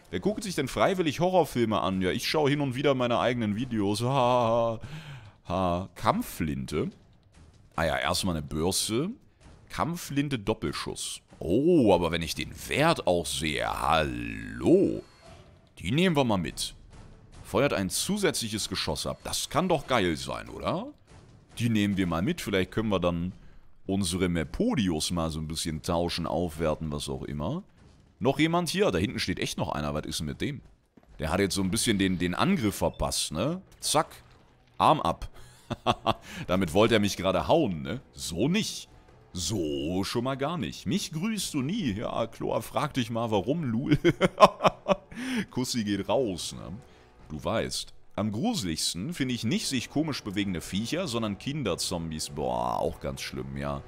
Wer guckt sich denn freiwillig Horrorfilme an? Ja, ich schaue hin und wieder meine eigenen Videos. Ha, ha, ha. Kampfflinte. Ah ja, erstmal eine Bürste. Kampfflinte Doppelschuss. Oh, aber wenn ich den Wert auch sehe, hallo. Die nehmen wir mal mit. Feuert ein zusätzliches Geschoss ab. Das kann doch geil sein, oder? Die nehmen wir mal mit. Vielleicht können wir dann unsere Mepodios mal so ein bisschen tauschen, aufwerten, was auch immer. Noch jemand hier? Da hinten steht echt noch einer. Was ist denn mit dem? Der hat jetzt so ein bisschen den, den Angriff verpasst, ne? Zack. Arm ab. Damit wollte er mich gerade hauen, ne? So nicht. So schon mal gar nicht. Mich grüßt du nie. Ja, Chloa, frag dich mal, warum, Lul. Kussi geht raus, ne? du weißt. Am gruseligsten finde ich nicht sich komisch bewegende Viecher, sondern Kinderzombies. Boah, auch ganz schlimm, ja.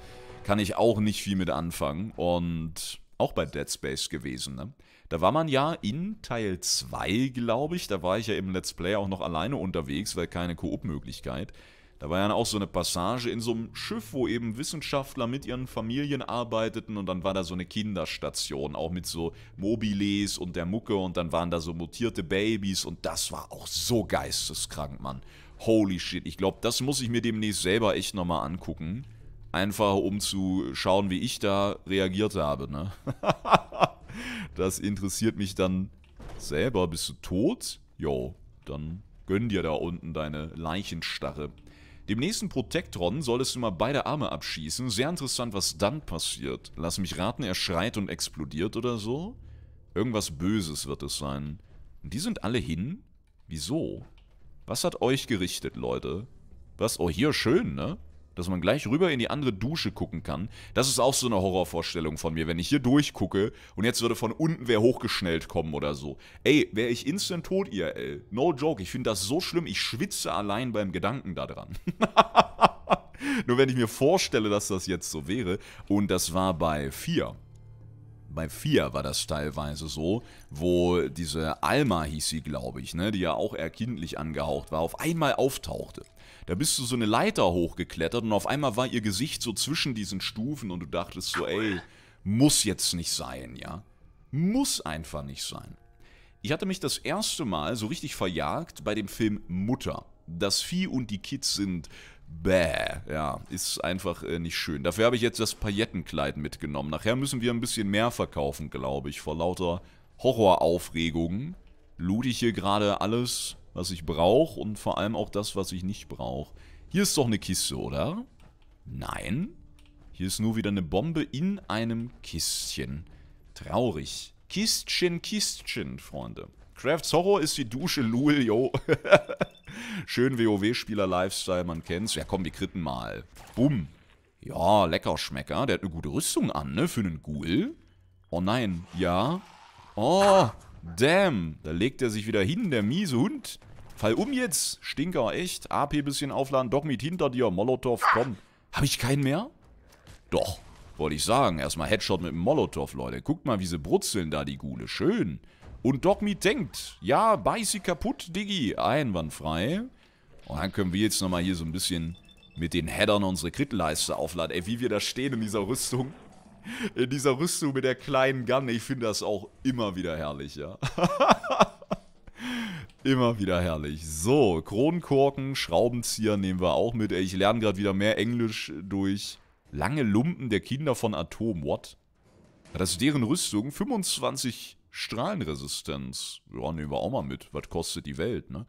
Kann ich auch nicht viel mit anfangen. Und auch bei Dead Space gewesen, ne? Da war man ja in Teil 2, glaube ich. Da war ich ja im Let's Play auch noch alleine unterwegs, weil keine Koop-Möglichkeit. Da war ja auch so eine Passage in so einem Schiff, wo eben Wissenschaftler mit ihren Familien arbeiteten und dann war da so eine Kinderstation, auch mit so Mobiles und der Mucke und dann waren da so mutierte Babys und das war auch so geisteskrank, Mann. Holy shit, ich glaube, das muss ich mir demnächst selber echt nochmal angucken. Einfach um zu schauen, wie ich da reagiert habe, ne? das interessiert mich dann selber. Bist du tot? Jo, dann gönn dir da unten deine Leichenstarre. Dem nächsten Protektron solltest du mal beide Arme abschießen. Sehr interessant, was dann passiert. Lass mich raten, er schreit und explodiert oder so? Irgendwas Böses wird es sein. Und die sind alle hin? Wieso? Was hat euch gerichtet, Leute? Was? Oh, hier schön, ne? dass man gleich rüber in die andere Dusche gucken kann. Das ist auch so eine Horrorvorstellung von mir, wenn ich hier durchgucke und jetzt würde von unten wer hochgeschnellt kommen oder so. Ey, wäre ich instant tot, IRL. No joke, ich finde das so schlimm, ich schwitze allein beim Gedanken daran. Nur wenn ich mir vorstelle, dass das jetzt so wäre und das war bei 4 bei 4 war das teilweise so, wo diese Alma hieß sie, glaube ich, ne, die ja auch eher kindlich angehaucht war, auf einmal auftauchte. Da bist du so eine Leiter hochgeklettert und auf einmal war ihr Gesicht so zwischen diesen Stufen und du dachtest so, ey, muss jetzt nicht sein, ja? Muss einfach nicht sein. Ich hatte mich das erste Mal so richtig verjagt bei dem Film Mutter. Das Vieh und die Kids sind bäh, ja, ist einfach äh, nicht schön. Dafür habe ich jetzt das Paillettenkleid mitgenommen. Nachher müssen wir ein bisschen mehr verkaufen, glaube ich, vor lauter Horroraufregungen. Lud ich hier gerade alles was ich brauche und vor allem auch das, was ich nicht brauche. Hier ist doch eine Kiste, oder? Nein. Hier ist nur wieder eine Bombe in einem Kistchen. Traurig. Kistchen, Kistchen, Freunde. Crafts Horror ist die Dusche, Lul, yo. Schön WoW-Spieler-Lifestyle, man kennt's. Ja komm, wir kritten mal. Bumm. Ja, lecker Schmecker. Der hat eine gute Rüstung an, ne? Für einen Ghoul. Oh nein. Ja. Oh, Damn, da legt er sich wieder hin, der miese Hund. Fall um jetzt, Stinker, echt. AP bisschen aufladen, doch mit hinter dir, Molotow, komm. Habe ich keinen mehr? Doch, wollte ich sagen. Erstmal Headshot mit dem Molotow, Leute. Guckt mal, wie sie brutzeln da, die Gule. Schön. Und Dogmeat denkt, ja, beiß sie kaputt, Diggi. Einwandfrei. Und dann können wir jetzt nochmal hier so ein bisschen mit den Headern unsere Kritleiste aufladen. Ey, wie wir da stehen in dieser Rüstung. in dieser Rüstung mit der kleinen Gun. Ich finde das auch immer wieder herrlich, ja. immer wieder herrlich. So, Kronenkorken, Schraubenzieher nehmen wir auch mit. Ich lerne gerade wieder mehr Englisch durch lange Lumpen der Kinder von Atom. What? Das ist deren Rüstung. 25 Strahlenresistenz. Ja, nehmen wir auch mal mit. Was kostet die Welt, ne?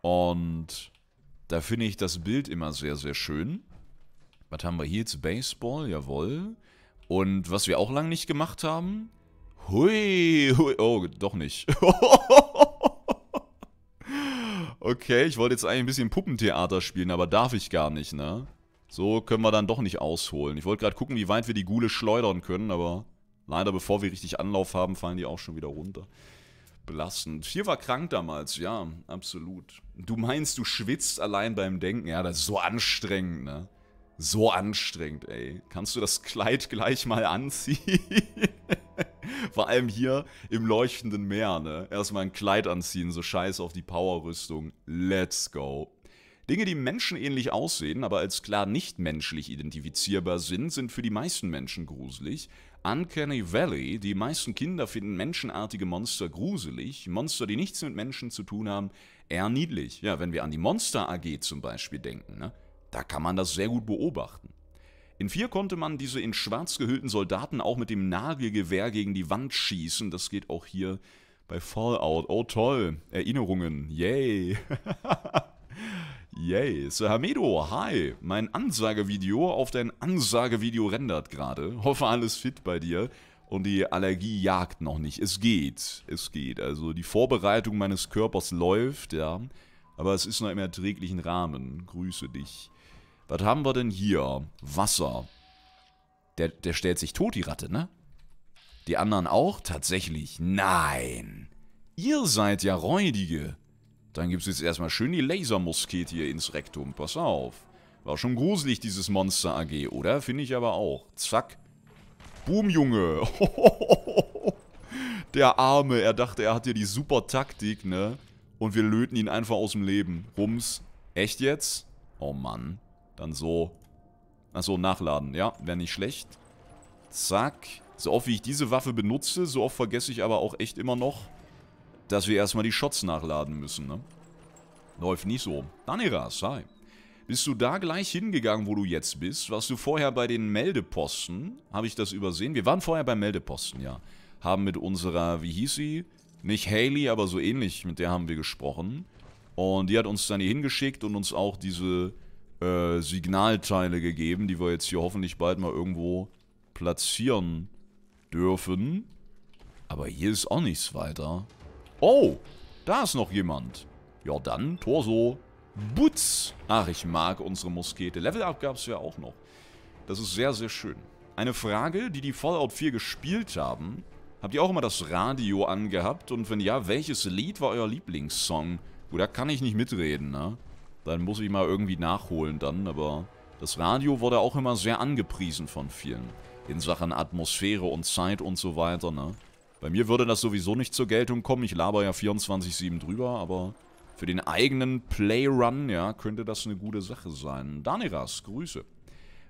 Und da finde ich das Bild immer sehr, sehr schön. Was haben wir hier jetzt? Baseball, jawohl. Und was wir auch lange nicht gemacht haben... Hui, hui, oh, doch nicht. okay, ich wollte jetzt eigentlich ein bisschen Puppentheater spielen, aber darf ich gar nicht, ne? So können wir dann doch nicht ausholen. Ich wollte gerade gucken, wie weit wir die Gule schleudern können, aber leider bevor wir richtig Anlauf haben, fallen die auch schon wieder runter. Belastend. Hier war krank damals, ja, absolut. Du meinst, du schwitzt allein beim Denken. Ja, das ist so anstrengend, ne? So anstrengend, ey. Kannst du das Kleid gleich mal anziehen? Vor allem hier im leuchtenden Meer, ne? Erstmal ein Kleid anziehen, so scheiß auf die Powerrüstung. Let's go. Dinge, die menschenähnlich aussehen, aber als klar nicht menschlich identifizierbar sind, sind für die meisten Menschen gruselig. Uncanny Valley, die meisten Kinder finden menschenartige Monster gruselig, Monster, die nichts mit Menschen zu tun haben, eher niedlich. Ja, wenn wir an die Monster AG zum Beispiel denken, ne? Da kann man das sehr gut beobachten. In 4 konnte man diese in schwarz gehüllten Soldaten auch mit dem Nagelgewehr gegen die Wand schießen. Das geht auch hier bei Fallout. Oh toll, Erinnerungen, yay. yay. Sir Hamedo, hi. Mein Ansagevideo auf dein Ansagevideo rendert gerade. Hoffe alles fit bei dir. Und die Allergie jagt noch nicht. Es geht, es geht. Also die Vorbereitung meines Körpers läuft, ja. Aber es ist noch im erträglichen Rahmen. Grüße dich. Was haben wir denn hier? Wasser. Der, der stellt sich tot, die Ratte, ne? Die anderen auch? Tatsächlich. Nein. Ihr seid ja Räudige. Dann gibt es jetzt erstmal schön die Lasermusket hier ins Rektum. Pass auf. War schon gruselig, dieses Monster AG, oder? Finde ich aber auch. Zack. Boom, Junge. Der Arme. Er dachte, er hat hier die super Taktik, ne? Und wir löten ihn einfach aus dem Leben. Rums. Echt jetzt? Oh Mann. Dann so. Achso, nachladen. Ja, wäre nicht schlecht. Zack. So oft wie ich diese Waffe benutze, so oft vergesse ich aber auch echt immer noch, dass wir erstmal die Shots nachladen müssen, ne? Läuft nicht so. Daniras, hi. Bist du da gleich hingegangen, wo du jetzt bist? Warst du vorher bei den Meldeposten? Habe ich das übersehen? Wir waren vorher bei Meldeposten, ja. Haben mit unserer, wie hieß sie? Nicht Haley, aber so ähnlich, mit der haben wir gesprochen. Und die hat uns dann hier hingeschickt und uns auch diese äh, Signalteile gegeben, die wir jetzt hier hoffentlich bald mal irgendwo platzieren dürfen. Aber hier ist auch nichts weiter. Oh, da ist noch jemand. Ja dann, Torso. Butz. Ach, ich mag unsere Muskete. Level Up gab es ja auch noch. Das ist sehr, sehr schön. Eine Frage, die die Fallout 4 gespielt haben. Habt ihr auch immer das Radio angehabt? Und wenn ja, welches Lied war euer Lieblingssong? Gut, da kann ich nicht mitreden, ne? Dann muss ich mal irgendwie nachholen dann, aber das Radio wurde auch immer sehr angepriesen von vielen. In Sachen Atmosphäre und Zeit und so weiter, ne? Bei mir würde das sowieso nicht zur Geltung kommen. Ich laber ja 24-7 drüber, aber für den eigenen Playrun, ja, könnte das eine gute Sache sein. Daniras, Grüße.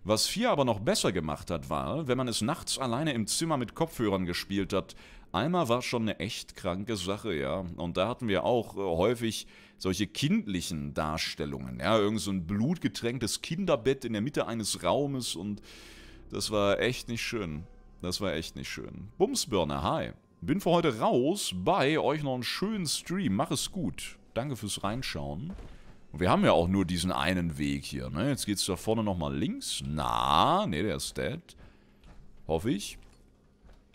Was 4 aber noch besser gemacht hat, war, wenn man es nachts alleine im Zimmer mit Kopfhörern gespielt hat. Alma war schon eine echt kranke Sache, ja. Und da hatten wir auch äh, häufig solche kindlichen Darstellungen. Ja, irgend so ein blutgetränktes Kinderbett in der Mitte eines Raumes und das war echt nicht schön. Das war echt nicht schön. Bumsbirne, hi. Bin für heute raus. Bei euch noch einen schönen Stream. Mach es gut. Danke fürs Reinschauen. Und wir haben ja auch nur diesen einen Weg hier, ne? Jetzt geht's da vorne nochmal links. Na, ne, der ist dead. Hoffe ich.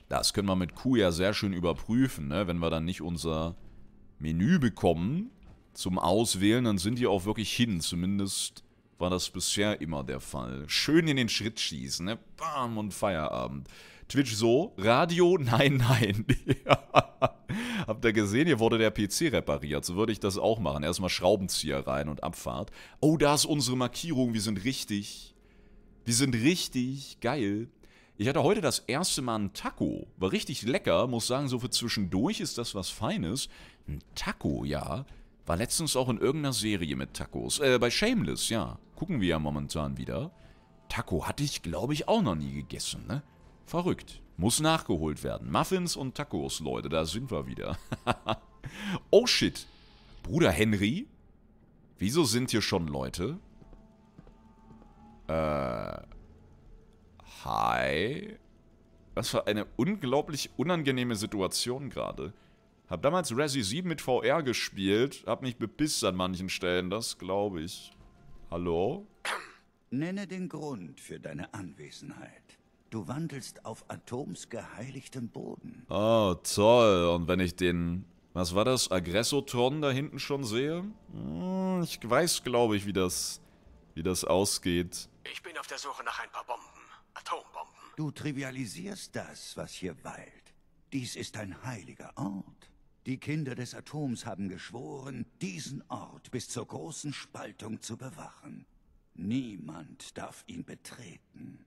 Das können wir mit Q ja sehr schön überprüfen, ne? Wenn wir dann nicht unser Menü bekommen, zum Auswählen, dann sind die auch wirklich hin. Zumindest war das bisher immer der Fall. Schön in den Schritt schießen, ne? Bam und Feierabend. Twitch so, Radio, nein, nein. Habt ihr gesehen, hier wurde der PC repariert. So würde ich das auch machen. Erstmal Schraubenzieher rein und Abfahrt. Oh, da ist unsere Markierung. Wir sind richtig. Wir sind richtig geil. Ich hatte heute das erste Mal einen Taco. War richtig lecker. Muss sagen, so für zwischendurch ist das was Feines. Ein Taco, ja. War letztens auch in irgendeiner Serie mit Tacos. Äh, bei Shameless, ja. Gucken wir ja momentan wieder. Taco hatte ich, glaube ich, auch noch nie gegessen, ne? Verrückt. Muss nachgeholt werden. Muffins und Tacos, Leute, da sind wir wieder. oh shit. Bruder Henry? Wieso sind hier schon Leute? Äh. Hi. Was für eine unglaublich unangenehme Situation gerade. Hab damals Resi 7 mit VR gespielt, hab mich bepisst an manchen Stellen, das glaube ich. Hallo? Nenne den Grund für deine Anwesenheit. Du wandelst auf Atoms geheiligtem Boden. Oh, toll. Und wenn ich den... Was war das? Aggressotron da hinten schon sehe? Hm, ich weiß, glaube ich, wie das... Wie das ausgeht. Ich bin auf der Suche nach ein paar Bomben. Atombomben. Du trivialisierst das, was hier weilt. Dies ist ein heiliger Ort. Die Kinder des Atoms haben geschworen, diesen Ort bis zur großen Spaltung zu bewachen. Niemand darf ihn betreten.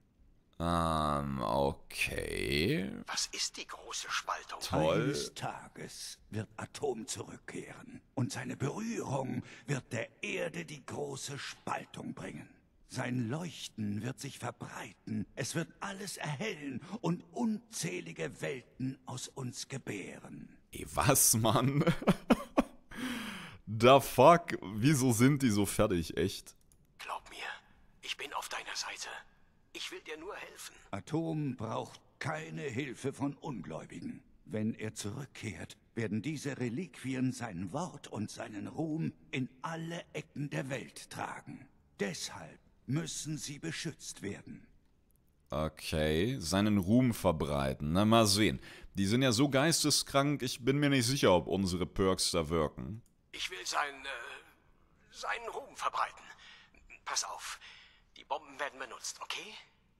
Ähm, okay. Was ist die große Spaltung? Toll. Eines Tages wird Atom zurückkehren und seine Berührung wird der Erde die große Spaltung bringen. Sein Leuchten wird sich verbreiten, es wird alles erhellen und unzählige Welten aus uns gebären ey, was, Mann? The fuck, wieso sind die so fertig, echt? Glaub mir, ich bin auf deiner Seite. Ich will dir nur helfen. Atom braucht keine Hilfe von Ungläubigen. Wenn er zurückkehrt, werden diese Reliquien sein Wort und seinen Ruhm in alle Ecken der Welt tragen. Deshalb müssen sie beschützt werden. Okay, seinen Ruhm verbreiten. Na, ne? mal sehen. Die sind ja so geisteskrank, ich bin mir nicht sicher, ob unsere Perks da wirken. Ich will seinen, äh, seinen Ruhm verbreiten. Pass auf, die Bomben werden benutzt, okay?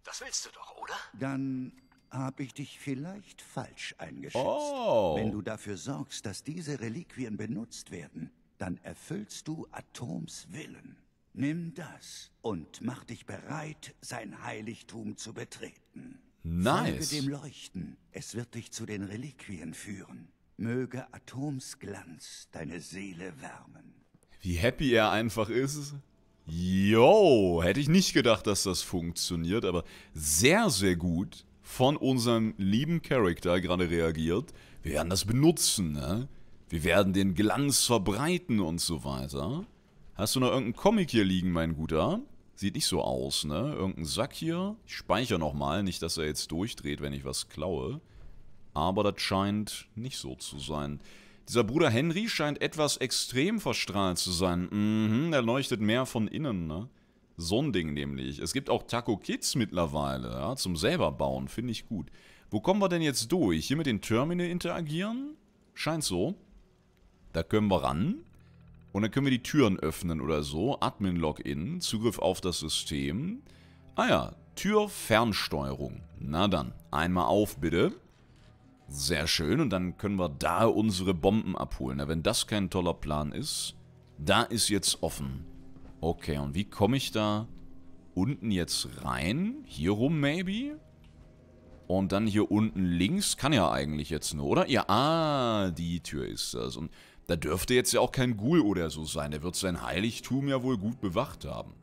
Das willst du doch, oder? Dann habe ich dich vielleicht falsch eingeschätzt. Oh. Wenn du dafür sorgst, dass diese Reliquien benutzt werden, dann erfüllst du Atoms Willen. Nimm das und mach dich bereit, sein Heiligtum zu betreten. Nice. Folge dem Leuchten, es wird dich zu den Reliquien führen. Möge Atomsglanz deine Seele wärmen. Wie happy er einfach ist. Yo, hätte ich nicht gedacht, dass das funktioniert, aber sehr, sehr gut von unserem lieben Charakter gerade reagiert. Wir werden das benutzen, ne? Wir werden den Glanz verbreiten und so weiter. Hast du noch irgendeinen Comic hier liegen, mein Guter? Sieht nicht so aus, ne? Irgendein Sack hier. Ich speichere nochmal, nicht, dass er jetzt durchdreht, wenn ich was klaue. Aber das scheint nicht so zu sein. Dieser Bruder Henry scheint etwas extrem verstrahlt zu sein. Mhm, er leuchtet mehr von innen, ne? So ein Ding nämlich. Es gibt auch Taco Kids mittlerweile, ja, zum selber bauen, finde ich gut. Wo kommen wir denn jetzt durch? Hier mit den Terminal interagieren? Scheint so. Da können wir ran. Und dann können wir die Türen öffnen oder so. Admin-Login, Zugriff auf das System. Ah ja, Tür-Fernsteuerung. Na dann, einmal auf bitte. Sehr schön, und dann können wir da unsere Bomben abholen. Na, wenn das kein toller Plan ist, da ist jetzt offen. Okay, und wie komme ich da unten jetzt rein? Hier rum maybe? Und dann hier unten links kann ja eigentlich jetzt nur, oder? Ja, ah, die Tür ist das. Und da dürfte jetzt ja auch kein Ghoul oder so sein, der wird sein Heiligtum ja wohl gut bewacht haben.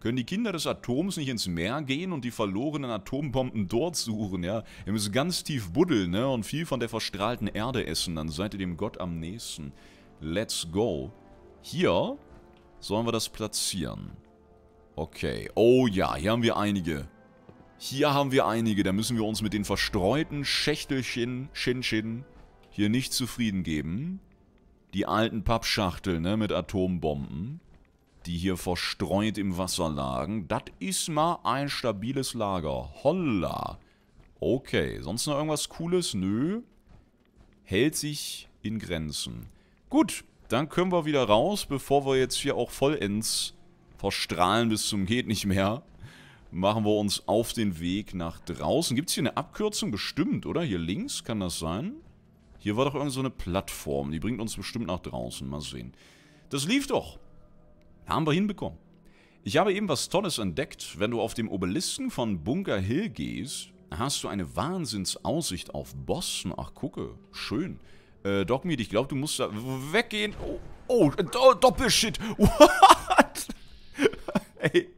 Können die Kinder des Atoms nicht ins Meer gehen und die verlorenen Atombomben dort suchen, ja? Ihr müsst ganz tief buddeln, ne? Und viel von der verstrahlten Erde essen, dann seid ihr dem Gott am nächsten. Let's go. Hier sollen wir das platzieren. Okay. Oh ja, hier haben wir einige. Hier haben wir einige. Da müssen wir uns mit den verstreuten Schächtelchen, Schinchen, hier nicht zufrieden geben die alten Pappschachteln ne, mit Atombomben, die hier verstreut im Wasser lagen. Das ist mal ein stabiles Lager. Holla. Okay, sonst noch irgendwas Cooles? Nö. Hält sich in Grenzen. Gut, dann können wir wieder raus, bevor wir jetzt hier auch vollends verstrahlen bis zum geht nicht mehr. Machen wir uns auf den Weg nach draußen. Gibt es hier eine Abkürzung? Bestimmt, oder? Hier links kann das sein. Hier war doch irgend so eine Plattform. Die bringt uns bestimmt nach draußen. Mal sehen. Das lief doch. Haben wir hinbekommen. Ich habe eben was Tolles entdeckt. Wenn du auf dem Obelisken von Bunker Hill gehst, hast du eine Wahnsinnsaussicht auf Boston. Ach, gucke. Schön. Äh, Dogmeat, ich glaube, du musst da weggehen. Oh, oh, oh Doppelshit. What? Ey,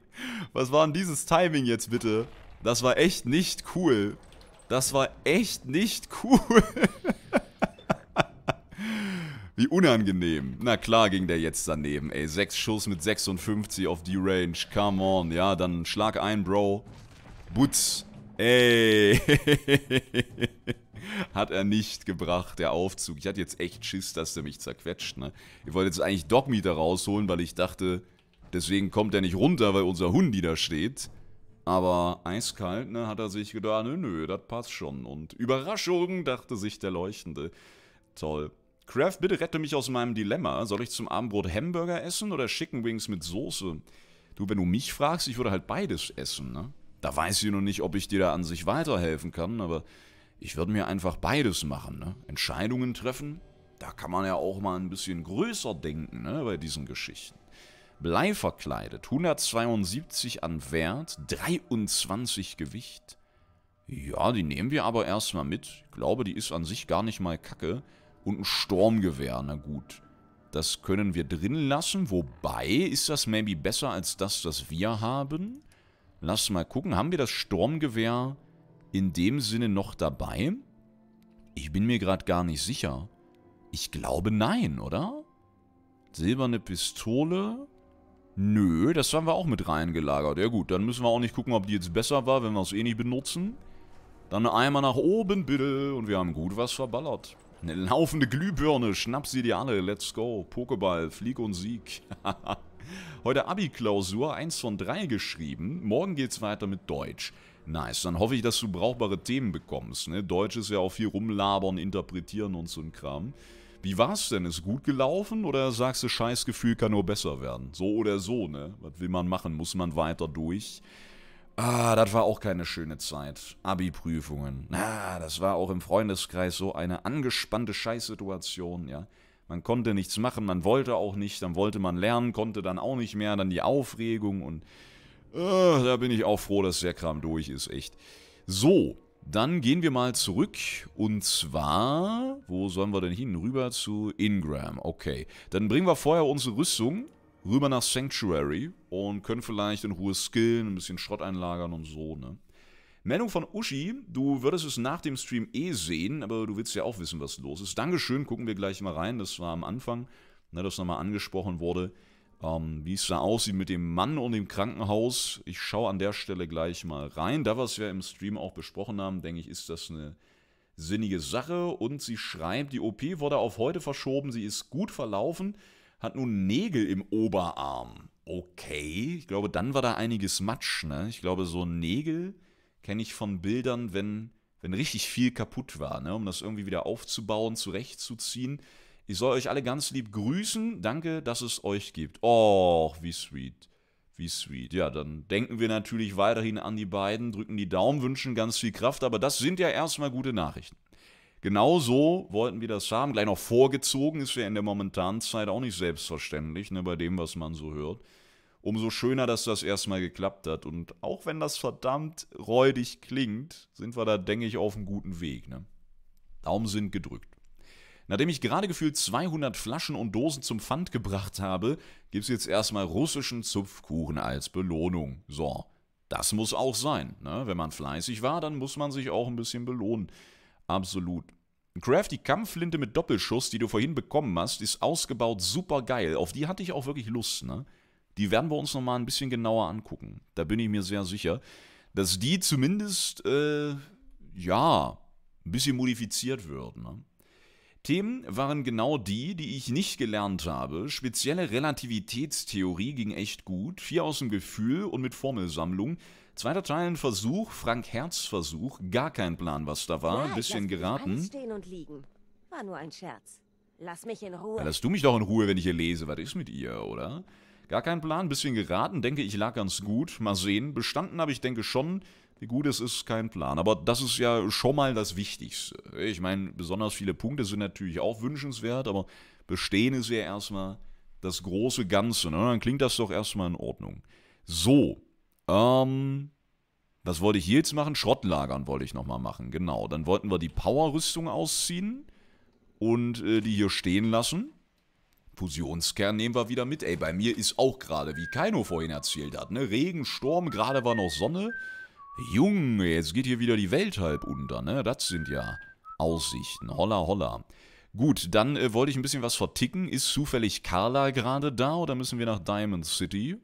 was war denn dieses Timing jetzt bitte? Das war echt nicht cool. Das war echt nicht cool. Wie unangenehm. Na klar ging der jetzt daneben, ey. Sechs Schuss mit 56 auf die Range. Come on. Ja, dann schlag ein, Bro. Butz. Ey. Hat er nicht gebracht, der Aufzug. Ich hatte jetzt echt Schiss, dass der mich zerquetscht, ne? Ich wollte jetzt eigentlich Dogmeter rausholen, weil ich dachte, deswegen kommt er nicht runter, weil unser Hund da steht. Aber eiskalt, ne, hat er sich gedacht, nö, nö, das passt schon. Und Überraschung, dachte sich der Leuchtende. Toll. Kraft, bitte rette mich aus meinem Dilemma. Soll ich zum Abendbrot Hamburger essen oder Chicken Wings mit Soße? Du, wenn du mich fragst, ich würde halt beides essen, ne? Da weiß ich noch nicht, ob ich dir da an sich weiterhelfen kann, aber ich würde mir einfach beides machen, ne? Entscheidungen treffen, da kann man ja auch mal ein bisschen größer denken, ne, bei diesen Geschichten. Blei verkleidet, 172 an Wert, 23 Gewicht. Ja, die nehmen wir aber erstmal mit. Ich glaube, die ist an sich gar nicht mal kacke und ein Sturmgewehr. Na gut, das können wir drin lassen. Wobei, ist das maybe besser als das, was wir haben? Lass mal gucken. Haben wir das Sturmgewehr in dem Sinne noch dabei? Ich bin mir gerade gar nicht sicher. Ich glaube nein, oder? Silberne Pistole. Nö, das haben wir auch mit reingelagert. Ja gut, dann müssen wir auch nicht gucken, ob die jetzt besser war, wenn wir es eh nicht benutzen. Dann einmal nach oben bitte und wir haben gut was verballert. Eine laufende Glühbirne, schnapp sie dir alle, let's go, Pokéball, Flieg und Sieg. Heute Abi-Klausur, 1 von 3 geschrieben, morgen geht's weiter mit Deutsch. Nice, dann hoffe ich, dass du brauchbare Themen bekommst. Ne? Deutsch ist ja auch viel rumlabern, interpretieren und so ein Kram. Wie war's denn? Ist gut gelaufen oder sagst du, Scheißgefühl kann nur besser werden? So oder so, ne? Was will man machen? Muss man weiter durch? Ah, das war auch keine schöne Zeit. Abi-Prüfungen. Ah, das war auch im Freundeskreis so eine angespannte Scheißsituation, ja. Man konnte nichts machen, man wollte auch nicht, dann wollte man lernen, konnte dann auch nicht mehr, dann die Aufregung und ah, da bin ich auch froh, dass der Kram durch ist, echt. So, dann gehen wir mal zurück und zwar, wo sollen wir denn hin? Rüber zu Ingram, okay. Dann bringen wir vorher unsere Rüstung rüber nach Sanctuary und können vielleicht in Ruhe skillen, ein bisschen Schrott einlagern und so, ne? Meldung von Uschi, du würdest es nach dem Stream eh sehen, aber du willst ja auch wissen, was los ist. Dankeschön, gucken wir gleich mal rein, das war am Anfang, ne, dass nochmal angesprochen wurde, ähm, wie es da aussieht mit dem Mann und dem Krankenhaus. Ich schaue an der Stelle gleich mal rein. Da, was wir im Stream auch besprochen haben, denke ich, ist das eine sinnige Sache. Und sie schreibt, die OP wurde auf heute verschoben, sie ist gut verlaufen hat nun Nägel im Oberarm. Okay, ich glaube, dann war da einiges Matsch. Ne? Ich glaube, so Nägel kenne ich von Bildern, wenn, wenn richtig viel kaputt war, ne? um das irgendwie wieder aufzubauen, zurechtzuziehen. Ich soll euch alle ganz lieb grüßen. Danke, dass es euch gibt. Oh, wie sweet. Wie sweet. Ja, dann denken wir natürlich weiterhin an die beiden, drücken die Daumen, wünschen ganz viel Kraft, aber das sind ja erstmal gute Nachrichten. Genauso wollten wir das haben. Gleich noch vorgezogen ist ja in der momentanen Zeit auch nicht selbstverständlich, ne, bei dem, was man so hört. Umso schöner, dass das erstmal geklappt hat. Und auch wenn das verdammt räudig klingt, sind wir da, denke ich, auf einem guten Weg. Ne? Daumen sind gedrückt. Nachdem ich gerade gefühlt 200 Flaschen und Dosen zum Pfand gebracht habe, gibt es jetzt erstmal russischen Zupfkuchen als Belohnung. So, das muss auch sein. Ne? Wenn man fleißig war, dann muss man sich auch ein bisschen belohnen. Absolut. Crafty Kampfflinte mit Doppelschuss, die du vorhin bekommen hast, ist ausgebaut super geil. Auf die hatte ich auch wirklich Lust, ne? Die werden wir uns nochmal ein bisschen genauer angucken. Da bin ich mir sehr sicher, dass die zumindest, äh, ja, ein bisschen modifiziert wird, ne? Themen waren genau die, die ich nicht gelernt habe. Spezielle Relativitätstheorie ging echt gut, Vier aus dem Gefühl und mit Formelsammlung. Zweiter Teil, ein Versuch, Frank Herz Versuch, gar kein Plan, was da war, ja, bisschen geraten. Stehen und liegen. War nur ein Scherz. Lass mich in Ruhe. Ja, lass du mich doch in Ruhe, wenn ich hier lese. Was ist mit ihr, oder? Gar kein Plan, bisschen geraten, denke ich lag ganz gut. Mal sehen. Bestanden habe ich, denke schon. Wie gut es ist, kein Plan. Aber das ist ja schon mal das Wichtigste. Ich meine, besonders viele Punkte sind natürlich auch wünschenswert, aber bestehen ist ja erstmal das große Ganze. Ne? Dann klingt das doch erstmal in Ordnung. So, ähm, was wollte ich hier jetzt machen? Schrotttlagern wollte ich nochmal machen, genau. Dann wollten wir die Power-Rüstung ausziehen und äh, die hier stehen lassen. Fusionskern nehmen wir wieder mit. Ey, bei mir ist auch gerade, wie Kaino vorhin erzählt hat, ne? Regen, Sturm, gerade war noch Sonne. Junge, jetzt geht hier wieder die Welt halb unter, ne? Das sind ja Aussichten. Holla, holla. Gut, dann äh, wollte ich ein bisschen was verticken. Ist zufällig Carla gerade da oder müssen wir nach Diamond City?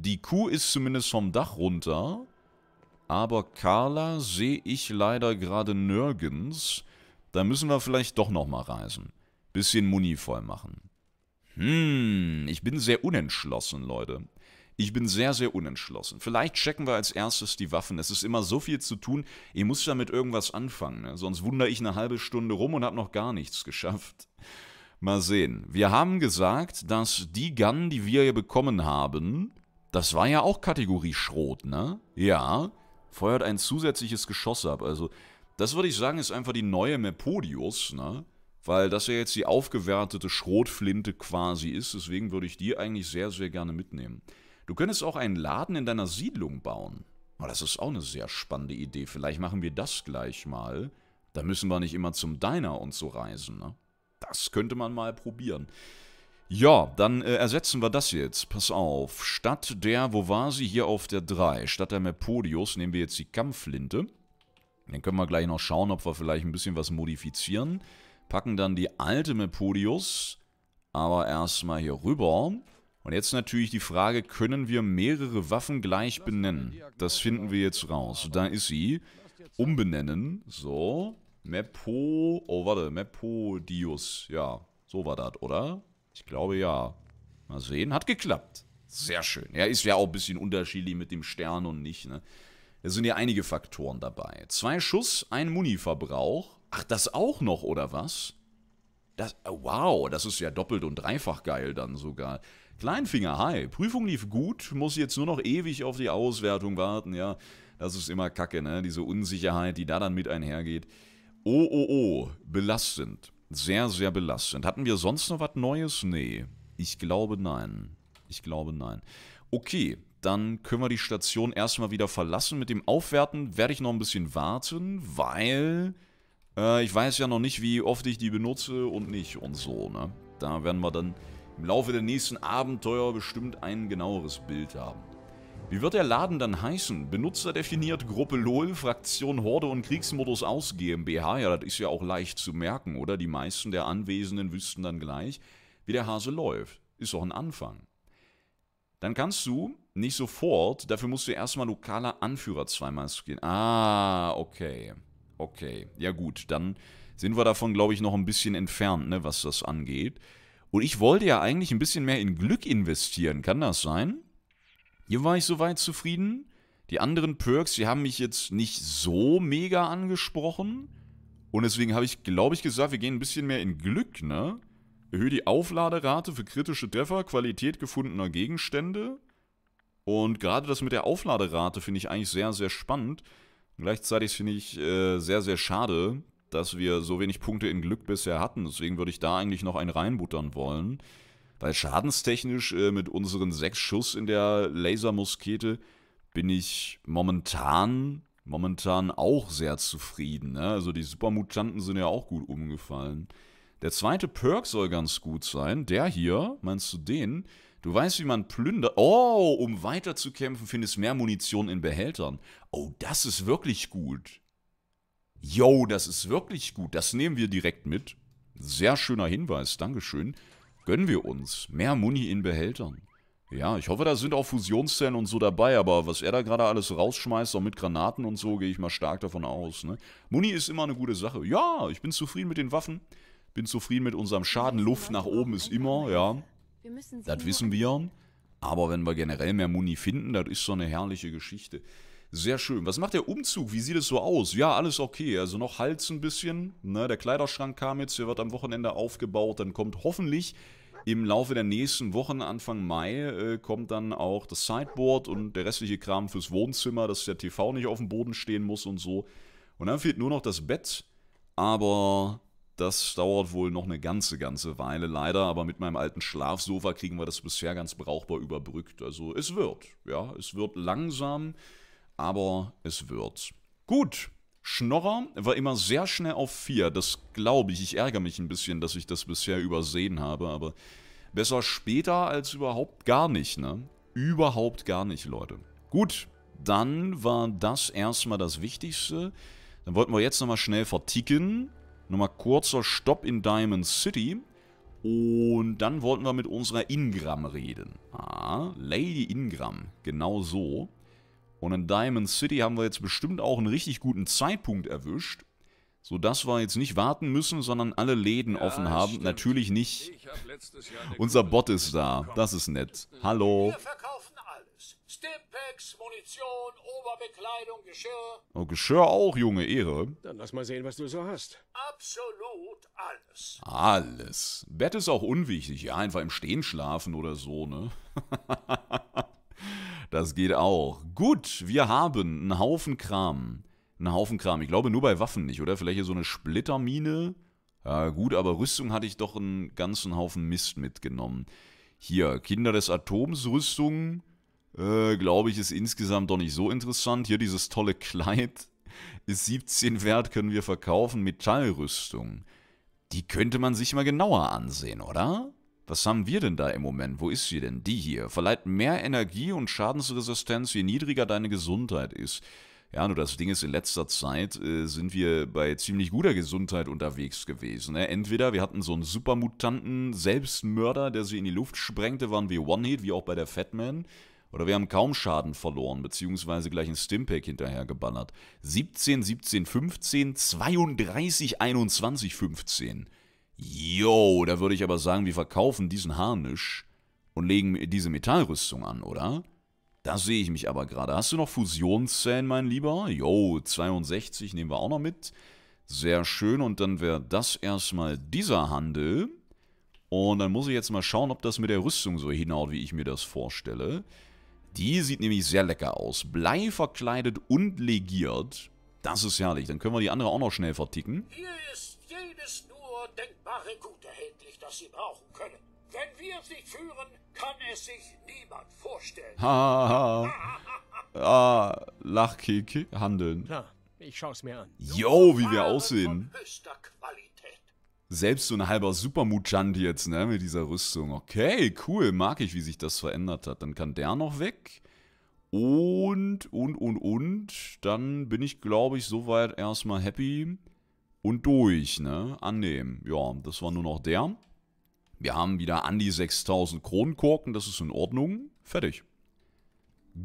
Die Kuh ist zumindest vom Dach runter. Aber Carla sehe ich leider gerade nirgends. Da müssen wir vielleicht doch nochmal reisen. Bisschen Muni voll machen. Hm, ich bin sehr unentschlossen, Leute. Ich bin sehr, sehr unentschlossen. Vielleicht checken wir als erstes die Waffen. Es ist immer so viel zu tun. Ich muss damit irgendwas anfangen. Ne? Sonst wundere ich eine halbe Stunde rum und habe noch gar nichts geschafft. Mal sehen. Wir haben gesagt, dass die Gun, die wir hier bekommen haben, das war ja auch Kategorie Schrot, ne? Ja. Feuert ein zusätzliches Geschoss ab. Also, das würde ich sagen, ist einfach die neue Mepodius, ne? Weil das ja jetzt die aufgewertete Schrotflinte quasi ist. Deswegen würde ich die eigentlich sehr, sehr gerne mitnehmen. Du könntest auch einen Laden in deiner Siedlung bauen. Oh, das ist auch eine sehr spannende Idee. Vielleicht machen wir das gleich mal. Da müssen wir nicht immer zum Diner und so reisen, ne? Das könnte man mal probieren. Ja, dann äh, ersetzen wir das jetzt. Pass auf. Statt der, wo war sie? Hier auf der 3. Statt der Merpodius nehmen wir jetzt die Kampflinte. Dann können wir gleich noch schauen, ob wir vielleicht ein bisschen was modifizieren. Packen dann die alte Mepodius, Aber erstmal hier rüber. Und jetzt natürlich die Frage, können wir mehrere Waffen gleich benennen? Das finden wir jetzt raus. Da ist sie. Umbenennen. So. Mepo... Oh, warte. Mepodius. Ja, so war das, oder? Ich glaube ja. Mal sehen, hat geklappt. Sehr schön. ja, ist ja auch ein bisschen unterschiedlich mit dem Stern und nicht, ne? Da sind ja einige Faktoren dabei. Zwei Schuss, ein Muni-Verbrauch. Ach, das auch noch, oder was? Das, oh, wow, das ist ja doppelt und dreifach geil dann sogar. Kleinfinger, hi. Prüfung lief gut, muss jetzt nur noch ewig auf die Auswertung warten, ja. Das ist immer kacke, ne? Diese Unsicherheit, die da dann mit einhergeht. Oh, oh, oh, belastend. Sehr, sehr belastend. Hatten wir sonst noch was Neues? Nee. Ich glaube nein. Ich glaube nein. Okay, dann können wir die Station erstmal wieder verlassen. Mit dem Aufwerten werde ich noch ein bisschen warten, weil äh, ich weiß ja noch nicht, wie oft ich die benutze und nicht und so. Ne? Da werden wir dann im Laufe der nächsten Abenteuer bestimmt ein genaueres Bild haben. Wie wird der Laden dann heißen? Benutzer definiert, Gruppe LOL, Fraktion Horde und Kriegsmodus aus GmbH. Ja, das ist ja auch leicht zu merken, oder? Die meisten der Anwesenden wüssten dann gleich, wie der Hase läuft. Ist doch ein Anfang. Dann kannst du nicht sofort, dafür musst du erstmal lokaler Anführer zweimal gehen. Ah, okay. Okay. Ja gut, dann sind wir davon, glaube ich, noch ein bisschen entfernt, ne, was das angeht. Und ich wollte ja eigentlich ein bisschen mehr in Glück investieren. Kann das sein? Hier war ich soweit zufrieden. Die anderen Perks, die haben mich jetzt nicht so mega angesprochen. Und deswegen habe ich, glaube ich, gesagt, wir gehen ein bisschen mehr in Glück, ne? Erhöhe die Aufladerate für kritische Treffer, Qualität gefundener Gegenstände. Und gerade das mit der Aufladerate finde ich eigentlich sehr, sehr spannend. gleichzeitig finde ich äh, sehr, sehr schade, dass wir so wenig Punkte in Glück bisher hatten. Deswegen würde ich da eigentlich noch einen reinbuttern wollen. Weil schadenstechnisch äh, mit unseren sechs Schuss in der Lasermuskete bin ich momentan, momentan auch sehr zufrieden. Ne? Also die Supermutanten sind ja auch gut umgefallen. Der zweite Perk soll ganz gut sein. Der hier, meinst du den? Du weißt, wie man plündert. Oh, um weiterzukämpfen, findest mehr Munition in Behältern. Oh, das ist wirklich gut. Yo, das ist wirklich gut. Das nehmen wir direkt mit. Sehr schöner Hinweis, Dankeschön gönnen wir uns. Mehr Muni in Behältern. Ja, ich hoffe, da sind auch Fusionszellen und so dabei, aber was er da gerade alles rausschmeißt, auch mit Granaten und so, gehe ich mal stark davon aus. Ne? Muni ist immer eine gute Sache. Ja, ich bin zufrieden mit den Waffen. Bin zufrieden mit unserem Schaden. Luft nach oben ist immer, ja. Das wissen wir. Aber wenn wir generell mehr Muni finden, das ist so eine herrliche Geschichte. Sehr schön. Was macht der Umzug? Wie sieht es so aus? Ja, alles okay. Also noch Hals ein bisschen. Ne? Der Kleiderschrank kam jetzt, der wird am Wochenende aufgebaut. Dann kommt hoffentlich im Laufe der nächsten Wochen, Anfang Mai, äh, kommt dann auch das Sideboard und der restliche Kram fürs Wohnzimmer, dass der TV nicht auf dem Boden stehen muss und so. Und dann fehlt nur noch das Bett, aber das dauert wohl noch eine ganze, ganze Weile leider. Aber mit meinem alten Schlafsofa kriegen wir das bisher ganz brauchbar überbrückt. Also es wird, ja, es wird langsam, aber es wird. Gut, Schnorrer war immer sehr schnell auf 4. Das glaube ich. Ich ärgere mich ein bisschen, dass ich das bisher übersehen habe, aber besser später als überhaupt gar nicht, ne? Überhaupt gar nicht, Leute. Gut, dann war das erstmal das Wichtigste. Dann wollten wir jetzt nochmal schnell verticken. Nochmal kurzer Stopp in Diamond City. Und dann wollten wir mit unserer Ingram reden. Ah, Lady Ingram. Genau so. Und in Diamond City haben wir jetzt bestimmt auch einen richtig guten Zeitpunkt erwischt, sodass wir jetzt nicht warten müssen, sondern alle Läden ja, offen haben. Stimmt. Natürlich nicht. Unser Bot ist da. Das ist nett. Hallo. Wir verkaufen alles. Stimpacks, Munition, Oberbekleidung, Geschirr. Oh, Geschirr auch, Junge, Ehre. Dann lass mal sehen, was du so hast. Absolut alles. Alles. Bett ist auch unwichtig. Ja, einfach im Stehen schlafen oder so, ne? Das geht auch. Gut, wir haben einen Haufen Kram. Einen Haufen Kram. Ich glaube nur bei Waffen nicht, oder? Vielleicht hier so eine Splittermine. Ja, gut, aber Rüstung hatte ich doch einen ganzen Haufen Mist mitgenommen. Hier, Kinder des Atoms Rüstung. Äh, glaube ich, ist insgesamt doch nicht so interessant. Hier dieses tolle Kleid. Ist 17 wert, können wir verkaufen. Metallrüstung. Die könnte man sich mal genauer ansehen, oder? Was haben wir denn da im Moment? Wo ist sie denn? Die hier. Verleiht mehr Energie und Schadensresistenz, je niedriger deine Gesundheit ist. Ja, nur das Ding ist, in letzter Zeit äh, sind wir bei ziemlich guter Gesundheit unterwegs gewesen. Ne? Entweder wir hatten so einen Supermutanten, Selbstmörder, der sie in die Luft sprengte, waren wir One-Hit, wie auch bei der Fatman. Oder wir haben kaum Schaden verloren, beziehungsweise gleich ein Stimpack hinterhergeballert. 17, 17, 15, 32, 21, 15 yo, da würde ich aber sagen, wir verkaufen diesen Harnisch und legen diese Metallrüstung an, oder? Da sehe ich mich aber gerade. Hast du noch Fusionszellen, mein Lieber? Yo, 62 nehmen wir auch noch mit. Sehr schön. Und dann wäre das erstmal dieser Handel. Und dann muss ich jetzt mal schauen, ob das mit der Rüstung so hinhaut, wie ich mir das vorstelle. Die sieht nämlich sehr lecker aus. Blei verkleidet und legiert. Das ist herrlich. Dann können wir die andere auch noch schnell verticken. Hier ist jedes nur denkbare Gut erhältlich, das sie brauchen können. Wenn wir es nicht führen, kann es sich niemand vorstellen. Ha, ha, ha. ah, Lachkick, handeln. Klar, ich schau's mir an. Yo, wie wir aussehen. Selbst so ein halber Supermutant jetzt, ne, mit dieser Rüstung. Okay, cool, mag ich, wie sich das verändert hat. Dann kann der noch weg. Und, und, und, und. Dann bin ich, glaube ich, soweit erstmal happy und durch, ne? Annehmen. Ja, das war nur noch der. Wir haben wieder an die 6000 Kronenkorken, das ist in Ordnung. Fertig.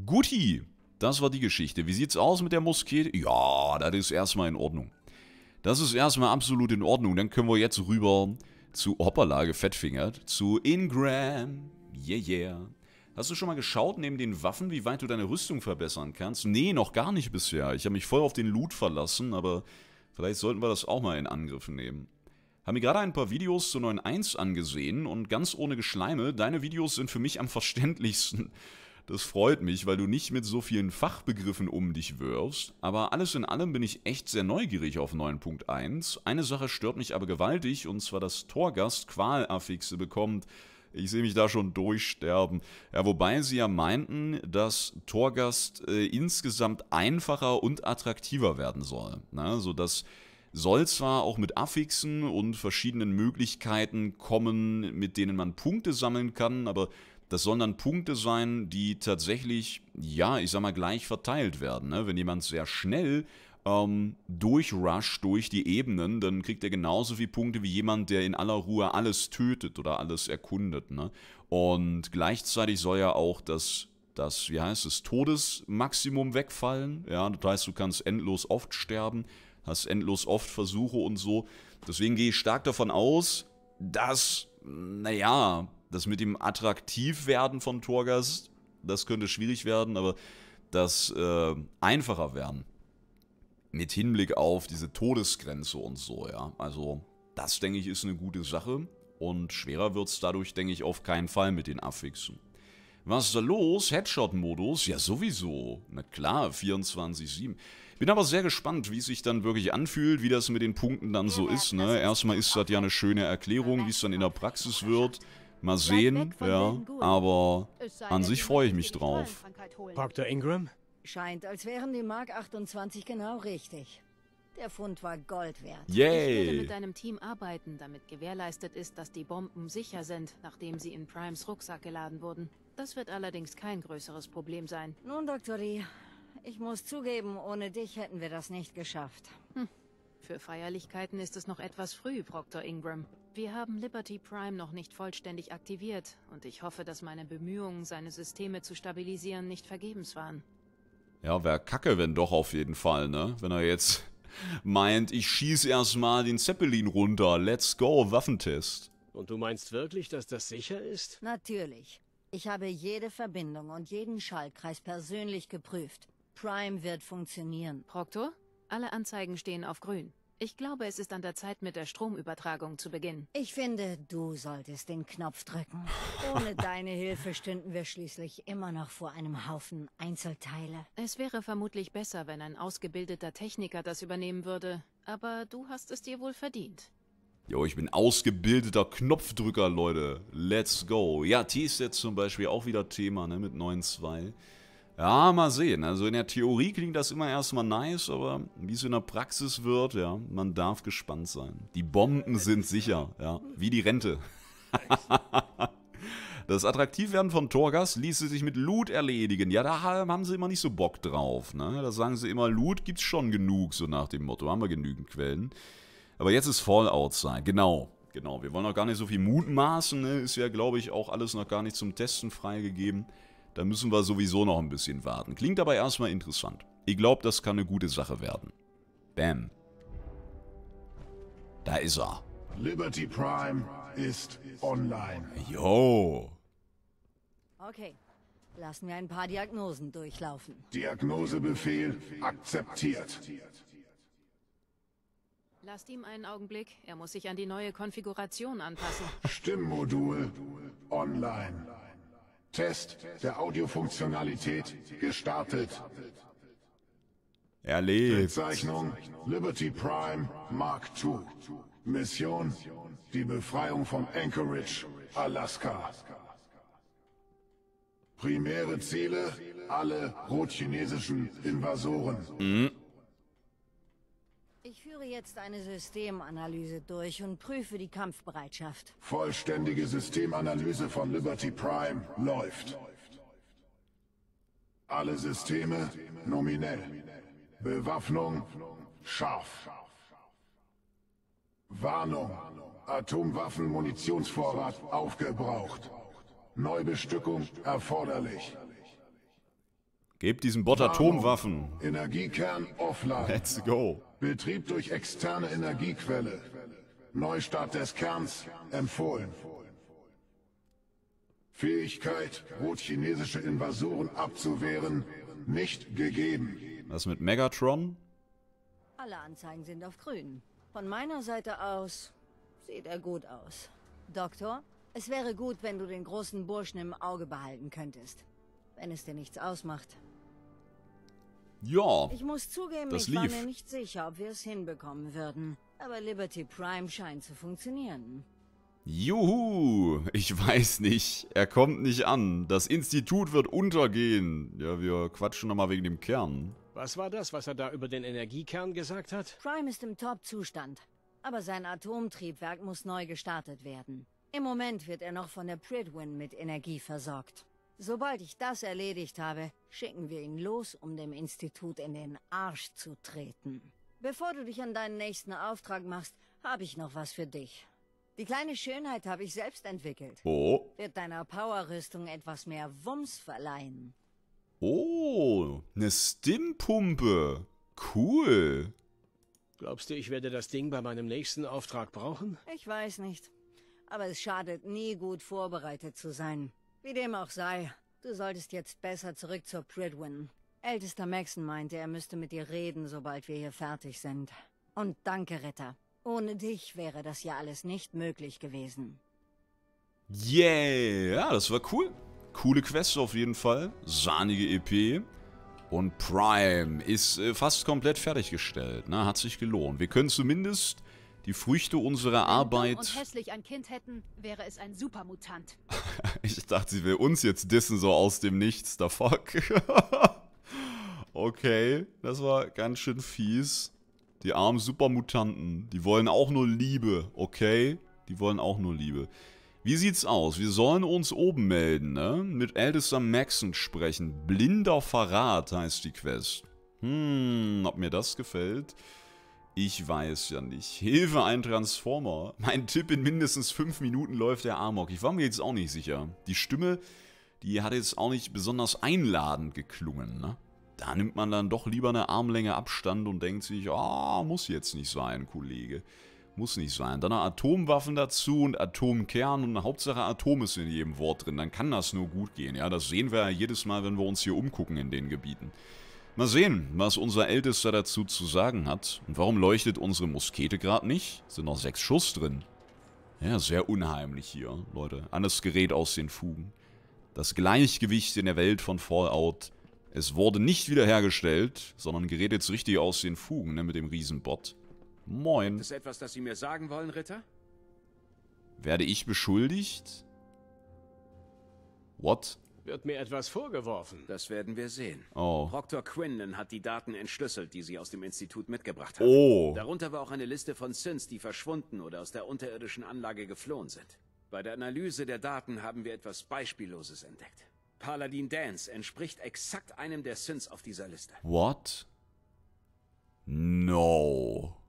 Guti, das war die Geschichte. Wie sieht's aus mit der Muskete? Ja, das ist erstmal in Ordnung. Das ist erstmal absolut in Ordnung. Dann können wir jetzt rüber zu Hoppala gefettfingert, zu Ingram. Yeah, yeah. Hast du schon mal geschaut, neben den Waffen, wie weit du deine Rüstung verbessern kannst? Nee, noch gar nicht bisher. Ich habe mich voll auf den Loot verlassen, aber Vielleicht sollten wir das auch mal in Angriff nehmen. Hab mir gerade ein paar Videos zu 9.1 angesehen und ganz ohne Geschleime, deine Videos sind für mich am verständlichsten. Das freut mich, weil du nicht mit so vielen Fachbegriffen um dich wirfst, aber alles in allem bin ich echt sehr neugierig auf 9.1. Eine Sache stört mich aber gewaltig, und zwar, dass Torgast Qualaffixe bekommt. Ich sehe mich da schon durchsterben. Ja, wobei sie ja meinten, dass Torgast äh, insgesamt einfacher und attraktiver werden soll. Ne? Sodass soll zwar auch mit Affixen und verschiedenen Möglichkeiten kommen, mit denen man Punkte sammeln kann, aber das sollen dann Punkte sein, die tatsächlich, ja, ich sag mal, gleich verteilt werden. Ne? Wenn jemand sehr schnell ähm, durchrusht durch die Ebenen, dann kriegt er genauso viele Punkte wie jemand, der in aller Ruhe alles tötet oder alles erkundet. Ne? Und gleichzeitig soll ja auch das, das, wie heißt es, Todesmaximum wegfallen. Ja, das heißt, du kannst endlos oft sterben, hast endlos oft Versuche und so. Deswegen gehe ich stark davon aus, dass, naja, das mit dem Attraktivwerden von Torgas, das könnte schwierig werden, aber das äh, einfacher werden mit Hinblick auf diese Todesgrenze und so, ja. Also das, denke ich, ist eine gute Sache und schwerer wird es dadurch, denke ich, auf keinen Fall mit den Affixen. Was ist da los? Headshot-Modus? Ja, sowieso. Na klar, 24-7. Bin aber sehr gespannt, wie es sich dann wirklich anfühlt, wie das mit den Punkten dann so ist, ne? Erstmal ist das ja eine schöne Erklärung, wie es dann in der Praxis wird. Mal sehen, ja. Aber an sich freue ich mich drauf. Dr. Ingram? Scheint, als wären die Mark 28 genau richtig. Der Fund war Gold wert. Yay. Ich werde mit deinem Team arbeiten, damit gewährleistet ist, dass die Bomben sicher sind, nachdem sie in Primes Rucksack geladen wurden. Das wird allerdings kein größeres Problem sein. Nun, Dr. Lee, ich muss zugeben, ohne dich hätten wir das nicht geschafft. Hm. Für Feierlichkeiten ist es noch etwas früh, Proctor Ingram. Wir haben Liberty Prime noch nicht vollständig aktiviert und ich hoffe, dass meine Bemühungen, seine Systeme zu stabilisieren, nicht vergebens waren. Ja, wäre kacke, wenn doch auf jeden Fall, ne? Wenn er jetzt meint, ich schieße erstmal den Zeppelin runter. Let's go, Waffentest. Und du meinst wirklich, dass das sicher ist? Natürlich. Ich habe jede Verbindung und jeden Schaltkreis persönlich geprüft. Prime wird funktionieren. Proctor, alle Anzeigen stehen auf grün. Ich glaube, es ist an der Zeit, mit der Stromübertragung zu beginnen. Ich finde, du solltest den Knopf drücken. Ohne deine Hilfe stünden wir schließlich immer noch vor einem Haufen Einzelteile. Es wäre vermutlich besser, wenn ein ausgebildeter Techniker das übernehmen würde. Aber du hast es dir wohl verdient. Jo, ich bin ausgebildeter Knopfdrücker, Leute. Let's go. Ja, T ist jetzt zum Beispiel auch wieder Thema, ne, mit 9.2. Ja, mal sehen. Also in der Theorie klingt das immer erstmal nice, aber wie es in der Praxis wird, ja, man darf gespannt sein. Die Bomben sind sicher, ja, wie die Rente. Das Attraktivwerden von Torgas ließe sich mit Loot erledigen. Ja, da haben sie immer nicht so Bock drauf. Ne? Da sagen sie immer, Loot gibt's schon genug, so nach dem Motto. Haben wir genügend Quellen. Aber jetzt ist Fallout zeit Genau, genau. Wir wollen noch gar nicht so viel mutmaßen. Ne? Ist ja, glaube ich, auch alles noch gar nicht zum Testen freigegeben. Da müssen wir sowieso noch ein bisschen warten. Klingt aber erstmal interessant. Ich glaube, das kann eine gute Sache werden. Bam. Da ist er. Liberty Prime ist online. Jo. Okay. Lassen wir ein paar Diagnosen durchlaufen. Diagnosebefehl akzeptiert. Lasst ihm einen Augenblick. Er muss sich an die neue Konfiguration anpassen. Stimmmodul online. Test der Audiofunktionalität gestartet. Er lebt. Bezeichnung Liberty Prime Mark II. Mission die Befreiung von Anchorage, Alaska. Primäre Ziele alle rotchinesischen Invasoren. Mhm führe jetzt eine Systemanalyse durch und prüfe die Kampfbereitschaft. Vollständige Systemanalyse von Liberty Prime läuft. Alle Systeme nominell. Bewaffnung scharf. Warnung. Atomwaffen-Munitionsvorrat aufgebraucht. Neubestückung erforderlich. Gebt diesem Bot Atomwaffen. Energiekern offline. Let's go. Betrieb durch externe Energiequelle. Neustart des Kerns empfohlen. Fähigkeit, rot-chinesische Invasoren abzuwehren, nicht gegeben. Was mit Megatron? Alle Anzeigen sind auf grün. Von meiner Seite aus sieht er gut aus. Doktor, es wäre gut, wenn du den großen Burschen im Auge behalten könntest. Wenn es dir nichts ausmacht. Ja. Ich muss zugeben, das ich lief. war mir nicht sicher, ob wir es hinbekommen würden. Aber Liberty Prime scheint zu funktionieren. Juhu! Ich weiß nicht. Er kommt nicht an. Das Institut wird untergehen. Ja, wir quatschen nochmal wegen dem Kern. Was war das, was er da über den Energiekern gesagt hat? Prime ist im Top-Zustand. Aber sein Atomtriebwerk muss neu gestartet werden. Im Moment wird er noch von der Pridwin mit Energie versorgt. Sobald ich das erledigt habe, schicken wir ihn los, um dem Institut in den Arsch zu treten. Bevor du dich an deinen nächsten Auftrag machst, habe ich noch was für dich. Die kleine Schönheit habe ich selbst entwickelt. Oh. Wird deiner Powerrüstung etwas mehr Wumms verleihen. Oh, eine Stimmpumpe. Cool. Glaubst du, ich werde das Ding bei meinem nächsten Auftrag brauchen? Ich weiß nicht. Aber es schadet nie, gut vorbereitet zu sein. Wie dem auch sei, du solltest jetzt besser zurück zur Pridwin. Ältester Maxon meinte, er müsste mit dir reden, sobald wir hier fertig sind. Und danke, Ritter. Ohne dich wäre das ja alles nicht möglich gewesen. Yeah, ja, das war cool. Coole Quest auf jeden Fall. Sahnige EP. Und Prime ist äh, fast komplett fertiggestellt. Ne? Hat sich gelohnt. Wir können zumindest die Früchte unserer Arbeit... Wenn wir und hässlich ein Kind hätten, wäre es ein Supermutant. ich dachte, sie will uns jetzt dissen, so aus dem Nichts. The fuck? okay, das war ganz schön fies. Die armen Supermutanten, die wollen auch nur Liebe, okay? Die wollen auch nur Liebe. Wie sieht's aus? Wir sollen uns oben melden, ne? Mit Ältester Maxon sprechen. Blinder Verrat heißt die Quest. Hm, ob mir das gefällt? Ich weiß ja nicht. Hilfe, ein Transformer. Mein Tipp, in mindestens 5 Minuten läuft der Amok. Ich war mir jetzt auch nicht sicher. Die Stimme, die hat jetzt auch nicht besonders einladend geklungen, ne? Da nimmt man dann doch lieber eine Armlänge Abstand und denkt sich, ah, oh, muss jetzt nicht sein, Kollege. Muss nicht sein. Dann noch Atomwaffen dazu und Atomkern und eine Hauptsache Atom ist in jedem Wort drin. Dann kann das nur gut gehen, ja. Das sehen wir ja jedes Mal, wenn wir uns hier umgucken in den Gebieten. Mal sehen, was unser Ältester dazu zu sagen hat. Und warum leuchtet unsere Muskete gerade nicht? Sind noch sechs Schuss drin. Ja, sehr unheimlich hier, Leute. Anderes Gerät aus den Fugen. Das Gleichgewicht in der Welt von Fallout. Es wurde nicht wiederhergestellt, sondern gerät jetzt richtig aus den Fugen, ne, mit dem Riesenbot. Moin. Ist etwas, das Sie mir sagen wollen, Ritter? Werde ich beschuldigt? What? Wird mir etwas vorgeworfen? Das werden wir sehen. Oh. Proctor Quinlan hat die Daten entschlüsselt, die sie aus dem Institut mitgebracht haben. Oh. Darunter war auch eine Liste von Sins, die verschwunden oder aus der unterirdischen Anlage geflohen sind. Bei der Analyse der Daten haben wir etwas Beispielloses entdeckt. Paladin Dance entspricht exakt einem der Sins auf dieser Liste. What? No.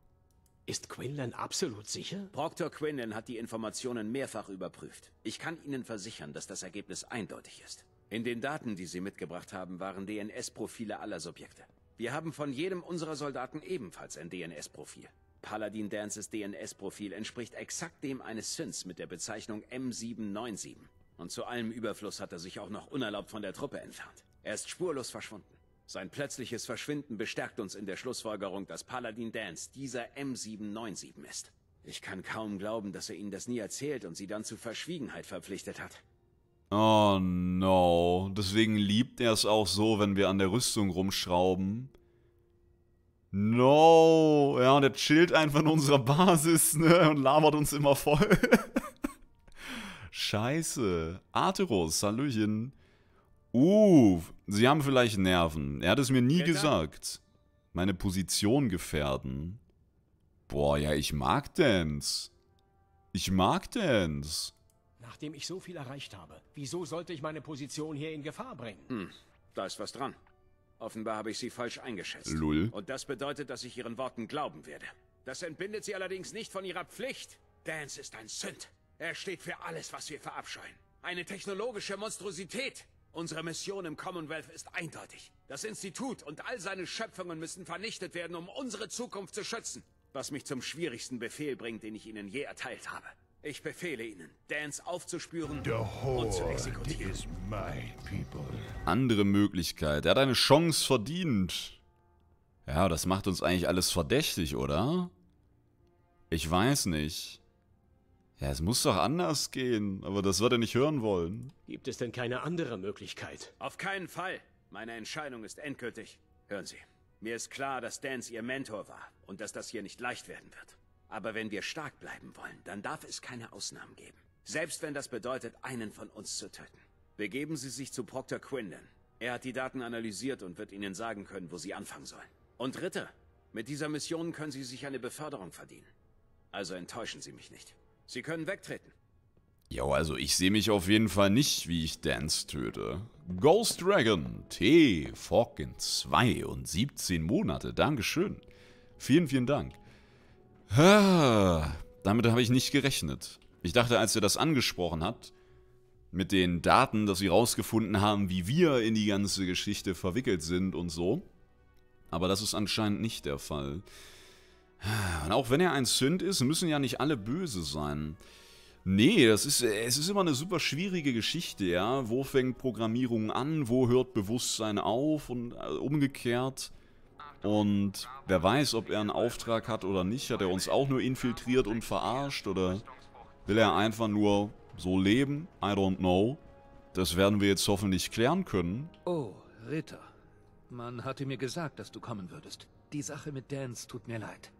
Ist Quinlan absolut sicher? Proctor Quinlan hat die Informationen mehrfach überprüft. Ich kann Ihnen versichern, dass das Ergebnis eindeutig ist. In den Daten, die Sie mitgebracht haben, waren DNS-Profile aller Subjekte. Wir haben von jedem unserer Soldaten ebenfalls ein DNS-Profil. Paladin Dances DNS-Profil entspricht exakt dem eines Synths mit der Bezeichnung M797. Und zu allem Überfluss hat er sich auch noch unerlaubt von der Truppe entfernt. Er ist spurlos verschwunden. Sein plötzliches Verschwinden bestärkt uns in der Schlussfolgerung, dass Paladin Dance dieser M797 ist. Ich kann kaum glauben, dass er ihnen das nie erzählt und sie dann zu Verschwiegenheit verpflichtet hat. Oh no. Deswegen liebt er es auch so, wenn wir an der Rüstung rumschrauben. No. Ja, und er chillt einfach in unserer Basis, ne? Und labert uns immer voll. Scheiße. Arteros, Hallöchen. Uh, Sie haben vielleicht Nerven. Er hat es mir nie ja, gesagt. Meine Position gefährden. Boah, ja, ich mag Dance. Ich mag Dance. Nachdem ich so viel erreicht habe, wieso sollte ich meine Position hier in Gefahr bringen? Hm, da ist was dran. Offenbar habe ich sie falsch eingeschätzt. Lull. Und das bedeutet, dass ich ihren Worten glauben werde. Das entbindet sie allerdings nicht von ihrer Pflicht. Dance ist ein Sünd. Er steht für alles, was wir verabscheuen. Eine technologische Monstrosität. Unsere Mission im Commonwealth ist eindeutig. Das Institut und all seine Schöpfungen müssen vernichtet werden, um unsere Zukunft zu schützen. Was mich zum schwierigsten Befehl bringt, den ich Ihnen je erteilt habe. Ich befehle Ihnen, Dance aufzuspüren und zu exekutieren. Andere Möglichkeit. Er hat eine Chance verdient. Ja, das macht uns eigentlich alles verdächtig, oder? Ich weiß nicht. Ja, es muss doch anders gehen, aber das wird er nicht hören wollen. Gibt es denn keine andere Möglichkeit? Auf keinen Fall. Meine Entscheidung ist endgültig. Hören Sie, mir ist klar, dass Dance Ihr Mentor war und dass das hier nicht leicht werden wird. Aber wenn wir stark bleiben wollen, dann darf es keine Ausnahmen geben. Selbst wenn das bedeutet, einen von uns zu töten. Begeben Sie sich zu Proctor Quindon. Er hat die Daten analysiert und wird Ihnen sagen können, wo Sie anfangen sollen. Und Ritter, mit dieser Mission können Sie sich eine Beförderung verdienen. Also enttäuschen Sie mich nicht. Sie können wegtreten. Jo, also ich sehe mich auf jeden Fall nicht, wie ich Dance töte. Ghost Dragon, T, in 2 und 17 Monate. Dankeschön. Vielen, vielen Dank. Ha, damit habe ich nicht gerechnet. Ich dachte, als ihr das angesprochen habt, mit den Daten, dass sie rausgefunden haben, wie wir in die ganze Geschichte verwickelt sind und so. Aber das ist anscheinend nicht der Fall. Und auch wenn er ein Sünd ist, müssen ja nicht alle böse sein. Nee, das ist, es ist immer eine super schwierige Geschichte, ja. Wo fängt Programmierung an, wo hört Bewusstsein auf und äh, umgekehrt. Und wer weiß, ob er einen Auftrag hat oder nicht. Hat er uns auch nur infiltriert und verarscht oder will er einfach nur so leben? I don't know. Das werden wir jetzt hoffentlich klären können. Oh, Ritter. Man hatte mir gesagt, dass du kommen würdest. Die Sache mit Dance tut mir leid.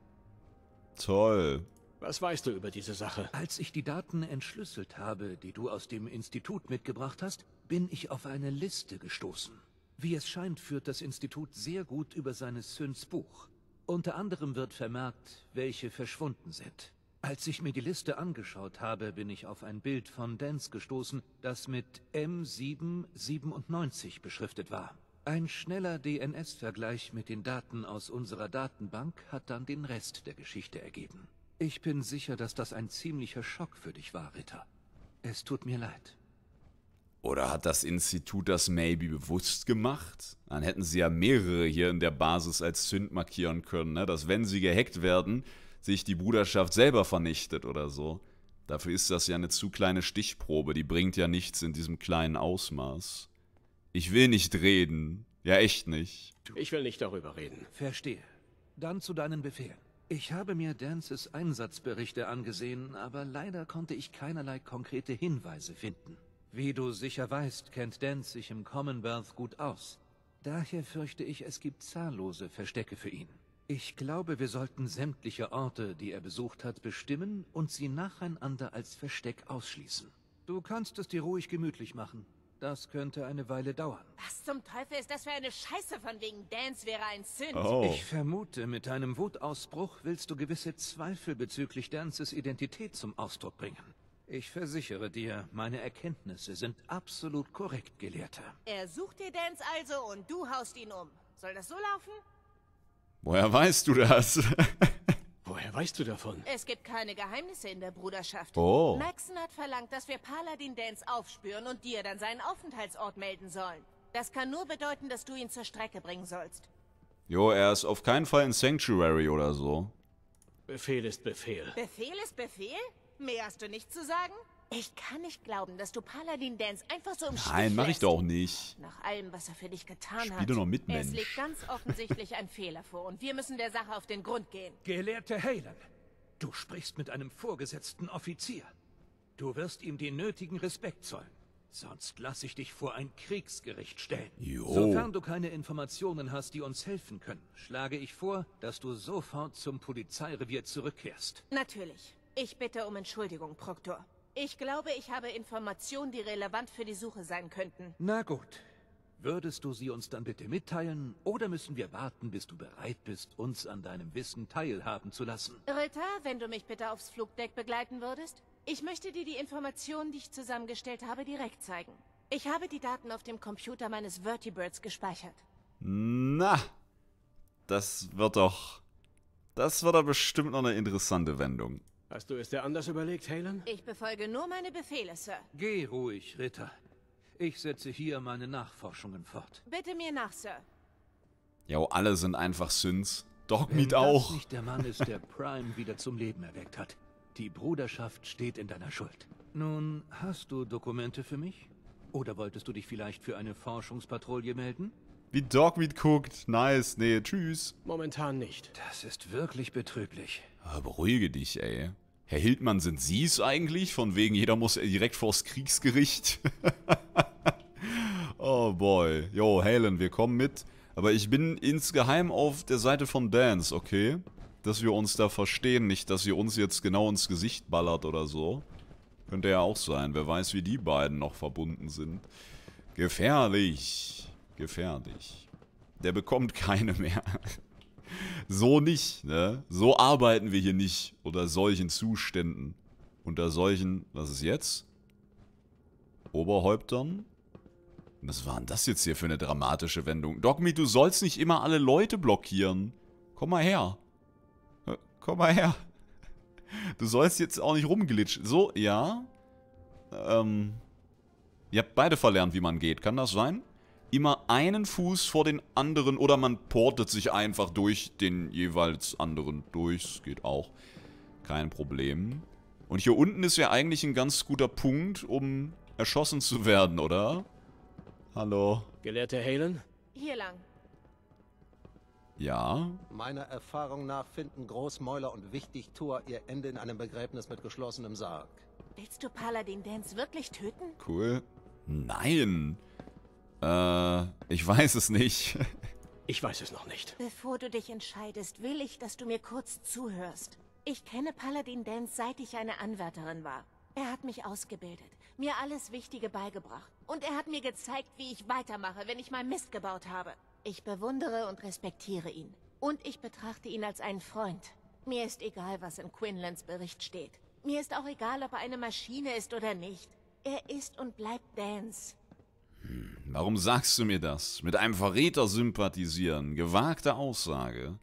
Toll. Was weißt du über diese Sache? Als ich die Daten entschlüsselt habe, die du aus dem Institut mitgebracht hast, bin ich auf eine Liste gestoßen. Wie es scheint, führt das Institut sehr gut über seine Syns Buch. Unter anderem wird vermerkt, welche verschwunden sind. Als ich mir die Liste angeschaut habe, bin ich auf ein Bild von Dance gestoßen, das mit M797 beschriftet war. Ein schneller DNS-Vergleich mit den Daten aus unserer Datenbank hat dann den Rest der Geschichte ergeben. Ich bin sicher, dass das ein ziemlicher Schock für dich war, Ritter. Es tut mir leid. Oder hat das Institut das maybe bewusst gemacht? Dann hätten sie ja mehrere hier in der Basis als Sünd markieren können, ne? dass wenn sie gehackt werden, sich die Bruderschaft selber vernichtet oder so. Dafür ist das ja eine zu kleine Stichprobe, die bringt ja nichts in diesem kleinen Ausmaß. Ich will nicht reden. Ja, echt nicht. Ich will nicht darüber reden. Verstehe. Dann zu deinen Befehlen. Ich habe mir Dances Einsatzberichte angesehen, aber leider konnte ich keinerlei konkrete Hinweise finden. Wie du sicher weißt, kennt Dance sich im Commonwealth gut aus. Daher fürchte ich, es gibt zahllose Verstecke für ihn. Ich glaube, wir sollten sämtliche Orte, die er besucht hat, bestimmen und sie nacheinander als Versteck ausschließen. Du kannst es dir ruhig gemütlich machen. Das könnte eine Weile dauern. Was zum Teufel ist das für eine Scheiße von wegen Dance wäre ein Sünd? Oh. Ich vermute, mit deinem Wutausbruch willst du gewisse Zweifel bezüglich Dances Identität zum Ausdruck bringen. Ich versichere dir, meine Erkenntnisse sind absolut korrekt, Gelehrter. Er sucht dir Dance also und du haust ihn um. Soll das so laufen? Woher weißt du das? Woher weißt du davon? Es gibt keine Geheimnisse in der Bruderschaft. Oh. Maxon hat verlangt, dass wir Paladin Dance aufspüren und dir dann seinen Aufenthaltsort melden sollen. Das kann nur bedeuten, dass du ihn zur Strecke bringen sollst. Jo, er ist auf keinen Fall in Sanctuary oder so. Befehl ist Befehl. Befehl ist Befehl? Mehr hast du nicht zu sagen? Ich kann nicht glauben, dass du Paladin Dance einfach so im Stich Nein, mache ich doch nicht. Nach allem, was er für dich getan Spiele hat. noch mit, Mensch. Es liegt ganz offensichtlich ein Fehler vor und wir müssen der Sache auf den Grund gehen. Gelehrte Halen, du sprichst mit einem vorgesetzten Offizier. Du wirst ihm den nötigen Respekt zollen. Sonst lasse ich dich vor ein Kriegsgericht stellen. Jo. Sofern du keine Informationen hast, die uns helfen können, schlage ich vor, dass du sofort zum Polizeirevier zurückkehrst. Natürlich. Ich bitte um Entschuldigung, Proktor. Ich glaube, ich habe Informationen, die relevant für die Suche sein könnten. Na gut. Würdest du sie uns dann bitte mitteilen, oder müssen wir warten, bis du bereit bist, uns an deinem Wissen teilhaben zu lassen? Ritter, wenn du mich bitte aufs Flugdeck begleiten würdest? Ich möchte dir die Informationen, die ich zusammengestellt habe, direkt zeigen. Ich habe die Daten auf dem Computer meines Vertibirds gespeichert. Na, das wird doch... Das wird doch bestimmt noch eine interessante Wendung. Hast du es dir anders überlegt, Halen? Ich befolge nur meine Befehle, Sir. Geh ruhig, Ritter. Ich setze hier meine Nachforschungen fort. Bitte mir nach, Sir. Jo, alle sind einfach Sins. Dogmeat Wenn auch. Wenn nicht der Mann ist, der Prime wieder zum Leben erweckt hat. Die Bruderschaft steht in deiner Schuld. Nun, hast du Dokumente für mich? Oder wolltest du dich vielleicht für eine Forschungspatrouille melden? Wie Dogmeat guckt. Nice. Nee, tschüss. Momentan nicht. Das ist wirklich betrüblich. Aber ah, beruhige dich, ey. Herr Hildmann, sind Sie es eigentlich? Von wegen, jeder muss direkt vors Kriegsgericht. oh boy. Yo, Halen, wir kommen mit. Aber ich bin insgeheim auf der Seite von Dance, okay? Dass wir uns da verstehen, nicht, dass ihr uns jetzt genau ins Gesicht ballert oder so. Könnte ja auch sein. Wer weiß, wie die beiden noch verbunden sind. Gefährlich. Gefährlich. Der bekommt keine mehr so nicht, ne? So arbeiten wir hier nicht unter solchen Zuständen. Unter solchen, was ist jetzt? Oberhäuptern? Was war denn das jetzt hier für eine dramatische Wendung? Dogmi, du sollst nicht immer alle Leute blockieren. Komm mal her. Komm mal her. Du sollst jetzt auch nicht rumglitschen. So, ja. Ähm. Ihr habt beide verlernt, wie man geht. Kann das sein? immer einen Fuß vor den anderen oder man portet sich einfach durch den jeweils anderen durch. Das geht auch. Kein Problem. Und hier unten ist ja eigentlich ein ganz guter Punkt, um erschossen zu werden, oder? Hallo. Gelehrter Halen? Hier lang. Ja. Meiner Erfahrung nach finden Großmäuler und Wichtigtour ihr Ende in einem Begräbnis mit geschlossenem Sarg. Willst du Paladin Dance wirklich töten? Cool. Nein. Äh, ich weiß es nicht. Ich weiß es noch nicht. Bevor du dich entscheidest, will ich, dass du mir kurz zuhörst. Ich kenne Paladin Dance, seit ich eine Anwärterin war. Er hat mich ausgebildet, mir alles Wichtige beigebracht. Und er hat mir gezeigt, wie ich weitermache, wenn ich mal Mist gebaut habe. Ich bewundere und respektiere ihn. Und ich betrachte ihn als einen Freund. Mir ist egal, was in Quinlans Bericht steht. Mir ist auch egal, ob er eine Maschine ist oder nicht. Er ist und bleibt Dance. Warum sagst du mir das? Mit einem Verräter sympathisieren. Gewagte Aussage.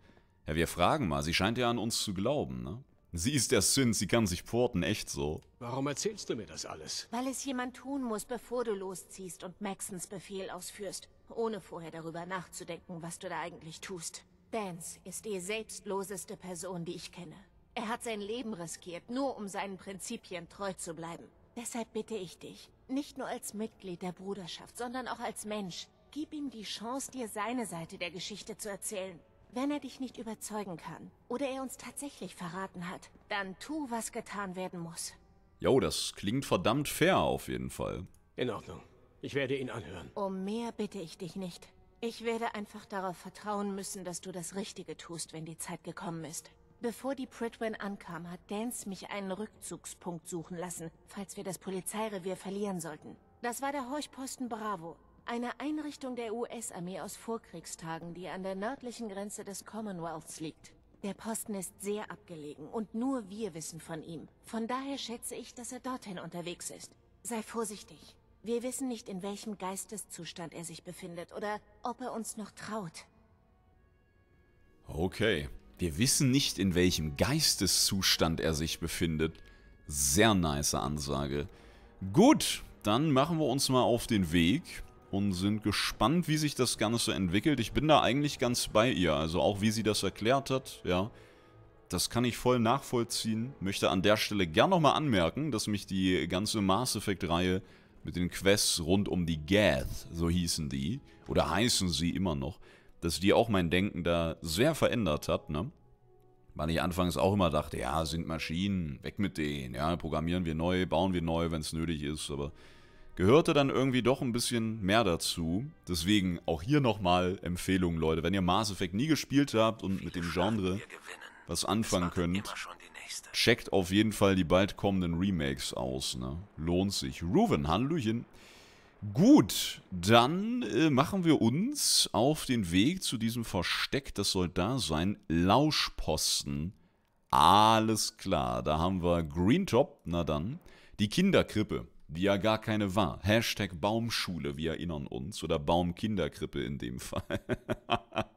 Ja, wir fragen mal. Sie scheint ja an uns zu glauben, ne? Sie ist der Synth, sie kann sich porten, echt so. Warum erzählst du mir das alles? Weil es jemand tun muss, bevor du losziehst und Maxens Befehl ausführst, ohne vorher darüber nachzudenken, was du da eigentlich tust. Dance ist die selbstloseste Person, die ich kenne. Er hat sein Leben riskiert, nur um seinen Prinzipien treu zu bleiben. Deshalb bitte ich dich, nicht nur als Mitglied der Bruderschaft, sondern auch als Mensch, gib ihm die Chance, dir seine Seite der Geschichte zu erzählen. Wenn er dich nicht überzeugen kann oder er uns tatsächlich verraten hat, dann tu, was getan werden muss. Jo, das klingt verdammt fair auf jeden Fall. In Ordnung. Ich werde ihn anhören. Um mehr bitte ich dich nicht. Ich werde einfach darauf vertrauen müssen, dass du das Richtige tust, wenn die Zeit gekommen ist. Bevor die Pritwin ankam, hat Dance mich einen Rückzugspunkt suchen lassen, falls wir das Polizeirevier verlieren sollten. Das war der Horchposten Bravo, eine Einrichtung der US-Armee aus Vorkriegstagen, die an der nördlichen Grenze des Commonwealths liegt. Der Posten ist sehr abgelegen und nur wir wissen von ihm. Von daher schätze ich, dass er dorthin unterwegs ist. Sei vorsichtig. Wir wissen nicht, in welchem Geisteszustand er sich befindet oder ob er uns noch traut. Okay, wir wissen nicht, in welchem Geisteszustand er sich befindet. Sehr nice Ansage. Gut, dann machen wir uns mal auf den Weg und sind gespannt, wie sich das Ganze entwickelt. Ich bin da eigentlich ganz bei ihr, also auch wie sie das erklärt hat, ja. Das kann ich voll nachvollziehen. Möchte an der Stelle gern nochmal anmerken, dass mich die ganze Mass Effect-Reihe mit den Quests rund um die Gath, so hießen die, oder heißen sie immer noch, dass die auch mein Denken da sehr verändert hat, ne? Weil ich anfangs auch immer dachte, ja, sind Maschinen, weg mit denen, ja, programmieren wir neu, bauen wir neu, wenn es nötig ist, aber gehörte dann irgendwie doch ein bisschen mehr dazu. Deswegen auch hier nochmal Empfehlung, Leute, wenn ihr Mass Effect nie gespielt habt und Viele mit dem Genre was anfangen könnt, checkt auf jeden Fall die bald kommenden Remakes aus, ne? Lohnt sich. Ruven, Hallöchen. Gut, dann äh, machen wir uns auf den Weg zu diesem Versteck, das soll da sein, Lauschposten. Alles klar, da haben wir Greentop, na dann, die Kinderkrippe, die ja gar keine war. Hashtag Baumschule, wir erinnern uns, oder Baumkinderkrippe in dem Fall.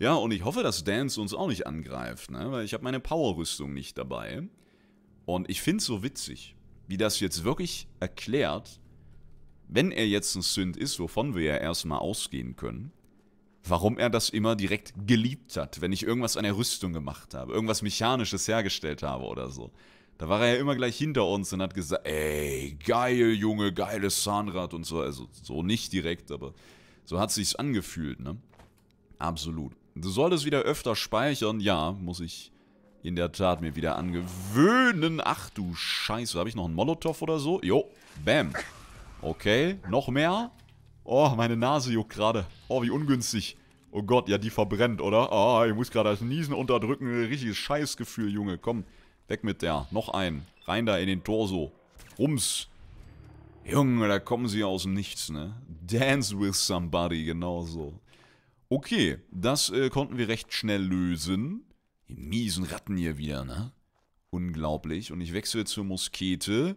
ja, und ich hoffe, dass Dance uns auch nicht angreift, ne? weil ich habe meine Powerrüstung nicht dabei. Und ich finde es so witzig, wie das jetzt wirklich erklärt, wenn er jetzt ein Synth ist, wovon wir ja erstmal ausgehen können, warum er das immer direkt geliebt hat, wenn ich irgendwas an der Rüstung gemacht habe, irgendwas Mechanisches hergestellt habe oder so. Da war er ja immer gleich hinter uns und hat gesagt, ey, geil, Junge, geiles Zahnrad und so. Also so nicht direkt, aber so hat es sich angefühlt, ne? Absolut. Du solltest wieder öfter speichern, ja, muss ich in der Tat mir wieder angewöhnen. Ach du Scheiße, habe ich noch einen Molotow oder so? Jo, bam. Okay, noch mehr. Oh, meine Nase juckt gerade. Oh, wie ungünstig. Oh Gott, ja, die verbrennt, oder? Ah, oh, ich muss gerade das Niesen unterdrücken. Richtiges Scheißgefühl, Junge. Komm, weg mit der. Noch ein. Rein da in den Torso. Rums. Junge, da kommen sie aus dem Nichts, ne? Dance with somebody, genau so. Okay, das äh, konnten wir recht schnell lösen. Die miesen Ratten hier wieder, ne? Unglaublich. Und ich wechsle zur Muskete.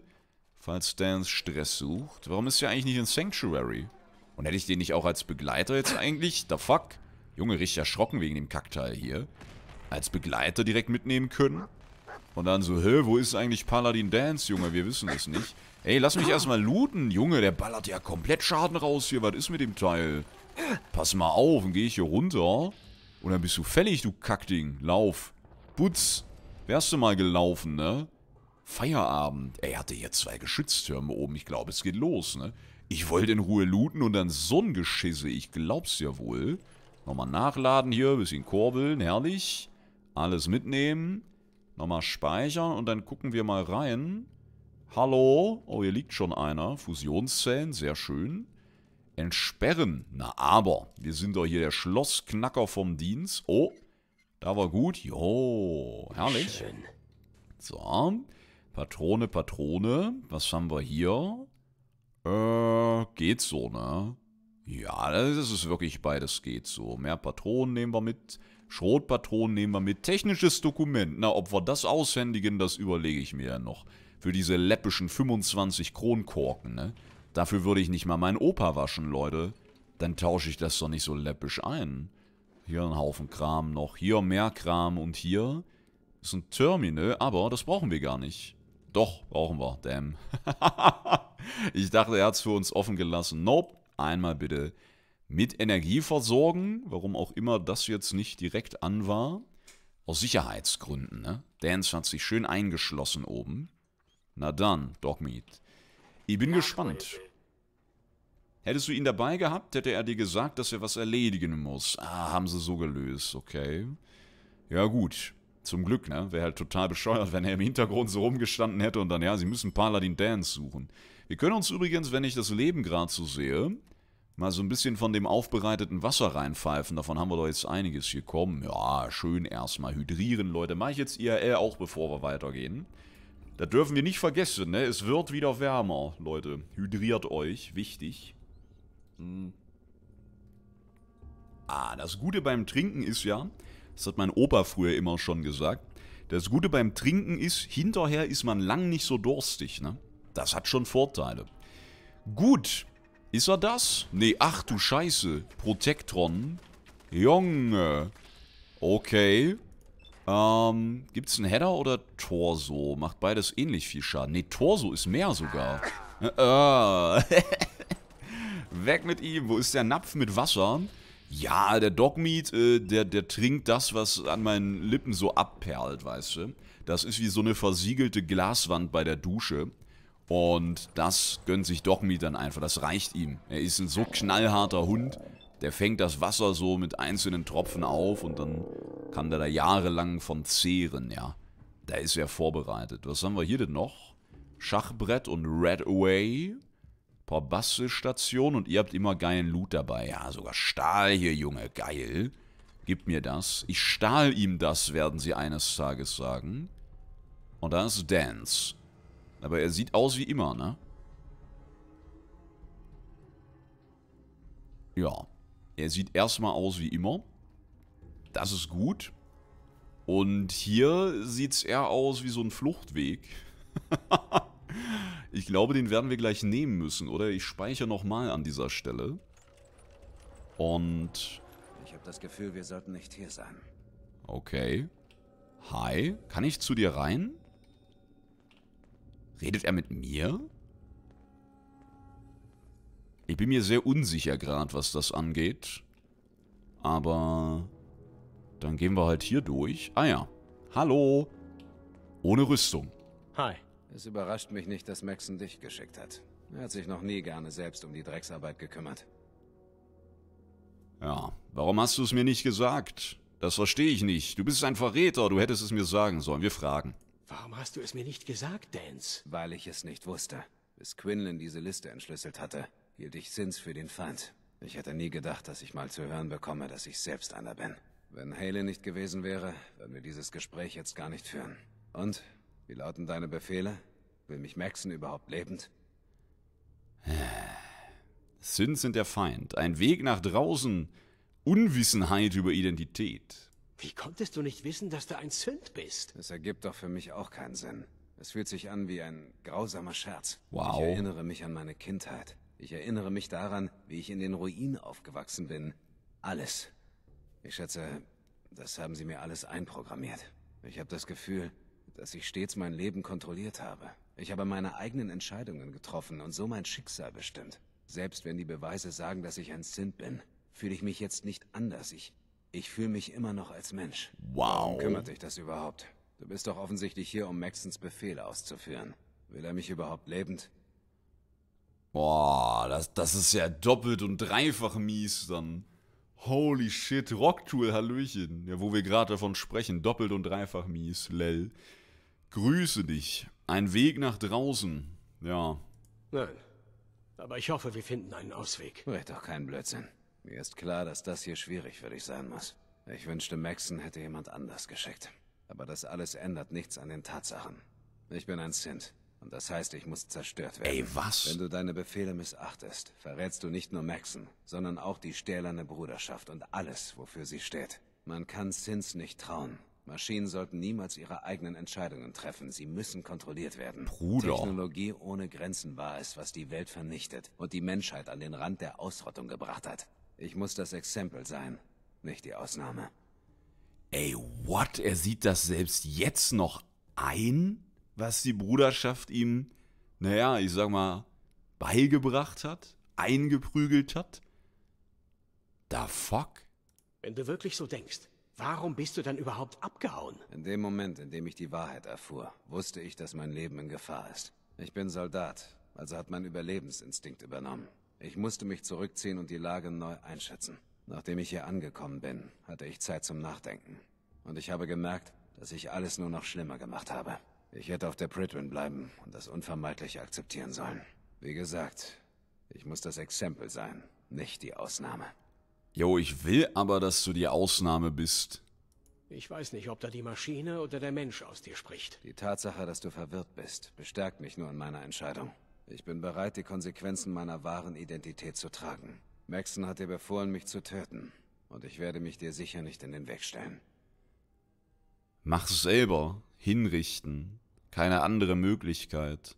Falls Stans Stress sucht. Warum ist er eigentlich nicht in Sanctuary? Und hätte ich den nicht auch als Begleiter jetzt eigentlich? The fuck? Junge, richtig erschrocken wegen dem Kackteil hier. Als Begleiter direkt mitnehmen können? Und dann so, hä, wo ist eigentlich Paladin Dance, Junge? Wir wissen es nicht. Ey, lass mich erstmal looten, Junge. Der ballert ja komplett Schaden raus hier. Was ist mit dem Teil? Pass mal auf, dann gehe ich hier runter. Und dann bist du fällig, du Kackding. Lauf. Butz. Wärst du mal gelaufen, ne? Feierabend. Er hatte hier zwei Geschütztürme oben. Ich glaube, es geht los, ne? Ich wollte in Ruhe looten und dann so ein Geschisse. Ich glaub's ja wohl. Nochmal nachladen hier, bisschen kurbeln, herrlich. Alles mitnehmen. Nochmal speichern und dann gucken wir mal rein. Hallo? Oh, hier liegt schon einer. Fusionszellen, sehr schön. Entsperren. Na aber, wir sind doch hier der Schlossknacker vom Dienst. Oh, da war gut. Jo, herrlich. Schön. So. Patrone, Patrone, was haben wir hier? Äh, geht so, ne? Ja, das ist wirklich beides geht so. Mehr Patronen nehmen wir mit, Schrotpatronen nehmen wir mit, technisches Dokument. Na, ob wir das aushändigen, das überlege ich mir ja noch. Für diese läppischen 25 Kronkorken, ne? Dafür würde ich nicht mal meinen Opa waschen, Leute. Dann tausche ich das doch nicht so läppisch ein. Hier ein Haufen Kram noch, hier mehr Kram und hier ist ein Terminal, aber das brauchen wir gar nicht. Doch, brauchen wir. Damn. ich dachte, er hat es für uns offen gelassen. Nope. Einmal bitte mit Energie versorgen. Warum auch immer das jetzt nicht direkt an war. Aus Sicherheitsgründen, ne? Dance hat sich schön eingeschlossen oben. Na dann, Dogmeat. Ich bin gespannt. Hättest du ihn dabei gehabt, hätte er dir gesagt, dass er was erledigen muss. Ah, haben sie so gelöst, okay. Ja gut, zum Glück, ne? Wäre halt total bescheuert, wenn er im Hintergrund so rumgestanden hätte und dann, ja, sie müssen Paladin Dance suchen. Wir können uns übrigens, wenn ich das Leben gerade so sehe, mal so ein bisschen von dem aufbereiteten Wasser reinpfeifen. Davon haben wir doch jetzt einiges hier kommen. Ja, schön erstmal hydrieren, Leute. Mache ich jetzt IRL auch, bevor wir weitergehen. Das dürfen wir nicht vergessen, ne? Es wird wieder wärmer, Leute. Hydriert euch. Wichtig. Hm. Ah, das Gute beim Trinken ist ja, das hat mein Opa früher immer schon gesagt. Das Gute beim Trinken ist, hinterher ist man lang nicht so durstig, ne? Das hat schon Vorteile. Gut. Ist er das? Nee, ach du Scheiße. Protektron. Junge. Okay. Ähm, gibt's einen Header oder Torso? Macht beides ähnlich viel Schaden. Nee, Torso ist mehr sogar. Äh, äh. Weg mit ihm. Wo ist der Napf mit Wasser? Ja, der Dogmeat, äh, der, der trinkt das, was an meinen Lippen so abperlt, weißt du. Das ist wie so eine versiegelte Glaswand bei der Dusche. Und das gönnt sich Dogmeat dann einfach, das reicht ihm. Er ist ein so knallharter Hund, der fängt das Wasser so mit einzelnen Tropfen auf und dann kann der da jahrelang von zehren, ja. Da ist er vorbereitet. Was haben wir hier denn noch? Schachbrett und Red Away paar Bastelstationen und ihr habt immer geilen Loot dabei. Ja, sogar Stahl hier, Junge, geil. Gib mir das. Ich stahl ihm das, werden sie eines Tages sagen. Und da ist Dance. Aber er sieht aus wie immer, ne? Ja. Er sieht erstmal aus wie immer. Das ist gut. Und hier sieht's eher aus wie so ein Fluchtweg. Ich glaube, den werden wir gleich nehmen müssen, oder? Ich speichere nochmal an dieser Stelle. Und... Ich habe das Gefühl, wir sollten nicht hier sein. Okay. Hi, kann ich zu dir rein? Redet er mit mir? Ich bin mir sehr unsicher gerade, was das angeht. Aber... Dann gehen wir halt hier durch. Ah ja. Hallo. Ohne Rüstung. Hi. Es überrascht mich nicht, dass Maxon dich geschickt hat. Er hat sich noch nie gerne selbst um die Drecksarbeit gekümmert. Ja, warum hast du es mir nicht gesagt? Das verstehe ich nicht. Du bist ein Verräter, du hättest es mir sagen sollen. Wir fragen. Warum hast du es mir nicht gesagt, Dance? Weil ich es nicht wusste. Bis Quinlan diese Liste entschlüsselt hatte, hielt ich Sins für den Feind. Ich hätte nie gedacht, dass ich mal zu hören bekomme, dass ich selbst einer bin. Wenn Hale nicht gewesen wäre, würden wir dieses Gespräch jetzt gar nicht führen. Und wie lauten deine Befehle? Will mich Maxon überhaupt lebend? Sins sind der Feind. Ein Weg nach draußen. Unwissenheit über Identität. Wie konntest du nicht wissen, dass du ein Sünd bist? Das ergibt doch für mich auch keinen Sinn. Es fühlt sich an wie ein grausamer Scherz. Wow. Ich erinnere mich an meine Kindheit. Ich erinnere mich daran, wie ich in den Ruinen aufgewachsen bin. Alles. Ich schätze, das haben sie mir alles einprogrammiert. Ich habe das Gefühl, dass ich stets mein Leben kontrolliert habe. Ich habe meine eigenen Entscheidungen getroffen und so mein Schicksal bestimmt. Selbst wenn die Beweise sagen, dass ich ein Sint bin, fühle ich mich jetzt nicht anders. Ich, ich fühle mich immer noch als Mensch. Wow. Warum kümmert dich das überhaupt? Du bist doch offensichtlich hier, um Maxons Befehle auszuführen. Will er mich überhaupt lebend? Boah, das, das ist ja doppelt und dreifach mies dann. Holy shit, Rocktool, Hallöchen. Ja, wo wir gerade davon sprechen, doppelt und dreifach mies, lell. Grüße dich. Ein Weg nach draußen. Ja. Nein. Aber ich hoffe, wir finden einen Ausweg. Red doch keinen Blödsinn. Mir ist klar, dass das hier schwierig für dich sein muss. Ich wünschte, Maxon hätte jemand anders geschickt. Aber das alles ändert nichts an den Tatsachen. Ich bin ein Sint. Und das heißt, ich muss zerstört werden. Ey, was? Wenn du deine Befehle missachtest, verrätst du nicht nur Maxon, sondern auch die stählerne Bruderschaft und alles, wofür sie steht. Man kann Sins nicht trauen, Maschinen sollten niemals ihre eigenen Entscheidungen treffen. Sie müssen kontrolliert werden. Bruder. Technologie ohne Grenzen war es, was die Welt vernichtet und die Menschheit an den Rand der Ausrottung gebracht hat. Ich muss das Exempel sein, nicht die Ausnahme. Ey, what? Er sieht das selbst jetzt noch ein, was die Bruderschaft ihm, naja, ich sag mal, beigebracht hat, eingeprügelt hat? Da fuck? Wenn du wirklich so denkst, Warum bist du dann überhaupt abgehauen? In dem Moment, in dem ich die Wahrheit erfuhr, wusste ich, dass mein Leben in Gefahr ist. Ich bin Soldat, also hat mein Überlebensinstinkt übernommen. Ich musste mich zurückziehen und die Lage neu einschätzen. Nachdem ich hier angekommen bin, hatte ich Zeit zum Nachdenken. Und ich habe gemerkt, dass ich alles nur noch schlimmer gemacht habe. Ich hätte auf der Pritwin bleiben und das Unvermeidliche akzeptieren sollen. Wie gesagt, ich muss das Exempel sein, nicht die Ausnahme. Jo, ich will aber, dass du die Ausnahme bist. Ich weiß nicht, ob da die Maschine oder der Mensch aus dir spricht. Die Tatsache, dass du verwirrt bist, bestärkt mich nur in meiner Entscheidung. Ich bin bereit, die Konsequenzen meiner wahren Identität zu tragen. Maxon hat dir befohlen, mich zu töten. Und ich werde mich dir sicher nicht in den Weg stellen. Mach selber. Hinrichten. Keine andere Möglichkeit.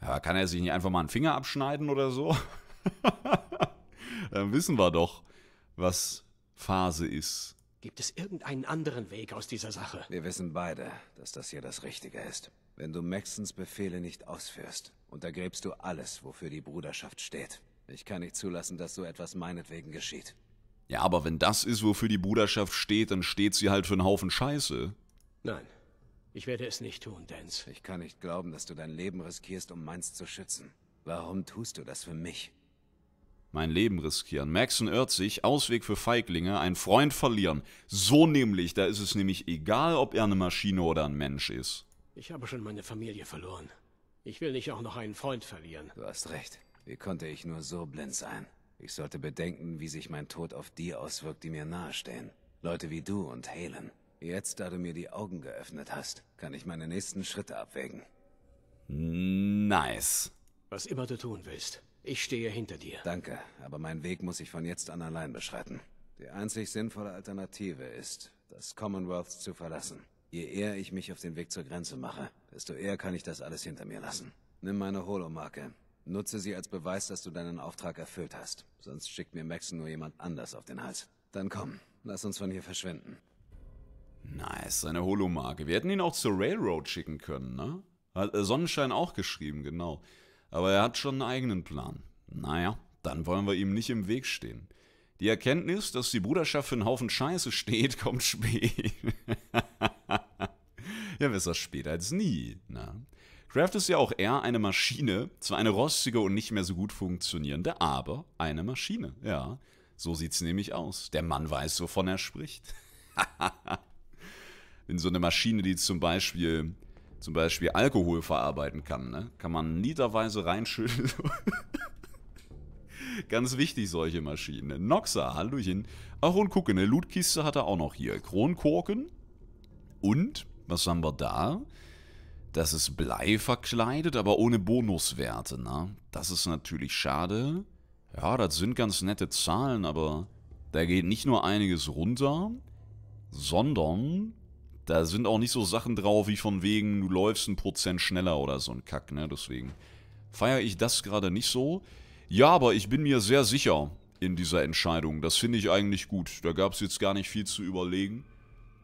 Ja, kann er sich nicht einfach mal einen Finger abschneiden oder so? Hahaha. Dann wissen wir doch, was Phase ist. Gibt es irgendeinen anderen Weg aus dieser Sache? Wir wissen beide, dass das hier das Richtige ist. Wenn du Maxens Befehle nicht ausführst, untergräbst du alles, wofür die Bruderschaft steht. Ich kann nicht zulassen, dass so etwas meinetwegen geschieht. Ja, aber wenn das ist, wofür die Bruderschaft steht, dann steht sie halt für einen Haufen Scheiße. Nein, ich werde es nicht tun, Dance. Ich kann nicht glauben, dass du dein Leben riskierst, um meins zu schützen. Warum tust du das für mich? mein Leben riskieren. Maxon Maxen sich, Ausweg für Feiglinge, ein Freund verlieren. So nämlich, da ist es nämlich egal, ob er eine Maschine oder ein Mensch ist. Ich habe schon meine Familie verloren. Ich will nicht auch noch einen Freund verlieren. Du hast recht. Wie konnte ich nur so blind sein? Ich sollte bedenken, wie sich mein Tod auf die auswirkt, die mir nahestehen. Leute wie du und Halen. Jetzt, da du mir die Augen geöffnet hast, kann ich meine nächsten Schritte abwägen. Nice. Was immer du tun willst, ich stehe hinter dir. Danke, aber mein Weg muss ich von jetzt an allein beschreiten. Die einzig sinnvolle Alternative ist, das Commonwealth zu verlassen. Je eher ich mich auf den Weg zur Grenze mache, desto eher kann ich das alles hinter mir lassen. Nimm meine Holomarke. Nutze sie als Beweis, dass du deinen Auftrag erfüllt hast. Sonst schickt mir Max nur jemand anders auf den Hals. Dann komm, lass uns von hier verschwinden. Nice, seine Holomarke. Wir hätten ihn auch zur Railroad schicken können, ne? Hat äh, Sonnenschein auch geschrieben, genau aber er hat schon einen eigenen Plan. Naja, dann wollen wir ihm nicht im Weg stehen. Die Erkenntnis, dass die Bruderschaft für einen Haufen Scheiße steht, kommt spät. ja, besser spät als nie. Na? Ne? Craft ist ja auch eher eine Maschine, zwar eine rostige und nicht mehr so gut funktionierende, aber eine Maschine, ja. So sieht's nämlich aus. Der Mann weiß, wovon er spricht. In so eine Maschine, die zum Beispiel zum Beispiel Alkohol verarbeiten kann. Ne? Kann man niederweise reinschütteln. Ganz wichtig, solche Maschinen. Noxa, Hallöchen. Ach, und gucke, eine Lootkiste hat er auch noch hier. Kronkorken. Und, was haben wir da? Das ist Blei verkleidet, aber ohne Bonuswerte, ne? Das ist natürlich schade. Ja, das sind ganz nette Zahlen, aber da geht nicht nur einiges runter, sondern da sind auch nicht so Sachen drauf wie von wegen, du läufst ein Prozent schneller oder so ein Kack, ne? Deswegen feiere ich das gerade nicht so. Ja, aber ich bin mir sehr sicher in dieser Entscheidung. Das finde ich eigentlich gut. Da gab es jetzt gar nicht viel zu überlegen.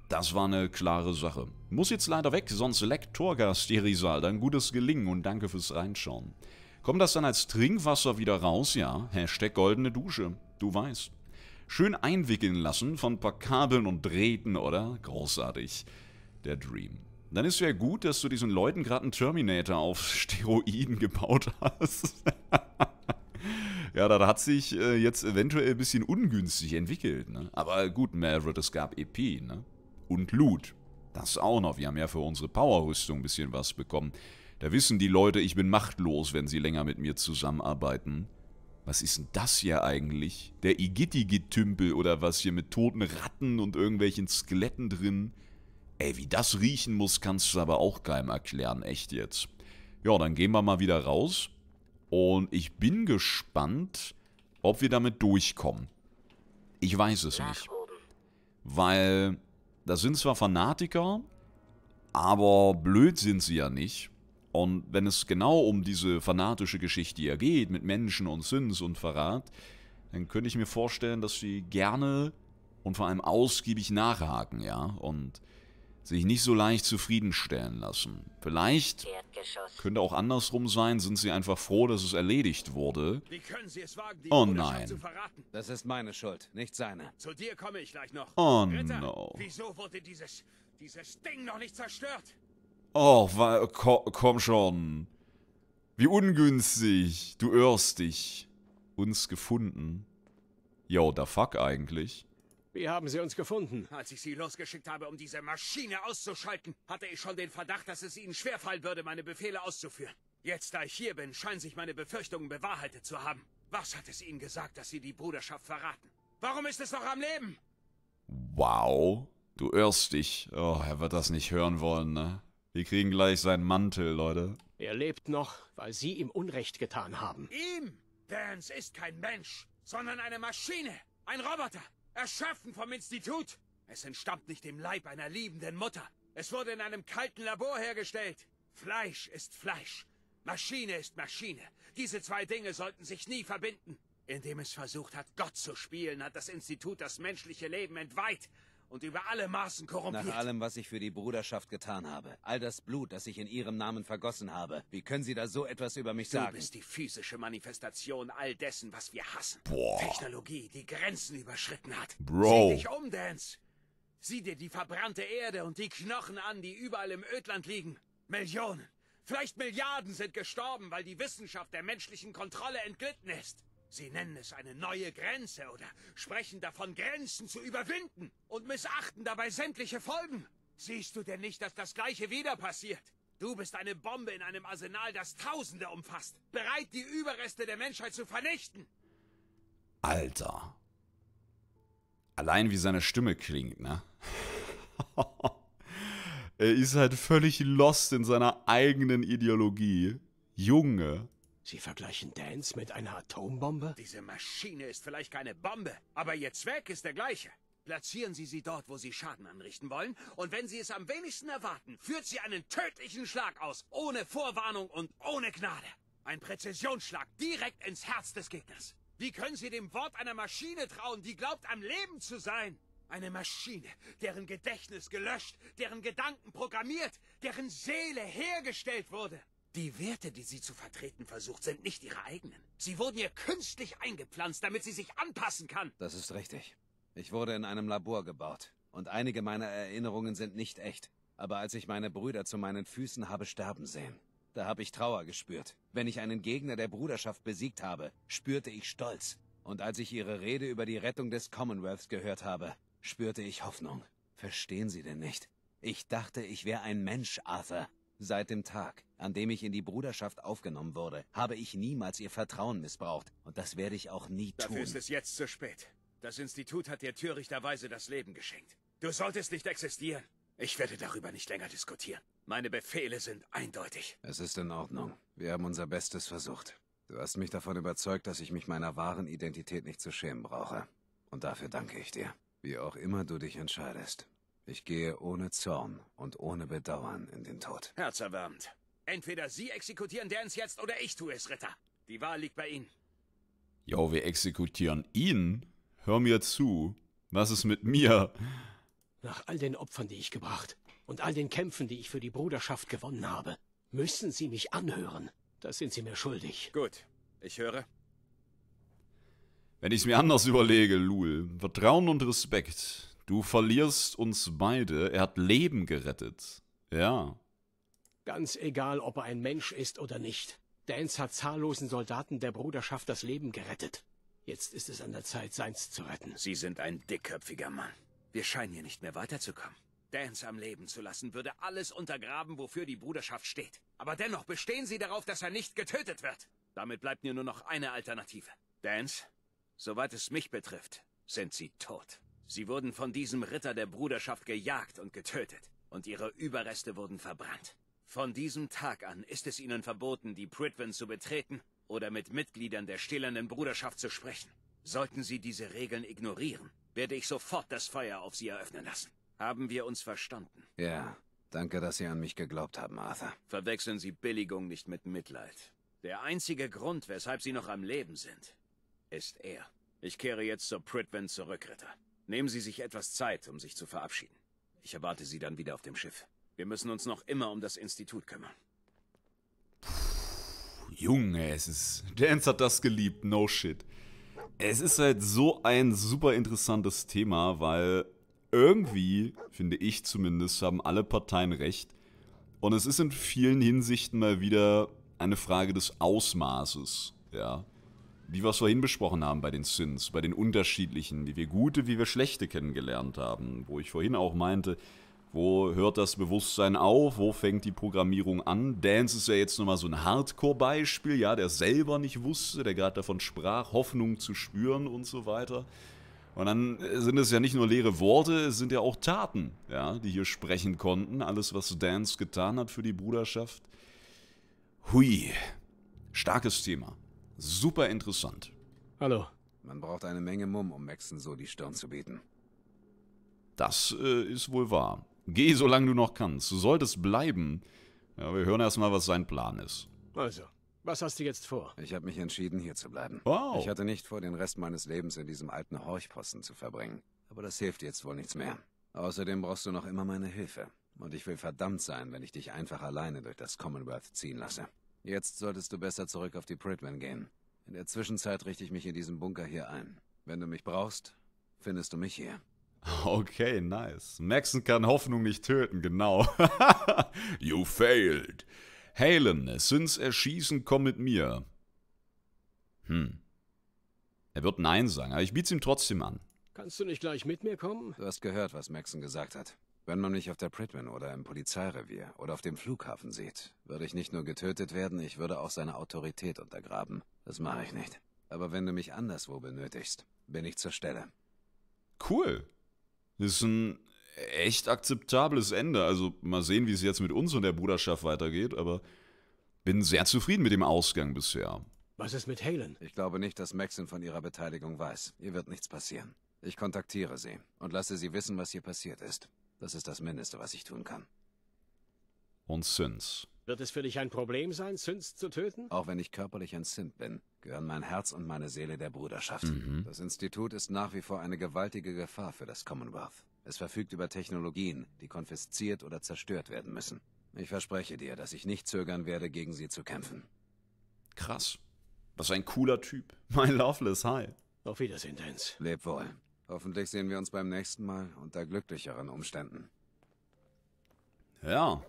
Das war eine klare Sache. Muss jetzt leider weg, sonst leckt Torgas Sterisal. Dein gutes Gelingen und danke fürs Reinschauen. Kommt das dann als Trinkwasser wieder raus? Ja. Hashtag goldene Dusche. Du weißt. Schön einwickeln lassen von ein paar Kabeln und Drähten, oder? Großartig. Der Dream. Dann ist ja gut, dass du diesen Leuten gerade einen Terminator auf Steroiden gebaut hast. ja, das hat sich äh, jetzt eventuell ein bisschen ungünstig entwickelt. Ne? Aber gut, Maverick, es gab EP ne? und Loot. Das auch noch. Wir haben ja für unsere Powerrüstung ein bisschen was bekommen. Da wissen die Leute, ich bin machtlos, wenn sie länger mit mir zusammenarbeiten. Was ist denn das hier eigentlich? Der Igitti-Getümpel oder was hier mit toten Ratten und irgendwelchen Skeletten drin? Ey, wie das riechen muss, kannst du aber auch keinem erklären, echt jetzt. Ja, dann gehen wir mal wieder raus. Und ich bin gespannt, ob wir damit durchkommen. Ich weiß es nicht. Weil, das sind zwar Fanatiker, aber blöd sind sie ja nicht. Und wenn es genau um diese fanatische Geschichte hier geht, mit Menschen und Sins und Verrat, dann könnte ich mir vorstellen, dass sie gerne und vor allem ausgiebig nachhaken, ja, und sich nicht so leicht zufriedenstellen lassen. Vielleicht könnte auch andersrum sein, sind sie einfach froh, dass es erledigt wurde. Wagen, oh nein. Das ist meine Schuld, nicht seine. Zu dir komme ich gleich noch. Oh Ritter, no. Wieso wurde dieses, dieses Ding noch nicht zerstört? Oh, komm schon. Wie ungünstig. Du irrst dich. Uns gefunden. Yo, da fuck eigentlich. Wie haben Sie uns gefunden? Als ich Sie losgeschickt habe, um diese Maschine auszuschalten, hatte ich schon den Verdacht, dass es Ihnen schwerfallen würde, meine Befehle auszuführen. Jetzt, da ich hier bin, scheinen sich meine Befürchtungen bewahrheitet zu haben. Was hat es Ihnen gesagt, dass Sie die Bruderschaft verraten? Warum ist es noch am Leben? Wow. Du irrst dich. Oh, er wird das nicht hören wollen, ne? Wir kriegen gleich seinen Mantel, Leute. Er lebt noch, weil Sie ihm Unrecht getan haben. Ihm? Vance ist kein Mensch, sondern eine Maschine. Ein Roboter. Erschaffen vom Institut. Es entstammt nicht dem Leib einer liebenden Mutter. Es wurde in einem kalten Labor hergestellt. Fleisch ist Fleisch. Maschine ist Maschine. Diese zwei Dinge sollten sich nie verbinden. Indem es versucht hat, Gott zu spielen, hat das Institut das menschliche Leben entweiht und über alle Maßen korrumpiert. Nach allem, was ich für die Bruderschaft getan habe, all das Blut, das ich in ihrem Namen vergossen habe, wie können Sie da so etwas über mich du sagen? Du bist die physische Manifestation all dessen, was wir hassen. Boah. Technologie, die Grenzen überschritten hat. Bro. Sieh dich um, Dance. Sieh dir die verbrannte Erde und die Knochen an, die überall im Ödland liegen. Millionen, vielleicht Milliarden sind gestorben, weil die Wissenschaft der menschlichen Kontrolle entglitten ist. Sie nennen es eine neue Grenze oder sprechen davon, Grenzen zu überwinden und missachten dabei sämtliche Folgen. Siehst du denn nicht, dass das gleiche wieder passiert? Du bist eine Bombe in einem Arsenal, das Tausende umfasst, bereit, die Überreste der Menschheit zu vernichten. Alter. Allein wie seine Stimme klingt, ne? er ist halt völlig lost in seiner eigenen Ideologie. Junge. Sie vergleichen Dance mit einer Atombombe? Diese Maschine ist vielleicht keine Bombe, aber ihr Zweck ist der gleiche. Platzieren Sie sie dort, wo Sie Schaden anrichten wollen, und wenn Sie es am wenigsten erwarten, führt sie einen tödlichen Schlag aus, ohne Vorwarnung und ohne Gnade. Ein Präzisionsschlag direkt ins Herz des Gegners. Wie können Sie dem Wort einer Maschine trauen, die glaubt, am Leben zu sein? Eine Maschine, deren Gedächtnis gelöscht, deren Gedanken programmiert, deren Seele hergestellt wurde. Die Werte, die sie zu vertreten versucht, sind nicht ihre eigenen. Sie wurden ihr künstlich eingepflanzt, damit sie sich anpassen kann. Das ist richtig. Ich wurde in einem Labor gebaut. Und einige meiner Erinnerungen sind nicht echt. Aber als ich meine Brüder zu meinen Füßen habe sterben sehen, da habe ich Trauer gespürt. Wenn ich einen Gegner der Bruderschaft besiegt habe, spürte ich Stolz. Und als ich ihre Rede über die Rettung des Commonwealths gehört habe, spürte ich Hoffnung. Verstehen Sie denn nicht? Ich dachte, ich wäre ein Mensch, Arthur. Seit dem Tag, an dem ich in die Bruderschaft aufgenommen wurde, habe ich niemals ihr Vertrauen missbraucht. Und das werde ich auch nie Dafür tun. Dafür ist es jetzt zu spät. Das Institut hat dir törichterweise das Leben geschenkt. Du solltest nicht existieren. Ich werde darüber nicht länger diskutieren. Meine Befehle sind eindeutig. Es ist in Ordnung. Wir haben unser Bestes versucht. Du hast mich davon überzeugt, dass ich mich meiner wahren Identität nicht zu schämen brauche. Und dafür danke ich dir. Wie auch immer du dich entscheidest. Ich gehe ohne Zorn und ohne Bedauern in den Tod. Herzerwärmend. Entweder Sie exekutieren Dance jetzt oder ich tue es, Ritter. Die Wahl liegt bei Ihnen. Jo, wir exekutieren ihn? Hör mir zu. Was ist mit mir? Nach all den Opfern, die ich gebracht und all den Kämpfen, die ich für die Bruderschaft gewonnen habe, müssen Sie mich anhören. Das sind Sie mir schuldig. Gut, ich höre. Wenn ich es mir anders überlege, Lul, Vertrauen und Respekt, Du verlierst uns beide. Er hat Leben gerettet. Ja. Ganz egal, ob er ein Mensch ist oder nicht. Dance hat zahllosen Soldaten der Bruderschaft das Leben gerettet. Jetzt ist es an der Zeit, seins zu retten. Sie sind ein dickköpfiger Mann. Wir scheinen hier nicht mehr weiterzukommen. Dance am Leben zu lassen, würde alles untergraben, wofür die Bruderschaft steht. Aber dennoch bestehen sie darauf, dass er nicht getötet wird. Damit bleibt mir nur noch eine Alternative. Dance, soweit es mich betrifft, sind sie tot. Sie wurden von diesem Ritter der Bruderschaft gejagt und getötet, und ihre Überreste wurden verbrannt. Von diesem Tag an ist es ihnen verboten, die Pridwin zu betreten oder mit Mitgliedern der stillenden Bruderschaft zu sprechen. Sollten sie diese Regeln ignorieren, werde ich sofort das Feuer auf sie eröffnen lassen. Haben wir uns verstanden? Ja, danke, dass Sie an mich geglaubt haben, Arthur. Verwechseln Sie Billigung nicht mit Mitleid. Der einzige Grund, weshalb Sie noch am Leben sind, ist er. Ich kehre jetzt zur Pridwin zurück, Ritter. Nehmen Sie sich etwas Zeit, um sich zu verabschieden. Ich erwarte Sie dann wieder auf dem Schiff. Wir müssen uns noch immer um das Institut kümmern. Puh, Junge, es ist... Dance hat das geliebt, no shit. Es ist halt so ein super interessantes Thema, weil irgendwie, finde ich zumindest, haben alle Parteien recht. Und es ist in vielen Hinsichten mal wieder eine Frage des Ausmaßes, ja wie wir es vorhin besprochen haben bei den Sins, bei den unterschiedlichen, wie wir gute, wie wir schlechte kennengelernt haben, wo ich vorhin auch meinte, wo hört das Bewusstsein auf? Wo fängt die Programmierung an? Dance ist ja jetzt nochmal so ein Hardcore-Beispiel, ja, der selber nicht wusste, der gerade davon sprach, Hoffnung zu spüren und so weiter. Und dann sind es ja nicht nur leere Worte, es sind ja auch Taten, ja, die hier sprechen konnten. Alles, was Dance getan hat für die Bruderschaft. Hui, starkes Thema. Super interessant. Hallo. Man braucht eine Menge Mumm, um Maxen so die Stirn zu bieten. Das äh, ist wohl wahr. Geh, solange du noch kannst. Du solltest bleiben. Ja, wir hören erstmal, was sein Plan ist. Also, was hast du jetzt vor? Ich habe mich entschieden, hier zu bleiben. Wow. Ich hatte nicht vor, den Rest meines Lebens in diesem alten Horchposten zu verbringen. Aber das hilft jetzt wohl nichts mehr. Außerdem brauchst du noch immer meine Hilfe. Und ich will verdammt sein, wenn ich dich einfach alleine durch das Commonwealth ziehen lasse. Jetzt solltest du besser zurück auf die Pridman gehen. In der Zwischenzeit richte ich mich in diesem Bunker hier ein. Wenn du mich brauchst, findest du mich hier. Okay, nice. Maxon kann Hoffnung nicht töten, genau. you failed. Halen, Sins erschießen, komm mit mir. Hm. Er wird Nein sagen, aber ich biete es ihm trotzdem an. Kannst du nicht gleich mit mir kommen? Du hast gehört, was Maxon gesagt hat. Wenn man mich auf der Pridman oder im Polizeirevier oder auf dem Flughafen sieht, würde ich nicht nur getötet werden, ich würde auch seine Autorität untergraben. Das mache ich nicht. Aber wenn du mich anderswo benötigst, bin ich zur Stelle. Cool. Das ist ein echt akzeptables Ende. Also mal sehen, wie es jetzt mit uns und der Bruderschaft weitergeht, aber bin sehr zufrieden mit dem Ausgang bisher. Was ist mit Halen? Ich glaube nicht, dass Maxim von ihrer Beteiligung weiß. Ihr wird nichts passieren. Ich kontaktiere sie und lasse sie wissen, was hier passiert ist. Das ist das Mindeste, was ich tun kann. Und Synths. Wird es für dich ein Problem sein, Synths zu töten? Auch wenn ich körperlich ein Synth bin, gehören mein Herz und meine Seele der Bruderschaft. Mhm. Das Institut ist nach wie vor eine gewaltige Gefahr für das Commonwealth. Es verfügt über Technologien, die konfisziert oder zerstört werden müssen. Ich verspreche dir, dass ich nicht zögern werde, gegen sie zu kämpfen. Krass. Was ein cooler Typ. Mein Loveless High. Auf Wiedersehen, Dance. Leb wohl. Hoffentlich sehen wir uns beim nächsten Mal unter glücklicheren Umständen. Ja.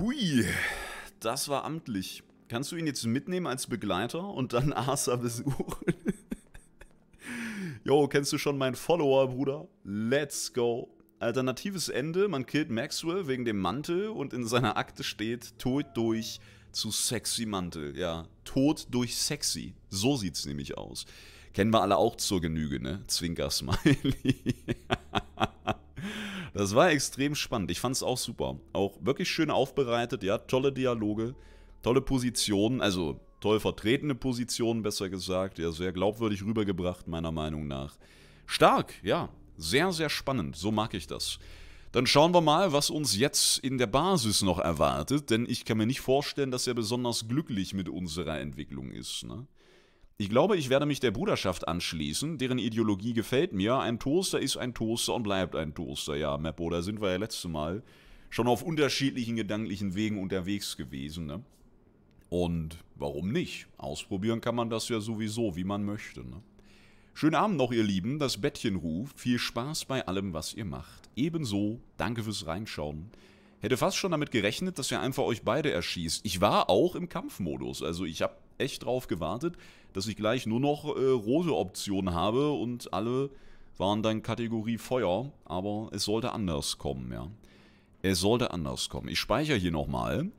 Hui, das war amtlich. Kannst du ihn jetzt mitnehmen als Begleiter und dann Asa besuchen? Jo, kennst du schon meinen Follower, Bruder? Let's go. Alternatives Ende, man killt Maxwell wegen dem Mantel und in seiner Akte steht Tod durch zu sexy Mantel. Ja, Tod durch sexy. So sieht's nämlich aus. Kennen wir alle auch zur Genüge, ne? Zwinker-Smiley. das war extrem spannend. Ich fand es auch super. Auch wirklich schön aufbereitet, ja. Tolle Dialoge, tolle Positionen, also toll vertretene Positionen, besser gesagt. Ja, sehr glaubwürdig rübergebracht, meiner Meinung nach. Stark, ja. Sehr, sehr spannend. So mag ich das. Dann schauen wir mal, was uns jetzt in der Basis noch erwartet, denn ich kann mir nicht vorstellen, dass er besonders glücklich mit unserer Entwicklung ist. Ne? Ich glaube, ich werde mich der Bruderschaft anschließen, deren Ideologie gefällt mir. Ein Toaster ist ein Toaster und bleibt ein Toaster. Ja, Meppo, da sind wir ja letztes Mal schon auf unterschiedlichen gedanklichen Wegen unterwegs gewesen. Ne? Und warum nicht? Ausprobieren kann man das ja sowieso, wie man möchte. Ne? Schönen Abend noch, ihr Lieben. Das Bettchen ruft. Viel Spaß bei allem, was ihr macht. Ebenso, danke fürs Reinschauen. Hätte fast schon damit gerechnet, dass ihr einfach euch beide erschießt. Ich war auch im Kampfmodus. Also ich habe echt drauf gewartet, dass ich gleich nur noch äh, rote Optionen habe und alle waren dann Kategorie Feuer, aber es sollte anders kommen, ja. Es sollte anders kommen. Ich speichere hier nochmal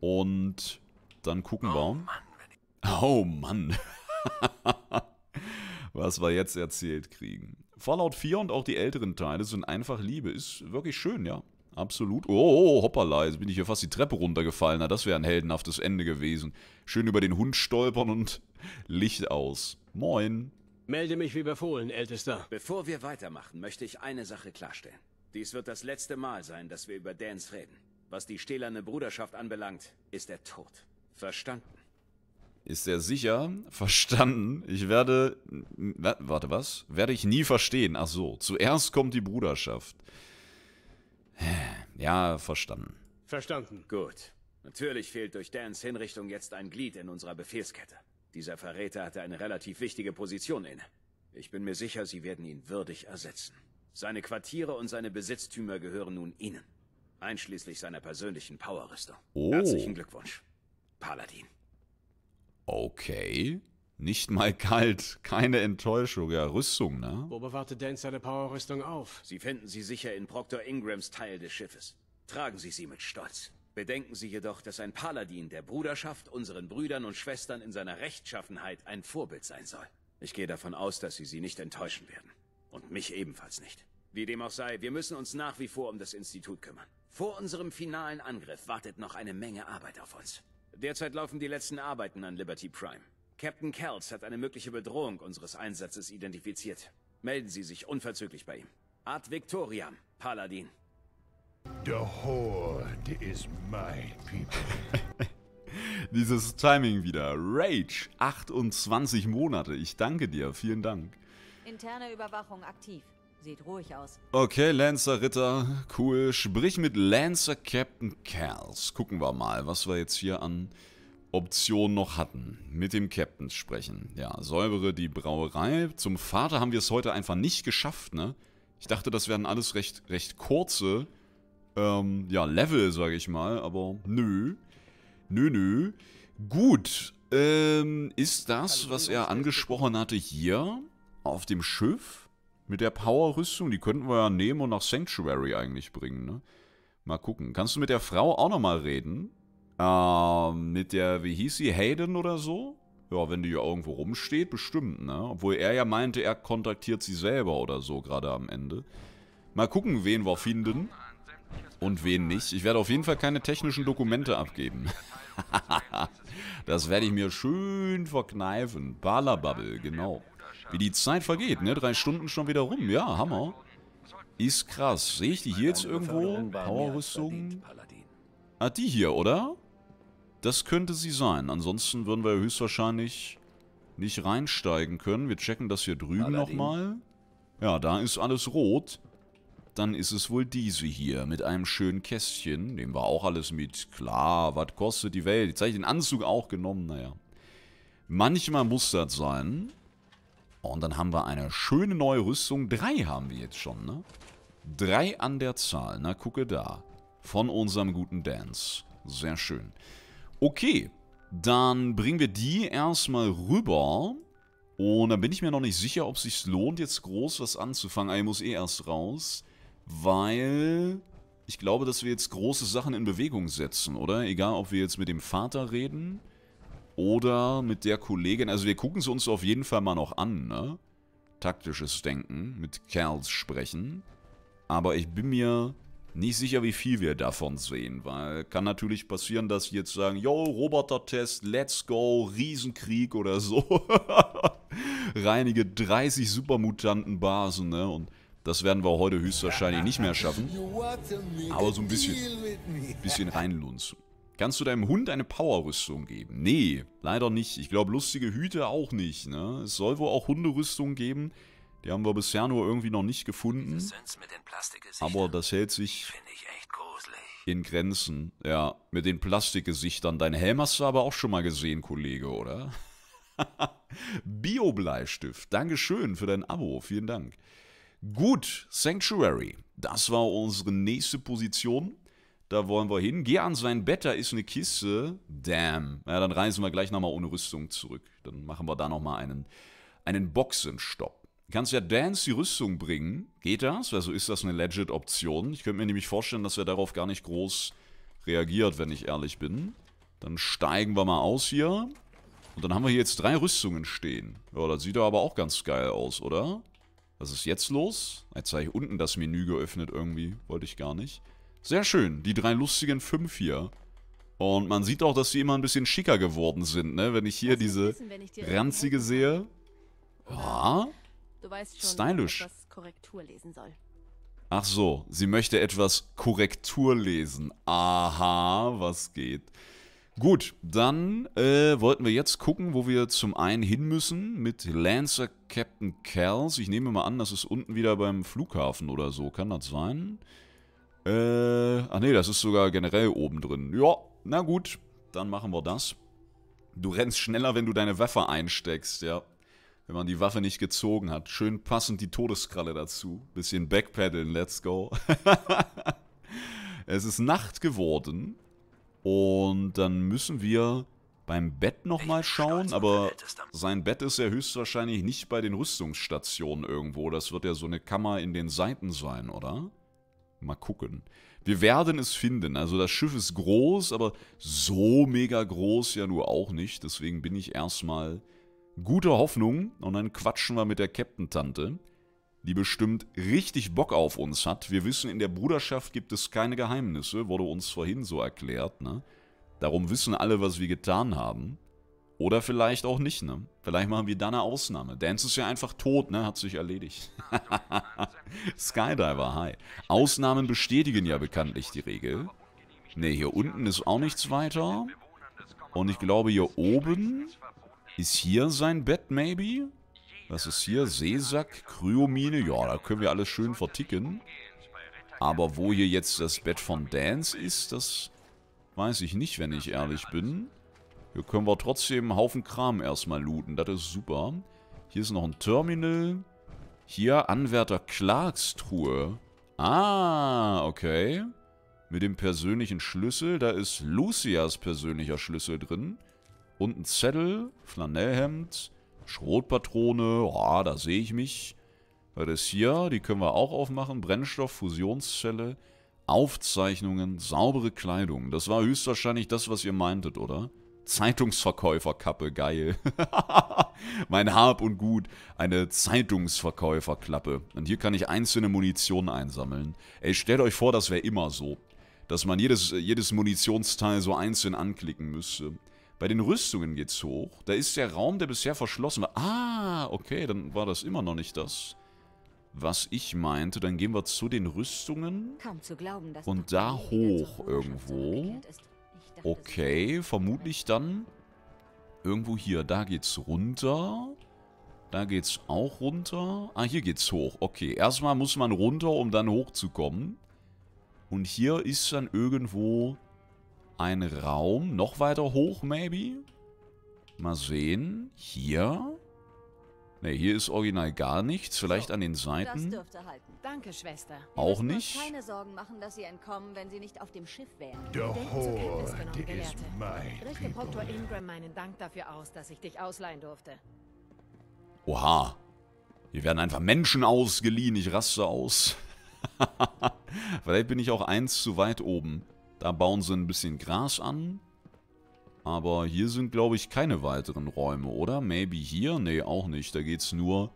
und dann gucken oh, wir. Mann, oh Mann. Was wir jetzt erzählt kriegen. Fallout 4 und auch die älteren Teile sind einfach Liebe. Ist wirklich schön, ja. Absolut. Oh, oh, oh, hoppala, jetzt bin ich hier fast die Treppe runtergefallen. Na, das wäre ein heldenhaftes Ende gewesen. Schön über den Hund stolpern und Licht aus. Moin. Melde mich wie befohlen, Ältester. Bevor wir weitermachen, möchte ich eine Sache klarstellen. Dies wird das letzte Mal sein, dass wir über Dance reden. Was die stählerne Bruderschaft anbelangt, ist er tot. Verstanden. Ist er sicher? Verstanden. Ich werde... Warte, was? Werde ich nie verstehen. Ach so. Zuerst kommt die Bruderschaft. Ja, verstanden. Verstanden. Gut. Natürlich fehlt durch Dans Hinrichtung jetzt ein Glied in unserer Befehlskette. Dieser Verräter hatte eine relativ wichtige Position inne. Ich bin mir sicher, Sie werden ihn würdig ersetzen. Seine Quartiere und seine Besitztümer gehören nun Ihnen. Einschließlich seiner persönlichen Powerrüstung. Oh. Herzlichen Glückwunsch, Paladin. Okay. Nicht mal kalt, keine Enttäuschung, ja, Rüstung, ne? Boba wartet Dancer der Powerrüstung auf. Sie finden sie sicher in Proctor Ingrams Teil des Schiffes. Tragen Sie sie mit Stolz. Bedenken Sie jedoch, dass ein Paladin der Bruderschaft unseren Brüdern und Schwestern in seiner Rechtschaffenheit ein Vorbild sein soll. Ich gehe davon aus, dass Sie sie nicht enttäuschen werden. Und mich ebenfalls nicht. Wie dem auch sei, wir müssen uns nach wie vor um das Institut kümmern. Vor unserem finalen Angriff wartet noch eine Menge Arbeit auf uns. Derzeit laufen die letzten Arbeiten an Liberty Prime. Captain Kells hat eine mögliche Bedrohung unseres Einsatzes identifiziert. Melden Sie sich unverzüglich bei ihm. Art Victoria, Paladin. The Horde is my people. Dieses Timing wieder. Rage, 28 Monate. Ich danke dir, vielen Dank. Interne Überwachung aktiv. Sieht ruhig aus. Okay, Lancer Ritter, cool. Sprich mit Lancer Captain Kells. Gucken wir mal, was wir jetzt hier an Option noch hatten. Mit dem Captain sprechen. Ja, säubere die Brauerei. Zum Vater haben wir es heute einfach nicht geschafft, ne? Ich dachte, das wären alles recht, recht kurze, ähm, ja, Level, sage ich mal. Aber nö. Nö, nö. Gut. Ähm, ist das, was er angesprochen hatte, hier auf dem Schiff? Mit der Power-Rüstung? Die könnten wir ja nehmen und nach Sanctuary eigentlich bringen, ne? Mal gucken. Kannst du mit der Frau auch nochmal reden? Ähm, mit der, wie hieß sie, Hayden oder so? Ja, wenn die ja irgendwo rumsteht, bestimmt, ne? Obwohl er ja meinte, er kontaktiert sie selber oder so, gerade am Ende. Mal gucken, wen wir finden und wen nicht. Ich werde auf jeden Fall keine technischen Dokumente abgeben. das werde ich mir schön verkneifen. Ballerbubble, genau. Wie die Zeit vergeht, ne? Drei Stunden schon wieder rum. Ja, Hammer. Ist krass. Sehe ich die hier jetzt irgendwo? Powerrüstung? Ah, die hier, oder? Ja. Das könnte sie sein. Ansonsten würden wir höchstwahrscheinlich nicht reinsteigen können. Wir checken das hier drüben nochmal. Ja, da ist alles rot. Dann ist es wohl diese hier mit einem schönen Kästchen. Nehmen wir auch alles mit. Klar, was kostet die Welt? Jetzt habe ich den Anzug auch genommen, naja. Manchmal muss das sein. Und dann haben wir eine schöne neue Rüstung. Drei haben wir jetzt schon, ne? Drei an der Zahl. Na, gucke da. Von unserem guten Dance. Sehr schön. Okay, dann bringen wir die erstmal rüber. Und dann bin ich mir noch nicht sicher, ob es sich lohnt, jetzt groß was anzufangen. Aber ah, ich muss eh erst raus, weil ich glaube, dass wir jetzt große Sachen in Bewegung setzen, oder? Egal, ob wir jetzt mit dem Vater reden oder mit der Kollegin. Also wir gucken es uns auf jeden Fall mal noch an, ne? Taktisches Denken, mit Kerls sprechen. Aber ich bin mir nicht sicher, wie viel wir davon sehen, weil kann natürlich passieren, dass sie jetzt sagen, yo, Robotertest, let's go, Riesenkrieg oder so. Reinige 30 Supermutantenbasen, ne? Und das werden wir heute höchstwahrscheinlich nicht mehr schaffen. Aber so ein bisschen, bisschen reinlunzen. Kannst du deinem Hund eine Powerrüstung geben? Nee, leider nicht. Ich glaube, lustige Hüte auch nicht. Ne? Es soll wohl auch Hunderüstung geben. Die haben wir bisher nur irgendwie noch nicht gefunden. Aber das hält sich in Grenzen. Ja, mit den Plastikgesichtern. Dein Helm hast du aber auch schon mal gesehen, Kollege, oder? Bio-Bleistift. Dankeschön für dein Abo. Vielen Dank. Gut, Sanctuary. Das war unsere nächste Position. Da wollen wir hin. Geh an sein Bett, da ist eine Kiste. Damn. Ja, dann reisen wir gleich nochmal ohne Rüstung zurück. Dann machen wir da nochmal einen, einen Boxenstopp kannst ja Dance die Rüstung bringen. Geht das? Also ist das eine legit Option? Ich könnte mir nämlich vorstellen, dass er darauf gar nicht groß reagiert, wenn ich ehrlich bin. Dann steigen wir mal aus hier. Und dann haben wir hier jetzt drei Rüstungen stehen. Ja, das sieht doch aber auch ganz geil aus, oder? Was ist jetzt los? Jetzt habe ich unten das Menü geöffnet irgendwie. Wollte ich gar nicht. Sehr schön. Die drei lustigen fünf hier. Und man sieht auch, dass sie immer ein bisschen schicker geworden sind, ne? Wenn ich hier diese ranzige sehe. Ja. Du weißt schon, Stylisch. was Korrektur lesen soll. Ach so, sie möchte etwas Korrektur lesen. Aha, was geht? Gut, dann äh, wollten wir jetzt gucken, wo wir zum einen hin müssen mit Lancer Captain Kells. Ich nehme mal an, das ist unten wieder beim Flughafen oder so. Kann das sein? Äh, ach nee, das ist sogar generell oben drin. Ja, na gut, dann machen wir das. Du rennst schneller, wenn du deine Waffe einsteckst, ja wenn man die Waffe nicht gezogen hat. Schön passend die Todeskralle dazu. Bisschen Backpedalen, let's go. es ist Nacht geworden und dann müssen wir beim Bett nochmal schauen, aber sein Bett ist ja höchstwahrscheinlich nicht bei den Rüstungsstationen irgendwo. Das wird ja so eine Kammer in den Seiten sein, oder? Mal gucken. Wir werden es finden. Also das Schiff ist groß, aber so mega groß ja nur auch nicht. Deswegen bin ich erstmal Gute Hoffnung und dann quatschen wir mit der Captain-Tante, die bestimmt richtig Bock auf uns hat. Wir wissen, in der Bruderschaft gibt es keine Geheimnisse, wurde uns vorhin so erklärt, ne? Darum wissen alle, was wir getan haben. Oder vielleicht auch nicht, ne? Vielleicht machen wir da eine Ausnahme. Dance ist ja einfach tot, ne? Hat sich erledigt. Skydiver, hi. Ausnahmen bestätigen ja bekanntlich die Regel. Ne, hier unten ist auch nichts weiter. Und ich glaube, hier oben ist hier sein Bett, maybe? Was ist hier? Seesack, Kryomine. Ja, da können wir alles schön verticken. Aber wo hier jetzt das Bett von Dance ist, das weiß ich nicht, wenn ich ehrlich bin. Hier können wir trotzdem einen Haufen Kram erstmal looten. Das ist super. Hier ist noch ein Terminal. Hier Anwärter Clarks Truhe. Ah, okay. Mit dem persönlichen Schlüssel. Da ist Lucias persönlicher Schlüssel drin. Und ein Zettel, Flanellhemd, Schrotpatrone, oh, da sehe ich mich. Das hier, die können wir auch aufmachen. Brennstoff, Fusionszelle, Aufzeichnungen, saubere Kleidung. Das war höchstwahrscheinlich das, was ihr meintet, oder? Zeitungsverkäuferkappe, geil. mein Hab und Gut, eine Zeitungsverkäuferklappe. Und hier kann ich einzelne Munition einsammeln. Ey, stellt euch vor, das wäre immer so. Dass man jedes, jedes Munitionsteil so einzeln anklicken müsste. Bei den Rüstungen geht's hoch. Da ist der Raum, der bisher verschlossen war. Ah, okay, dann war das immer noch nicht das, was ich meinte. Dann gehen wir zu den Rüstungen. Glauben, und da hoch irgendwo. Dachte, okay, vermutlich dann irgendwo hier. Da geht's runter. Da geht's auch runter. Ah, hier geht's hoch. Okay, erstmal muss man runter, um dann hochzukommen. Und hier ist dann irgendwo ein Raum. Noch weiter hoch, maybe? Mal sehen. Hier? Ne, hier ist original gar nichts. Vielleicht an den Seiten? Das dürfte halten. Danke, Schwester. Auch nicht? keine Sorgen machen, dass sie entkommen, wenn sie nicht auf dem Schiff wären. Der ist mein Richte Proktor Ingram meinen Dank dafür aus, dass ich dich ausleihen durfte. Oha. Hier werden einfach Menschen ausgeliehen. Ich raste aus. Vielleicht bin ich auch eins zu weit oben. Da bauen sie ein bisschen Gras an. Aber hier sind, glaube ich, keine weiteren Räume, oder? Maybe hier? Nee, auch nicht. Da geht's nur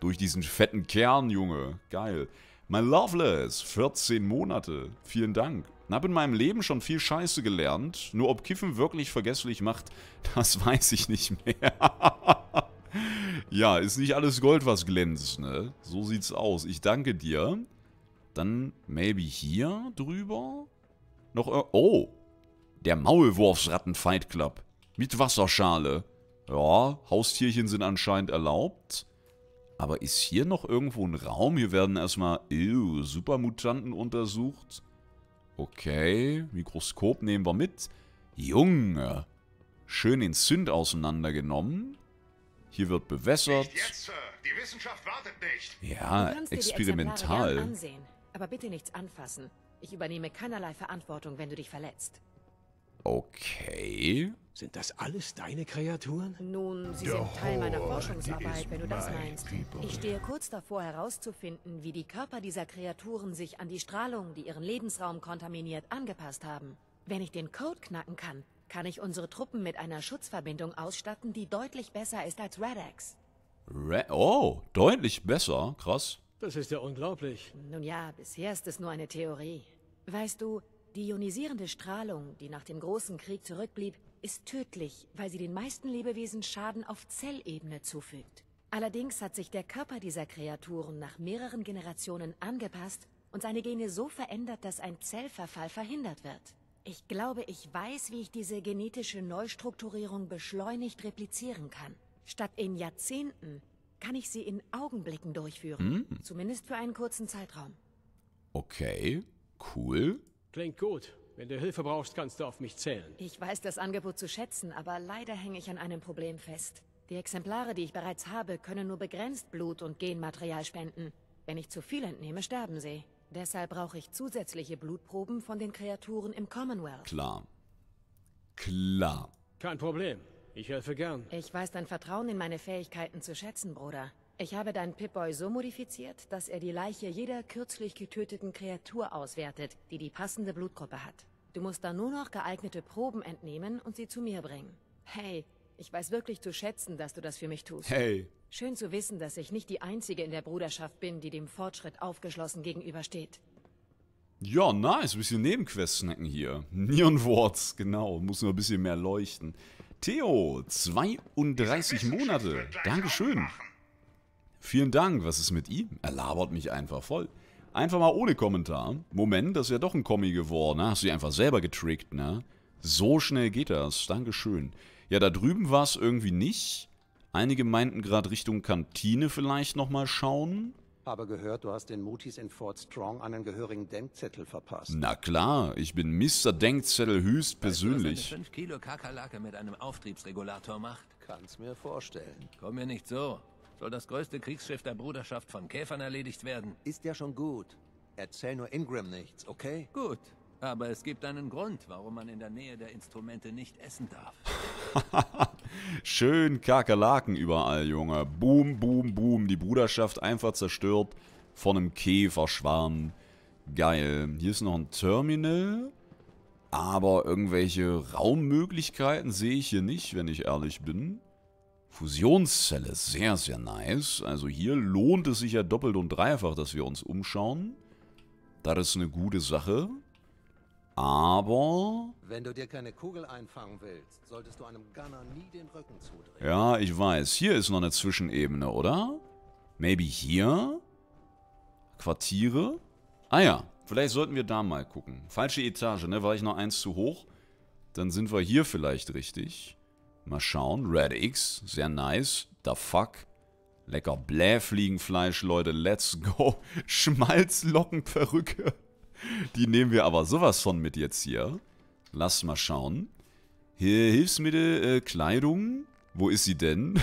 durch diesen fetten Kern, Junge. Geil. My Loveless, 14 Monate. Vielen Dank. Ich habe in meinem Leben schon viel Scheiße gelernt. Nur ob Kiffen wirklich vergesslich macht, das weiß ich nicht mehr. ja, ist nicht alles Gold, was glänzt, ne? So sieht's aus. Ich danke dir. Dann maybe hier drüber? Noch, oh, der Maulwurfsratten-Fight Club. Mit Wasserschale. Ja, Haustierchen sind anscheinend erlaubt. Aber ist hier noch irgendwo ein Raum? Hier werden erstmal, ew, Supermutanten untersucht. Okay, Mikroskop nehmen wir mit. Junge, schön den Zünd auseinandergenommen. Hier wird bewässert. Jetzt, ja, experimental. aber bitte nichts anfassen. Ich übernehme keinerlei Verantwortung, wenn du dich verletzt. Okay. Sind das alles deine Kreaturen? Nun, sie The sind Teil meiner Forschungsarbeit, wenn du das meinst. People. Ich stehe kurz davor herauszufinden, wie die Körper dieser Kreaturen sich an die Strahlung, die ihren Lebensraum kontaminiert, angepasst haben. Wenn ich den Code knacken kann, kann ich unsere Truppen mit einer Schutzverbindung ausstatten, die deutlich besser ist als Redax. Re oh, deutlich besser? Krass. Das ist ja unglaublich. Nun ja, bisher ist es nur eine Theorie. Weißt du, die ionisierende Strahlung, die nach dem Großen Krieg zurückblieb, ist tödlich, weil sie den meisten Lebewesen Schaden auf Zellebene zufügt. Allerdings hat sich der Körper dieser Kreaturen nach mehreren Generationen angepasst und seine Gene so verändert, dass ein Zellverfall verhindert wird. Ich glaube, ich weiß, wie ich diese genetische Neustrukturierung beschleunigt replizieren kann. Statt in Jahrzehnten kann ich sie in Augenblicken durchführen. Hm. Zumindest für einen kurzen Zeitraum. Okay. Cool. Klingt gut. Wenn du Hilfe brauchst, kannst du auf mich zählen. Ich weiß das Angebot zu schätzen, aber leider hänge ich an einem Problem fest. Die Exemplare, die ich bereits habe, können nur begrenzt Blut- und Genmaterial spenden. Wenn ich zu viel entnehme, sterben sie. Deshalb brauche ich zusätzliche Blutproben von den Kreaturen im Commonwealth. Klar. Klar. Kein Problem. Ich helfe gern. Ich weiß dein Vertrauen in meine Fähigkeiten zu schätzen, Bruder. Ich habe deinen Pip-Boy so modifiziert, dass er die Leiche jeder kürzlich getöteten Kreatur auswertet, die die passende Blutgruppe hat. Du musst dann nur noch geeignete Proben entnehmen und sie zu mir bringen. Hey, ich weiß wirklich zu schätzen, dass du das für mich tust. Hey. Schön zu wissen, dass ich nicht die Einzige in der Bruderschaft bin, die dem Fortschritt aufgeschlossen gegenübersteht. Ja, nice. Ein bisschen Nebenquests snacken hier. Neon Wards, genau. Muss nur ein bisschen mehr leuchten. Theo, 32 Monate. Dankeschön. Aufmachen. Vielen Dank, was ist mit ihm? Er labert mich einfach voll. Einfach mal ohne Kommentar. Moment, das ist ja doch ein Kommi geworden. Ne? Hast du dich einfach selber getrickt, ne? So schnell geht das. Dankeschön. Ja, da drüben war es irgendwie nicht. Einige meinten gerade Richtung Kantine vielleicht nochmal schauen. Aber gehört, du hast den Mutis in Fort Strong einen gehörigen Denkzettel verpasst. Na klar, ich bin Mr. Denkzettel höchstpersönlich. Weißt du, was eine 5 Kilo Kakerlake mit einem Auftriebsregulator macht? Kann's mir vorstellen. Komm mir nicht so. Soll das größte Kriegsschiff der Bruderschaft von Käfern erledigt werden? Ist ja schon gut. Erzähl nur Ingram nichts, okay? Gut. Aber es gibt einen Grund, warum man in der Nähe der Instrumente nicht essen darf. Schön Kakerlaken überall, Junge. Boom, boom, boom. Die Bruderschaft einfach zerstört von einem Käferschwarm. Geil. Hier ist noch ein Terminal. Aber irgendwelche Raummöglichkeiten sehe ich hier nicht, wenn ich ehrlich bin. Fusionszelle, sehr, sehr nice. Also hier lohnt es sich ja doppelt und dreifach, dass wir uns umschauen. Das ist eine gute Sache. Aber... Wenn du dir keine Kugel einfangen willst, solltest du einem Gunner nie den Rücken zudrehen. Ja, ich weiß. Hier ist noch eine Zwischenebene, oder? Maybe hier? Quartiere? Ah ja, vielleicht sollten wir da mal gucken. Falsche Etage, ne? War ich noch eins zu hoch? Dann sind wir hier vielleicht richtig. Mal schauen. Red X, sehr nice. The fuck. Lecker Blähfliegenfleisch, Leute. Let's go. Schmalzlockenperücke. Die nehmen wir aber sowas von mit jetzt hier. Lass mal schauen. Hier, Hilfsmittel, äh, Kleidung. Wo ist sie denn?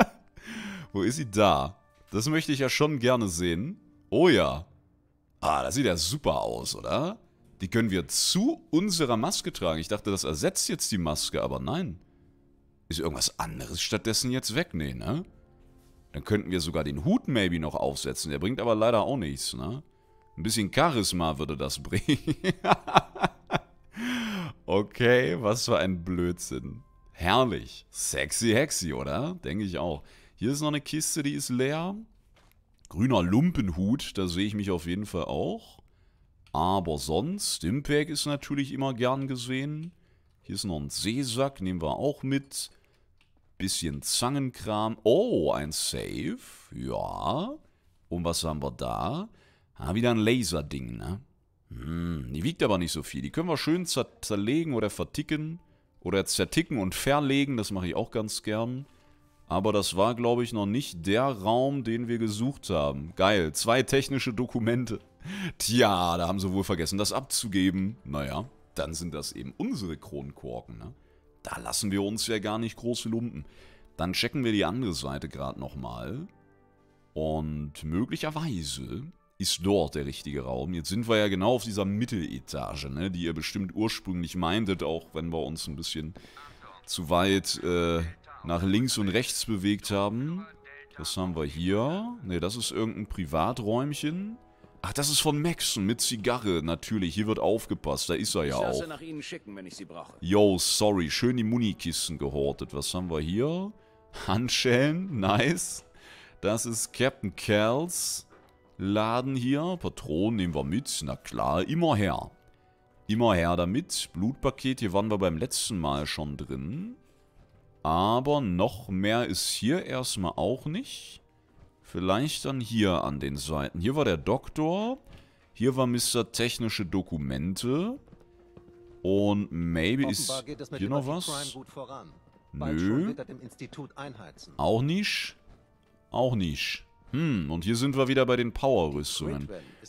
Wo ist sie da? Das möchte ich ja schon gerne sehen. Oh ja. Ah, das sieht ja super aus, oder? Die können wir zu unserer Maske tragen. Ich dachte, das ersetzt jetzt die Maske, aber nein. Ist irgendwas anderes stattdessen jetzt weg? Nee, ne? Dann könnten wir sogar den Hut maybe noch aufsetzen. Der bringt aber leider auch nichts, ne? Ein bisschen Charisma würde das bringen. okay, was für ein Blödsinn. Herrlich. Sexy Hexy, oder? Denke ich auch. Hier ist noch eine Kiste, die ist leer. Grüner Lumpenhut, da sehe ich mich auf jeden Fall auch. Aber sonst, Impact ist natürlich immer gern gesehen. Hier ist noch ein Seesack, nehmen wir auch mit bisschen Zangenkram. Oh, ein Safe. Ja. Und was haben wir da? Ah, wieder ein Laserding, ne? Hm, die wiegt aber nicht so viel. Die können wir schön zer zerlegen oder verticken. Oder zerticken und verlegen, das mache ich auch ganz gern. Aber das war, glaube ich, noch nicht der Raum, den wir gesucht haben. Geil, zwei technische Dokumente. Tja, da haben sie wohl vergessen, das abzugeben. Naja, dann sind das eben unsere Kronkorken, ne? Da lassen wir uns ja gar nicht große Lumpen. Dann checken wir die andere Seite gerade nochmal. Und möglicherweise ist dort der richtige Raum. Jetzt sind wir ja genau auf dieser Mitteletage, ne, die ihr bestimmt ursprünglich meintet, auch wenn wir uns ein bisschen zu weit äh, nach links und rechts bewegt haben. Was haben wir hier? Ne, das ist irgendein Privaträumchen. Ach, das ist von Maxen mit Zigarre, natürlich. Hier wird aufgepasst, da ist er ja auch. ich Nach Ihnen schicken, wenn Sie brauche. Yo, sorry, schön die Munikisten gehortet. Was haben wir hier? Handschellen, nice. Das ist Captain Kells Laden hier. Patronen nehmen wir mit, na klar, immer her. Immer her damit. Blutpaket, hier waren wir beim letzten Mal schon drin. Aber noch mehr ist hier erstmal auch nicht. Vielleicht dann hier an den Seiten. Hier war der Doktor. Hier war Mr. Technische Dokumente. Und maybe ist hier noch was? Nö. Auch nicht. Auch nicht. Hm, und hier sind wir wieder bei den Power-Rüstungen.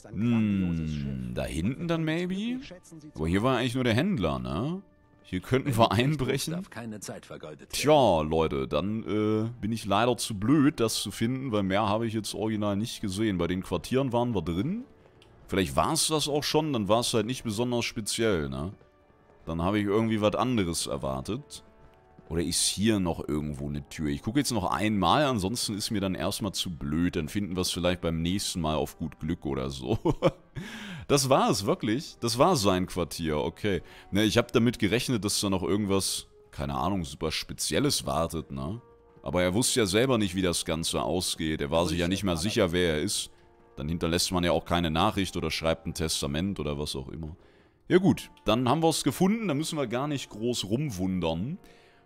Hm, da hinten dann maybe? Aber hier war eigentlich nur der Händler, ne? Hier könnten wir einbrechen. Tja, Leute, dann äh, bin ich leider zu blöd, das zu finden, weil mehr habe ich jetzt original nicht gesehen. Bei den Quartieren waren wir drin. Vielleicht war es das auch schon, dann war es halt nicht besonders speziell, ne? Dann habe ich irgendwie was anderes erwartet. Oder ist hier noch irgendwo eine Tür? Ich gucke jetzt noch einmal, ansonsten ist mir dann erstmal zu blöd. Dann finden wir es vielleicht beim nächsten Mal auf gut Glück oder so. das war es, wirklich. Das war sein Quartier, okay. Ne, ich habe damit gerechnet, dass da noch irgendwas, keine Ahnung, super Spezielles wartet, ne? Aber er wusste ja selber nicht, wie das Ganze ausgeht. Er war sich ja nicht mal sicher, wer er ist. Dann hinterlässt man ja auch keine Nachricht oder schreibt ein Testament oder was auch immer. Ja gut, dann haben wir es gefunden, da müssen wir gar nicht groß rumwundern.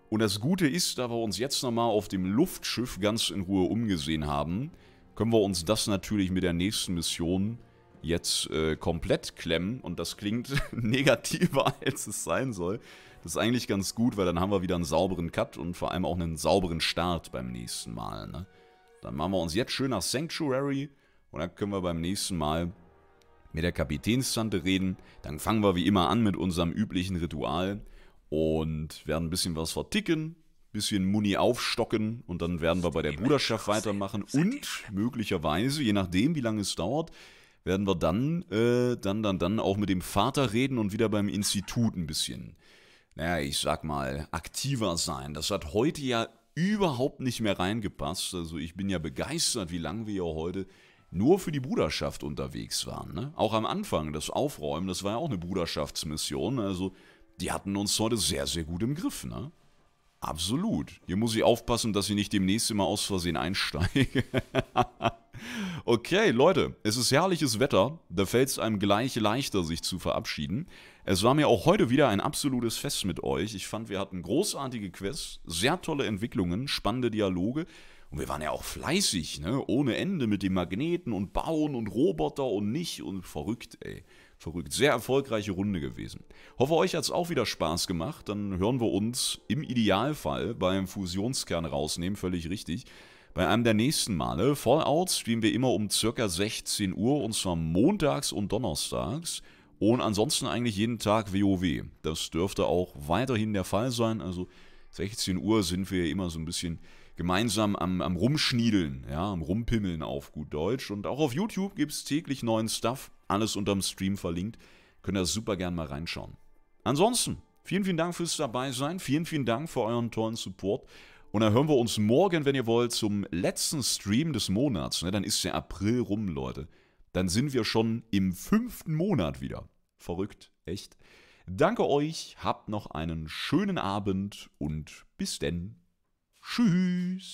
Und das Gute ist, da wir uns jetzt nochmal auf dem Luftschiff ganz in Ruhe umgesehen haben, können wir uns das natürlich mit der nächsten Mission jetzt äh, komplett klemmen. Und das klingt negativer, als es sein soll. Das ist eigentlich ganz gut, weil dann haben wir wieder einen sauberen Cut und vor allem auch einen sauberen Start beim nächsten Mal. Ne? Dann machen wir uns jetzt schön nach Sanctuary und dann können wir beim nächsten Mal mit der Kapitänstante reden. Dann fangen wir wie immer an mit unserem üblichen Ritual und werden ein bisschen was verticken, bisschen Muni aufstocken und dann werden wir bei der Bruderschaft weitermachen und möglicherweise, je nachdem wie lange es dauert, werden wir dann, äh, dann, dann, dann auch mit dem Vater reden und wieder beim Institut ein bisschen, naja, ich sag mal, aktiver sein. Das hat heute ja überhaupt nicht mehr reingepasst. Also ich bin ja begeistert, wie lange wir ja heute nur für die Bruderschaft unterwegs waren. Ne? Auch am Anfang, das Aufräumen, das war ja auch eine Bruderschaftsmission. Also die hatten uns heute sehr, sehr gut im Griff, ne? Absolut. Hier muss ich aufpassen, dass ich nicht demnächst immer aus Versehen einsteige. okay, Leute, es ist herrliches Wetter. Da fällt es einem gleich leichter, sich zu verabschieden. Es war mir auch heute wieder ein absolutes Fest mit euch. Ich fand, wir hatten großartige Quests, sehr tolle Entwicklungen, spannende Dialoge. Und wir waren ja auch fleißig, ne? Ohne Ende mit den Magneten und Bauen und Roboter und nicht und verrückt, ey. Verrückt. Sehr erfolgreiche Runde gewesen. Hoffe, euch hat es auch wieder Spaß gemacht. Dann hören wir uns im Idealfall beim Fusionskern rausnehmen, völlig richtig. Bei einem der nächsten Male. Fallout spielen wir immer um circa 16 Uhr und zwar montags und donnerstags. Und ansonsten eigentlich jeden Tag WoW. Das dürfte auch weiterhin der Fall sein. Also 16 Uhr sind wir ja immer so ein bisschen gemeinsam am, am Rumschniedeln, ja, am Rumpimmeln auf gut Deutsch. Und auch auf YouTube gibt es täglich neuen Stuff, alles unterm Stream verlinkt. Könnt ihr super gern mal reinschauen. Ansonsten, vielen, vielen Dank fürs Dabeisein, vielen, vielen Dank für euren tollen Support. Und dann hören wir uns morgen, wenn ihr wollt, zum letzten Stream des Monats. Ne? Dann ist der April rum, Leute. Dann sind wir schon im fünften Monat wieder. Verrückt, echt. Danke euch, habt noch einen schönen Abend und bis denn. Tschüss.